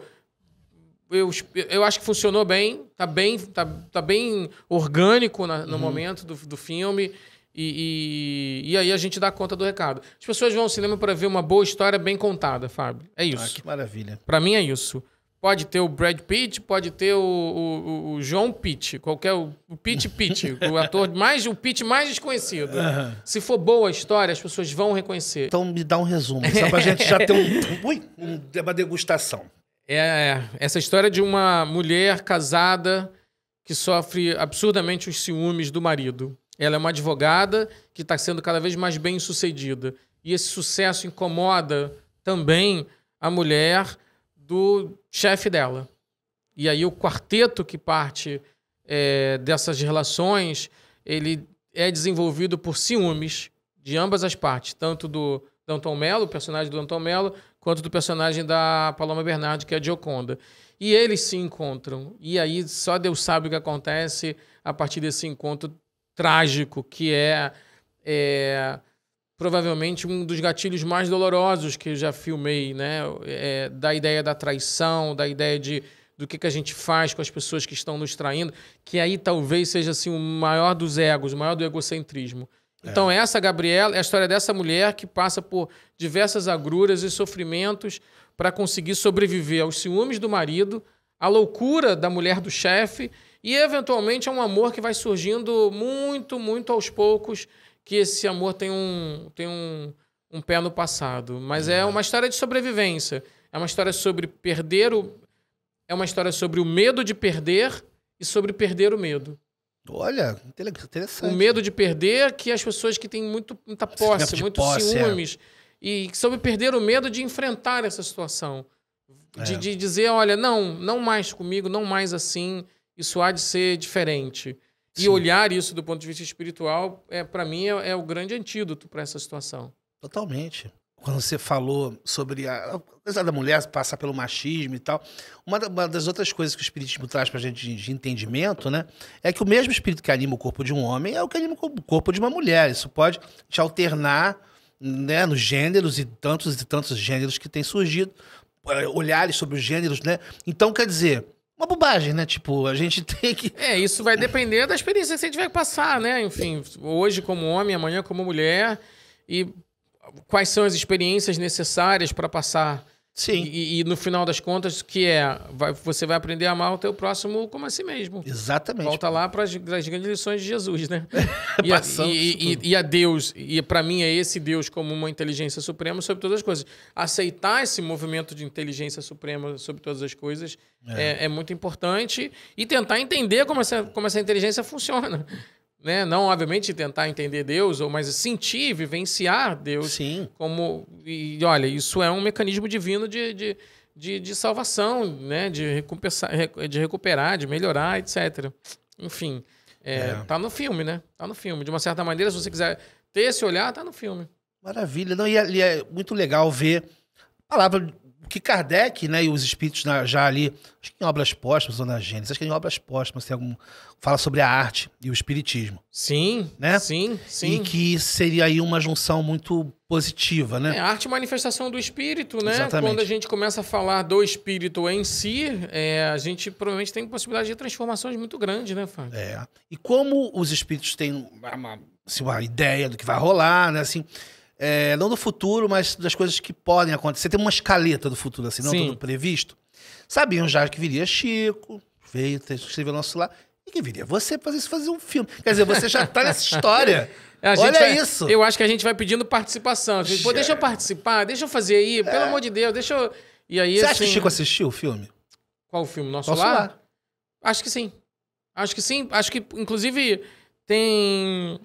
eu, eu acho que funcionou bem, tá bem, tá, tá bem orgânico na, no uhum. momento do, do filme. E, e, e, aí a gente dá conta do recado. As pessoas vão ao cinema para ver uma boa história bem contada, Fábio. É ah, isso. Ah, que maravilha. Para mim é isso. Pode ter o Brad Pitt, pode ter o, o, o Pitt, qualquer o Pitt Pitt, o ator mais o Pitt mais desconhecido. Uhum. Se for boa a história, as pessoas vão reconhecer. Então me dá um resumo, só pra gente já ter um, ui, um, é uma degustação. É, é, essa história de uma mulher casada que sofre absurdamente os ciúmes do marido ela é uma advogada que está sendo cada vez mais bem sucedida. E esse sucesso incomoda também a mulher do chefe dela. E aí o quarteto que parte é, dessas relações, ele é desenvolvido por ciúmes de ambas as partes, tanto do Anton Mello, o personagem do Anton Mello, quanto do personagem da Paloma Bernardi, que é a Gioconda. E eles se encontram. E aí só Deus sabe o que acontece a partir desse encontro trágico, que é, é provavelmente um dos gatilhos mais dolorosos que eu já filmei, né? É, da ideia da traição, da ideia de do que, que a gente faz com as pessoas que estão nos traindo, que aí talvez seja assim o maior dos egos, o maior do egocentrismo. É. Então essa Gabriela é a história dessa mulher que passa por diversas agruras e sofrimentos para conseguir sobreviver aos ciúmes do marido, à loucura da mulher do chefe e eventualmente é um amor que vai surgindo muito, muito aos poucos, que esse amor tem um, tem um, um pé no passado. Mas é uhum. uma história de sobrevivência. É uma história sobre perder o. É uma história sobre o medo de perder e sobre perder o medo. Olha, interessante. O medo de perder que as pessoas que têm muito, muita posse, muitos posse, é. ciúmes. É. E sobre perder o medo de enfrentar essa situação. De, é. de dizer, olha, não, não mais comigo, não mais assim isso há de ser diferente. Sim. E olhar isso do ponto de vista espiritual, é para mim, é, é o grande antídoto para essa situação. Totalmente quando você falou sobre a coisa da mulher passar pelo machismo e tal, uma, das outras coisas que o espiritismo traz para a gente de, entendimento, né, é que o mesmo espírito que anima o corpo de um homem é o que anima o corpo de uma mulher. Isso pode te alternar, né, nos gêneros e tantos e tantos gêneros que têm surgido, é, olhares sobre os gêneros, né? Então quer dizer, uma bobagem, né? Tipo, a gente tem que. É, isso vai depender da experiência que a gente vai passar, né? Enfim, hoje como homem, amanhã como mulher. E quais são as experiências necessárias para passar Sim. E, e, no final das contas, que é, vai, você vai aprender a amar o teu próximo como a si mesmo. Exatamente. Volta lá para as grandes lições de Jesus, né? e, a, e, e, a, Deus, e para mim é esse Deus como uma inteligência suprema sobre todas as coisas. Aceitar esse movimento de inteligência suprema sobre todas as coisas é, é, é muito importante e tentar entender como essa, como essa inteligência funciona né? Não, obviamente, tentar entender Deus, ou mas sentir, vivenciar Deus. Sim. Como e olha, isso é um mecanismo divino de, de, de, de salvação, né? De recuperar de recuperar, de melhorar, etc. Enfim, é, é. tá no filme, né? Tá no filme. De uma certa maneira, se você quiser ter esse olhar, tá no filme. Maravilha. Não, e é, e é muito legal ver a palavra que Kardec, né, e os espíritos na, já ali, acho que em obras póstumas ou na Gênesis, acho que é em obras póstumas tem algum fala sobre a arte e o espiritismo. Sim, né? Sim, sim. E que seria aí uma junção muito positiva, né? É, arte é manifestação do espírito, né? Exatamente. Quando a gente começa a falar do espírito em si, é, a gente provavelmente tem possibilidade de transformações muito grandes, né, Fábio? É. E como os espíritos têm uma, assim, uma ideia do que vai rolar, né, assim, é, não do futuro, mas das coisas que podem acontecer. Tem uma escaleta do futuro, assim, não Sim. tudo previsto. Sabiam já que viria Chico, veio, escreveu nosso lá. E que viria você fazer isso, fazer um filme. Quer dizer, você já tá nessa história. Olha vai, isso. Eu acho que a gente vai pedindo participação. Gente, Pô, deixa eu é. participar, deixa eu fazer aí, é. pelo amor de Deus, deixa eu. E aí, você assim... acha que o assim- Chico assistiu o filme? Qual o filme? Nosso, Nosso lar? lar? Acho que sim. Acho que sim. Acho que, inclusive, tem.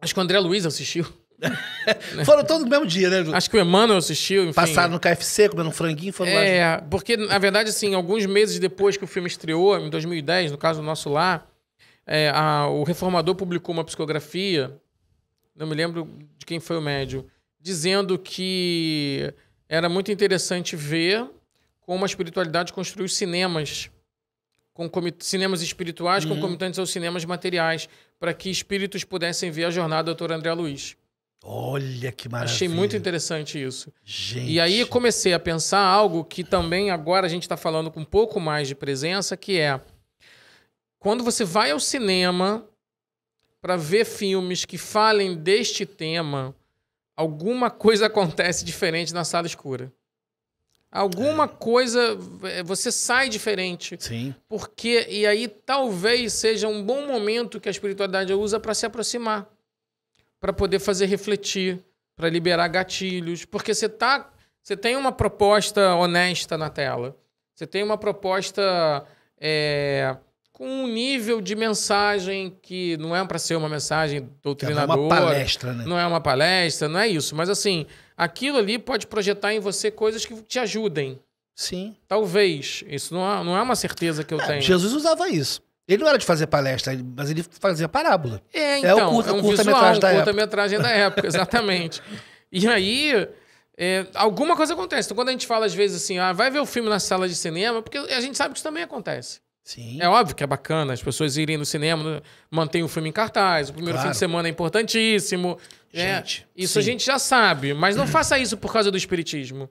Acho que o André Luiz assistiu. foram todos no mesmo dia, né? Acho que o Emmanuel assistiu, enfim. Passaram no KFC, comendo um franguinho, foram é, lá. É, porque, na verdade, assim, alguns meses depois que o filme estreou, em 2010, no caso do nosso lá, é, a, o Reformador publicou uma psicografia, não me lembro de quem foi o médium, dizendo que era muito interessante ver como a espiritualidade construiu cinemas com cinemas espirituais uhum. concomitantes aos cinemas materiais, para que espíritos pudessem ver a jornada do Dr. André Luiz. Olha que maravilha. Achei muito interessante isso. Gente. E aí comecei a pensar algo que também agora a gente está falando com um pouco mais de presença, que é quando você vai ao cinema para ver filmes que falem deste tema, alguma coisa acontece diferente na sala escura. Alguma é. coisa é, você sai diferente. Sim. Porque e aí talvez seja um bom momento que a espiritualidade usa para se aproximar para poder fazer refletir, para liberar gatilhos, porque você tá, você tem uma proposta honesta na tela, você tem uma proposta é, com um nível de mensagem que não é para ser uma mensagem doutrinadora, não é uma palestra, né? Não é uma palestra, não é isso, mas assim, aquilo ali pode projetar em você coisas que te ajudem. Sim. Talvez. Isso não é, não é uma certeza que eu é, tenho. Jesus usava isso. Ele não era de fazer palestra, mas ele fazia parábola. É, então, é, o curta, então, é um curta-metragem da época. curta-metragem da época, exatamente. e aí, é, alguma coisa acontece. Então, quando a gente fala às vezes assim, ah, vai ver o filme na sala de cinema, porque a gente sabe que isso também acontece. Sim. É óbvio que é bacana as pessoas irem no cinema, né, mantêm o filme em cartaz, o primeiro claro. fim de semana é importantíssimo. É, gente, é, isso sim. a gente já sabe, mas não faça isso por causa do espiritismo.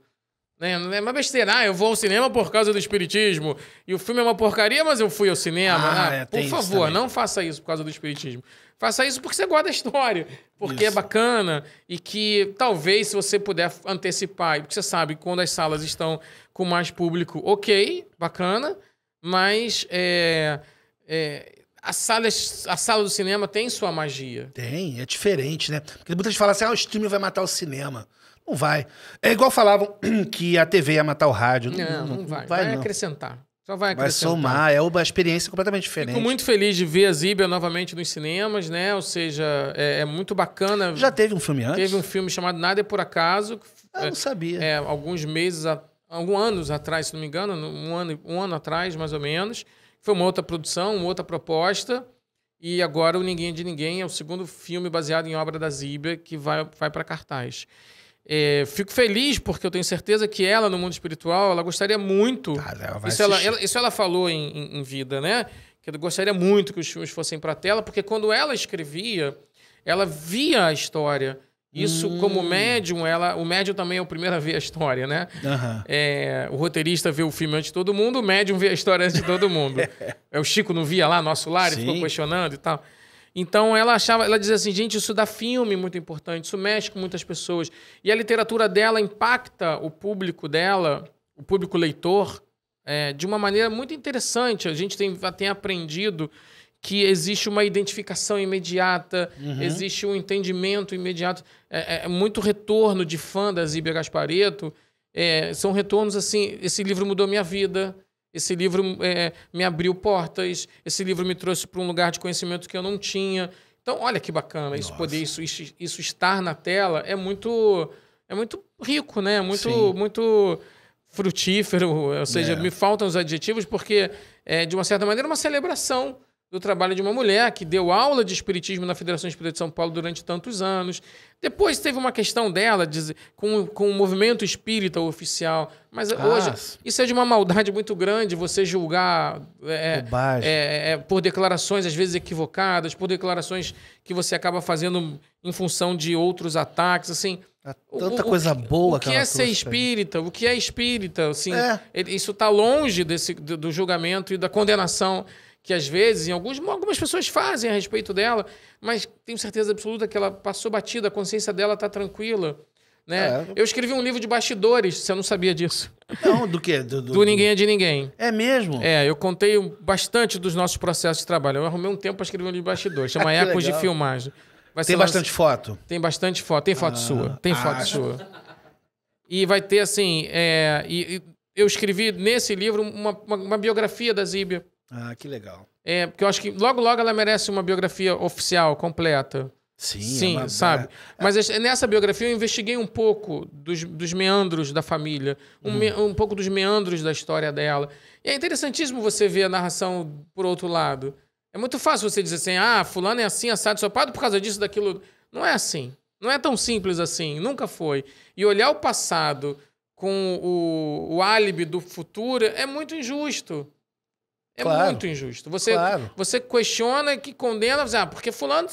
Né? É uma besteira. Ah, eu vou ao cinema por causa do espiritismo. E o filme é uma porcaria, mas eu fui ao cinema. Ah, ah, é, por favor, não faça isso por causa do espiritismo. Faça isso porque você gosta da história, porque é isso. é bacana e que talvez se você puder antecipar, porque você sabe quando as salas estão com mais público, ok, bacana, mas é, é, a sala, a sala do cinema tem sua magia. Tem, é diferente, né? Porque muita gente fala assim, ah, o streaming vai matar o cinema. Não vai. É igual falavam que a TV ia matar o rádio. Não, não, não, não vai. Vai, vai acrescentar. Só vai acrescentar. Vai somar, é uma experiência completamente diferente. Fico muito feliz de ver a Zíbia novamente nos cinemas, né? Ou seja, é, é muito bacana. Já teve um filme antes? Teve um filme chamado Nada é Por Acaso. Ah, eu é, não sabia. É, alguns meses, alguns anos atrás, se não me engano, um ano, um ano atrás, mais ou menos. Foi uma outra produção, uma outra proposta. E agora o Ninguém é de Ninguém é o segundo filme baseado em obra da Zíbia que vai, vai para cartaz. É, fico feliz porque eu tenho certeza que ela, no mundo espiritual, ela gostaria muito. Ah, ela isso, ela, ela, isso, ela, falou em, em, vida, né? Que ela gostaria muito que os filmes fossem para tela, porque quando ela escrevia, ela via a história. Isso, hum. como médium, ela, o médium também é o primeiro a ver a história, né? Uhum. É, o roteirista vê o filme antes de todo mundo, o médium vê a história antes de todo mundo. É. é, o Chico não via lá, nosso lar, Sim. ficou questionando e tal. Então ela achava, ela dizia assim, gente, isso dá filme muito importante, isso mexe com muitas pessoas. E a literatura dela impacta o público dela, o público leitor, é, de uma maneira muito interessante. A gente tem, tem aprendido que existe uma identificação imediata, uhum. existe um entendimento imediato. É, é, é muito retorno de fã da Zíbia Gaspareto. É, são retornos assim, esse livro mudou minha vida. Esse livro é, me abriu portas, esse livro me trouxe para um lugar de conhecimento que eu não tinha. Então, olha que bacana, isso poder, isso, isso estar na tela é muito é muito rico, né? É muito, muito frutífero, ou seja, é. me faltam os adjetivos porque é de uma certa maneira é uma celebração do trabalho de uma mulher que deu aula de espiritismo na Federação Espírita de São Paulo durante tantos anos. Depois teve uma questão dela com, com o movimento espírita oficial. Mas ah. hoje, isso é de uma maldade muito grande, você julgar é, é, é, é, por declarações às vezes equivocadas, por declarações que você acaba fazendo em função de outros ataques, assim... Há é tanta o, coisa o, boa o que, é que é ser espírita o que é espírita assim é. isso está longe desse do julgamento e da condenação que às vezes, em alguns, algumas pessoas fazem a respeito dela, mas tenho certeza absoluta que ela passou batida, a consciência dela está tranquila. Né? É. Eu escrevi um livro de bastidores, você não sabia disso. Não, do quê? Do, do, do Ninguém é de Ninguém. É mesmo? É, eu contei bastante dos nossos processos de trabalho. Eu arrumei um tempo para escrever um livro de bastidores, chama ah, Ecos de Filmagem. Vai tem bastante foto? Tem bastante foto, tem foto ah, sua, tem foto ah. sua. E vai ter assim, é... e, e eu escrevi nesse livro uma, uma, uma biografia da Zíbia ah, que legal. É, porque eu acho que logo, logo ela merece uma biografia oficial, completa. Sim, é Sim é uma... sabe? É... Mas nessa biografia eu investiguei um pouco dos, dos meandros da família, um, hum. me, um pouco dos meandros da história dela. E é interessantíssimo você ver a narração por outro lado. É muito fácil você dizer assim, ah, fulano é assim, assado, sopado por causa disso, daquilo. Não é assim. Não é tão simples assim, nunca foi. E olhar o passado com o, o álibi do futuro é muito injusto. É claro. muito injusto. Você, claro. você questiona, que condena, você, ah, porque fulano...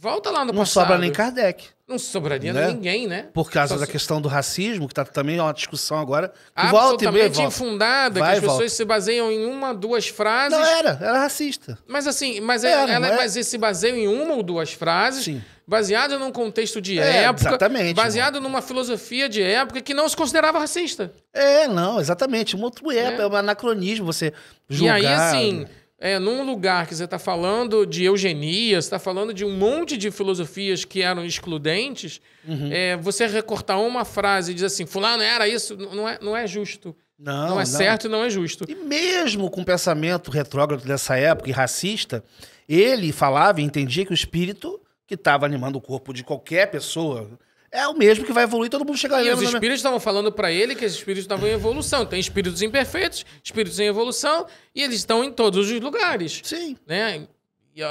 Volta lá no Não sobra nem Kardec. Não sobraria né? ninguém, né? Por causa Só da questão do racismo, que tá, também é uma discussão agora. Absolutamente infundada, que as volta. pessoas se baseiam em uma, duas frases. Não era, era racista. Mas assim, mas, é, era, ela, é? mas se baseiam em uma ou duas frases. Sim baseado num contexto de é, época, exatamente, baseado mano. numa filosofia de época que não se considerava racista. É, não, exatamente. Uma outro época, é, é um anacronismo você julgar. E aí, assim, é, num lugar que você está falando de eugenia, você está falando de um monte de filosofias que eram excludentes, uhum. é, você recortar uma frase e dizer assim, fulano era isso, não é, não é justo. Não, não é não. certo e não é justo. E mesmo com o pensamento retrógrado dessa época e racista, ele falava e entendia que o espírito que estava animando o corpo de qualquer pessoa, é o mesmo que vai evoluir, todo mundo chega ali. os espíritos estavam falando para ele que os espíritos estavam em evolução. Tem espíritos imperfeitos, espíritos em evolução, e eles estão em todos os lugares. Sim. Né?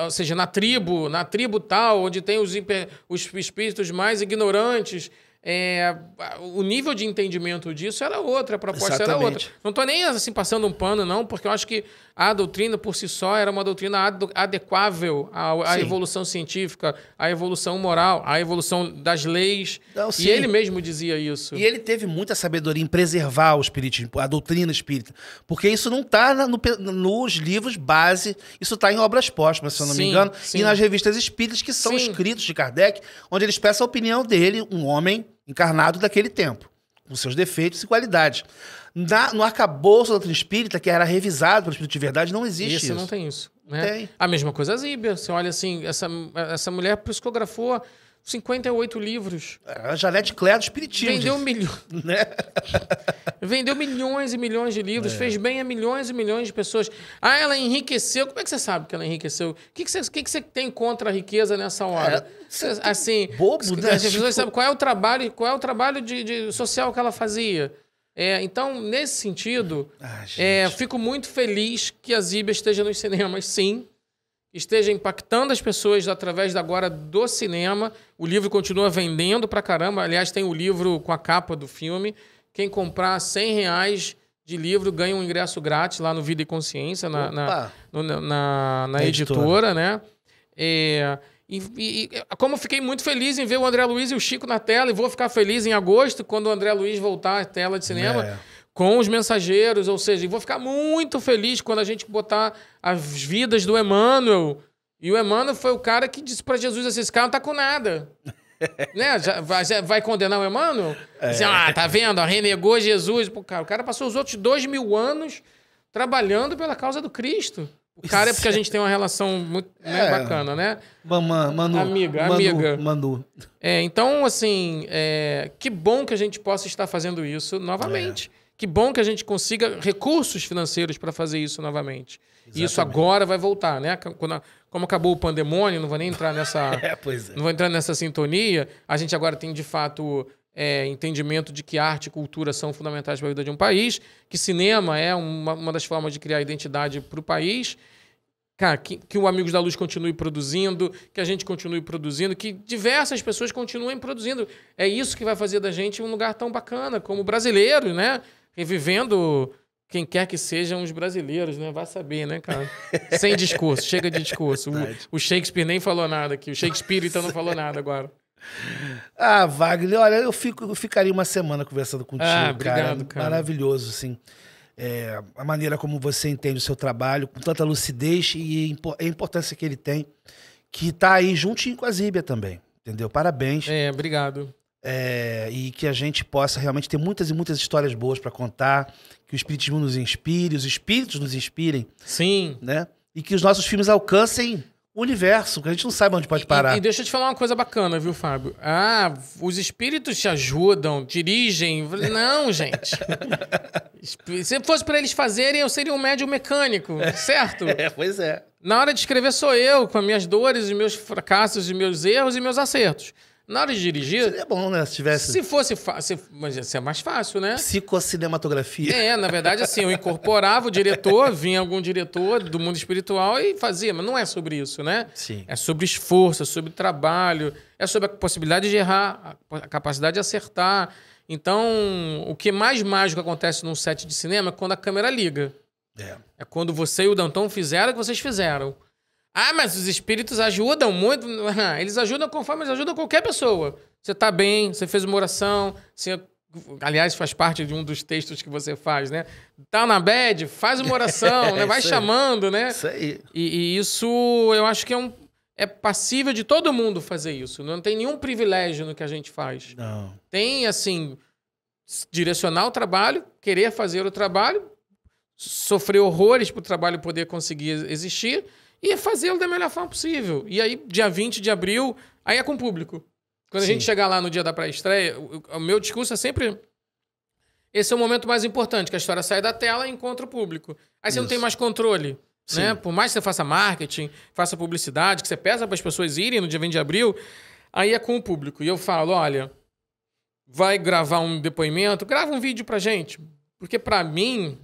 Ou seja, na tribo, na tribo tal, onde tem os, imper... os espíritos mais ignorantes, é, o nível de entendimento disso era outra, a proposta Exatamente. era outra. Não estou nem assim passando um pano, não, porque eu acho que a doutrina por si só era uma doutrina ad adequável à, à evolução científica, à evolução moral, à evolução das leis. Não, e ele mesmo dizia isso. E ele teve muita sabedoria em preservar o espiritismo, a doutrina espírita, porque isso não está no, nos livros base, isso está em obras póstumas, se eu não sim, me engano, sim. e nas revistas espíritas que são sim. escritos de Kardec, onde ele expressa a opinião dele, um homem encarnado daquele tempo com seus defeitos e qualidades. Na, no arcabouço da doutrina espírita, que era revisado pelo Espírito de Verdade, não existe isso. isso. não tem isso. Né? Tem. A mesma coisa a Zíbia. Você olha assim, essa, essa mulher psicografou 58 livros. É a Jalete Clé do Espiritismo. Vendeu, milho... né? Vendeu milhões e milhões de livros, é. fez bem a milhões e milhões de pessoas. Ah, ela enriqueceu. Como é que você sabe que ela enriqueceu? O que, que, você, que, que você tem contra a riqueza nessa hora? É, assim, bobo, né? As pessoas tipo sabem qual é o trabalho, qual é o trabalho de, de social que ela fazia. É, então, nesse sentido, ah, é, fico muito feliz que a Zíbia esteja nos cinemas, sim esteja impactando as pessoas através da agora do cinema. O livro continua vendendo pra caramba. Aliás, tem o livro com a capa do filme. Quem comprar 100 reais de livro ganha um ingresso grátis lá no Vida e Consciência, na, na, no, na, na editora. editora. né? É, e, e, como fiquei muito feliz em ver o André Luiz e o Chico na tela, e vou ficar feliz em agosto, quando o André Luiz voltar à tela de cinema. É com os mensageiros, ou seja, e vou ficar muito feliz quando a gente botar as vidas do Emmanuel. E o Emmanuel foi o cara que disse para Jesus assim: esse cara não tá com nada. né? Já, vai, já vai condenar o Emmanuel? É. Assim, ah, tá vendo? Renegou Jesus. Pô, cara, o cara passou os outros dois mil anos trabalhando pela causa do Cristo. O cara é porque a é. gente tem uma relação muito né, é. bacana, né? Manu, Manu, amiga, Manu, amiga. Manu. É, então, assim, é, que bom que a gente possa estar fazendo isso novamente. É. Que bom que a gente consiga recursos financeiros para fazer isso novamente. Exatamente. isso agora vai voltar, né? Quando a, como acabou o pandemônio, não vou nem entrar nessa. é, pois é. Não vou entrar nessa sintonia. A gente agora tem, de fato, é, entendimento de que arte e cultura são fundamentais para a vida de um país, que cinema é uma, uma das formas de criar identidade para o país. Cara, que, que o Amigos da Luz continue produzindo, que a gente continue produzindo, que diversas pessoas continuem produzindo. É isso que vai fazer da gente um lugar tão bacana como brasileiro, né? revivendo vivendo, quem quer que sejam os brasileiros, né? Vai saber, né, cara? Sem discurso, chega de discurso. O, o, Shakespeare nem falou nada aqui, o Shakespeare então não falou nada agora. Ah, Wagner, olha, eu, fico, eu ficaria uma semana conversando contigo, ah, obrigado, cara. cara. Maravilhoso, sim. É, a maneira como você entende o seu trabalho, com tanta lucidez e a importância que ele tem, que está aí juntinho com a Zíbia também. Entendeu? Parabéns. É, obrigado. É, e que a gente possa realmente ter muitas e muitas histórias boas para contar, que o espiritismo nos inspire, os espíritos nos inspirem. Sim. Né? E que os nossos filmes alcancem o universo, que a gente não sabe onde pode parar. E, e, deixa eu te falar uma coisa bacana, viu, Fábio? Ah, os espíritos te ajudam, dirigem. Não, gente. Se fosse para eles fazerem, eu seria um médium mecânico, certo? É, pois é. Na hora de escrever, sou eu, com as minhas dores, os meus fracassos, os meus erros e meus acertos. Na hora de dirigir. Seria bom, né? Se tivesse. Se fosse fácil. Ia é mais fácil, né? Psicocinematografia. É, na verdade, assim, eu incorporava o diretor, vinha algum diretor do mundo espiritual e fazia. Mas não é sobre isso, né? Sim. É sobre esforço, é sobre trabalho, é sobre a possibilidade de errar, a capacidade de acertar. Então, o que mais mágico acontece num set de cinema é quando a câmera liga. É. É quando você e o Danton fizeram o que vocês fizeram. Ah, mas os espíritos ajudam muito. Eles ajudam conforme eles ajudam qualquer pessoa. Você está bem, você fez uma oração, você aliás, faz parte de um dos textos que você faz, né? Tá na bed, faz uma oração, né? vai é chamando, né? Isso aí. E, e, isso eu acho que é um é passível de todo mundo fazer isso. Não tem nenhum privilégio no que a gente faz. Não. Tem assim direcionar o trabalho, querer fazer o trabalho, sofrer horrores para o trabalho poder conseguir existir e fazê-lo da melhor forma possível. E aí, dia 20 de abril, aí é com o público. Quando Sim. a gente chegar lá no dia da pré-estreia, o, o, meu discurso é sempre. Esse é o momento mais importante, que a história sai da tela e encontra o público. Aí você Isso. não tem mais controle. Né? Por mais que você faça marketing, faça publicidade, que você peça para as pessoas irem no dia 20 de abril, aí é com o público. E eu falo: olha, vai gravar um depoimento, grava um vídeo para gente. Porque para mim,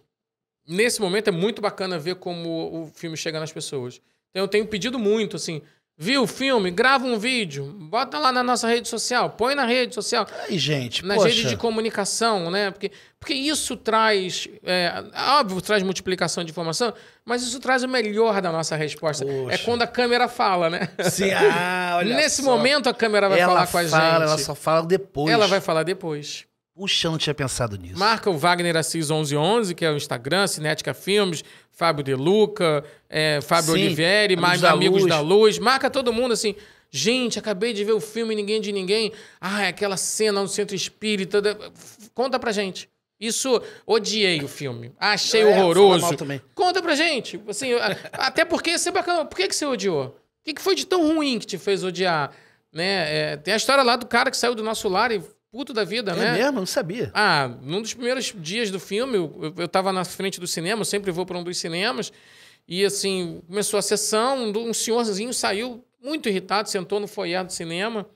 nesse momento é muito bacana ver como o filme chega nas pessoas. Então eu tenho pedido muito, assim, viu o filme, grava um vídeo, bota lá na nossa rede social, põe na rede social. Ai, gente, Na rede de comunicação, né? Porque, porque isso traz, é, óbvio, traz multiplicação de informação, mas isso traz o melhor da nossa resposta. É poxa. É quando a câmera fala, né? Sim, ah, olha Nesse só. momento a câmera vai ela falar com a fala, gente. Ela só fala depois. Ela vai falar depois. Puxa, não tinha pensado nisso. o Wagner Assis 1111, que é o Instagram, Cinética Filmes, Fábio De Luca, é, Fábio Sim, Olivieri, mais da, Amigos Luz. da Luz. Marca todo mundo assim. Gente, acabei de ver o filme Ninguém de Ninguém. Ah, é aquela cena no centro espírita. Conta pra gente. Isso, odiei o filme. Achei é, horroroso. Conta pra gente. Assim, até porque você é bacana. Por que, que você odiou? O que, que foi de tão ruim que te fez odiar? Né? É, tem a história lá do cara que saiu do nosso lar e puto da vida, é né? É mesmo? Eu não sabia. Ah, num dos primeiros dias do filme, eu, eu tava na frente do cinema, eu sempre vou para um dos cinemas, e assim, começou a sessão, um senhorzinho saiu muito irritado, sentou no foyer do cinema,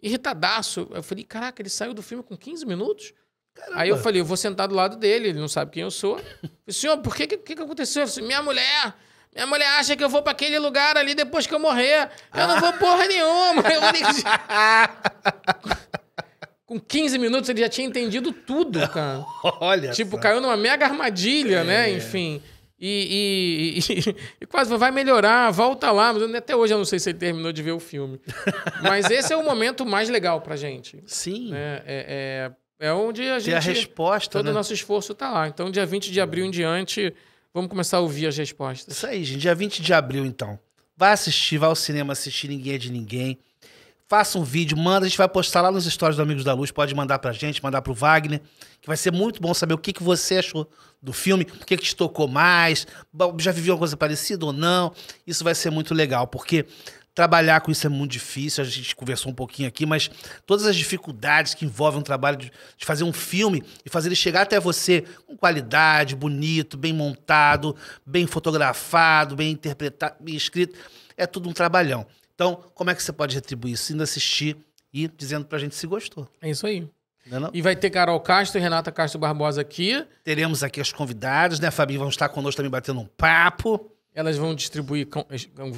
irritadaço. Eu falei, caraca, ele saiu do filme com 15 minutos? Caramba. Aí eu falei, eu vou sentar do lado dele, ele não sabe quem eu sou. falei, senhor, por que, que, que aconteceu? falei, assim, minha mulher... Minha mulher acha que eu vou para aquele lugar ali depois que eu morrer. Eu ah. não vou porra nenhuma. Eu nem... Com 15 minutos ele já tinha entendido tudo, cara. Olha. Tipo, só. caiu numa mega armadilha, né? é. né? Enfim. E, e, e, e, quase vai melhorar, volta lá. Mas até hoje eu não sei se ele terminou de ver o filme. Mas esse é o momento mais legal pra gente. Sim. Né? É, é, é, onde a gente. E a resposta. Todo o né? nosso esforço tá lá. Então, dia 20 de abril em diante, vamos começar a ouvir as respostas. Isso aí, gente. Dia 20 de abril, então. Vai assistir, vai ao cinema assistir Ninguém é de Ninguém faça um vídeo, manda, a gente vai postar lá nos stories do Amigos da Luz, pode mandar pra gente, mandar pro Wagner, que vai ser muito bom saber o que, que você achou do filme, o que, que te tocou mais, já viveu uma coisa parecida ou não. Isso vai ser muito legal, porque trabalhar com isso é muito difícil, a gente conversou um pouquinho aqui, mas todas as dificuldades que envolvem um trabalho de, de fazer um filme e fazer ele chegar até você com qualidade, bonito, bem montado, bem fotografado, bem interpretado, bem escrito, é tudo um trabalhão. Então, como é que você pode retribuir isso? Indo assistir e dizendo pra gente se gostou. É isso aí. Não é não? E vai ter Carol Castro e Renata Castro Barbosa aqui. Teremos aqui as convidadas, né, Fabi? Vão estar conosco também batendo um papo. Elas vão distribuir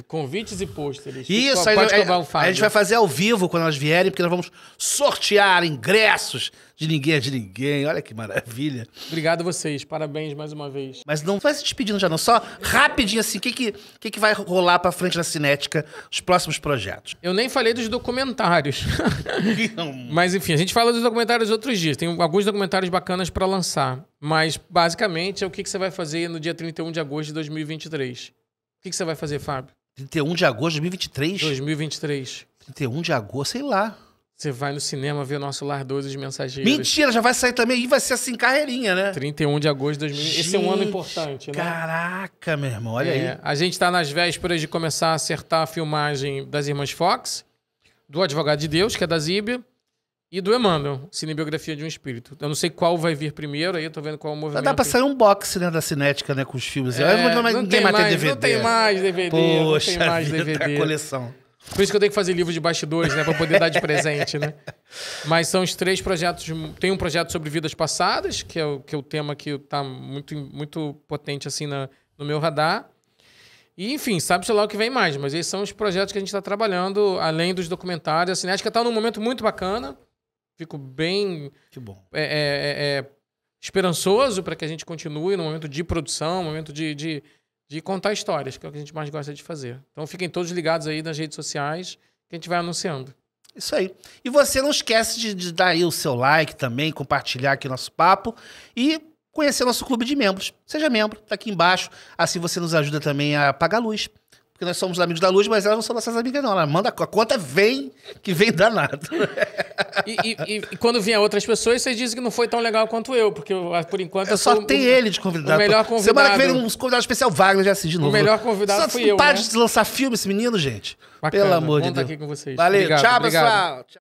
convites e pôsteres. Isso, tipo, aí, é, a, a gente vai fazer ao vivo quando elas vierem, porque nós vamos sortear ingressos de ninguém é de ninguém. Olha que maravilha. Obrigado a vocês, parabéns mais uma vez. Mas não vai se despedindo já não, só rapidinho assim, o que, que, que, que vai rolar pra frente na Cinética, os próximos projetos? Eu nem falei dos documentários. Mas enfim, a gente fala dos documentários outros dias, tem alguns documentários bacanas para lançar. Mas, basicamente, é o que, que você vai fazer no dia 31 de agosto de 2023. O que, que você vai fazer, Fábio? 31 de agosto de 2023? 2023. 31 de agosto, sei lá. Você vai no cinema ver Nosso Lar 12 de Mensageiros. Mentira, já vai sair também e vai ser assim, carreirinha, né? 31 de agosto de 2023. Esse é um ano importante, né? Caraca, meu irmão, olha é, aí. A gente tá nas vésperas de começar a acertar a filmagem das Irmãs Fox, do Advogado de Deus, que é da Zíbia, e do Emmanuel, Cinebiografia de um Espírito. Eu não sei qual vai vir primeiro, aí eu tô vendo qual é o movimento. Dá pra sair um box né, da cinética, né, com os filmes. É, não, não, não tem mais, mais DVD. Não tem mais DVD. Poxa, não tem mais vida, DVD. Tá coleção. Por isso que eu tenho que fazer livro de bastidores, né? Pra poder dar de presente, né? Mas são os três projetos. Tem um projeto sobre vidas passadas, que é o, que é o tema que tá muito, muito potente, assim, na, no meu radar. E, enfim, sabe-se lá o que vem mais, mas esses são os projetos que a gente está trabalhando, além dos documentários. A Cinética está num momento muito bacana fico bem. Que bom. É, é, é, é esperançoso para que a gente continue no momento de produção, momento de, de, de, contar histórias, que é o que a gente mais gosta de fazer. Então fiquem todos ligados aí nas redes sociais que a gente vai anunciando. Isso aí. E você não esquece de, de dar aí o seu like também, compartilhar aqui nosso papo e conhecer nosso clube de membros. Seja membro, tá aqui embaixo. Assim você nos ajuda também a pagar a luz porque nós somos amigos da luz, mas elas não são nossas amigas, não. Ela manda a conta, vem, que vem danado. e, e, e, quando vinha outras pessoas, vocês dizem que não foi tão legal quanto eu, porque eu, ah, por enquanto. Eu, só tenho ele de convidado. O melhor convidado. Semana que vem, um convidado especial Wagner já assiste de novo. O melhor convidado só, fui não eu. Para né? de lançar filme esse menino, gente. Bacana. Pelo amor de tá Deus. aqui com vocês. Valeu, obrigado, tchau, obrigado. pessoal. Tchau.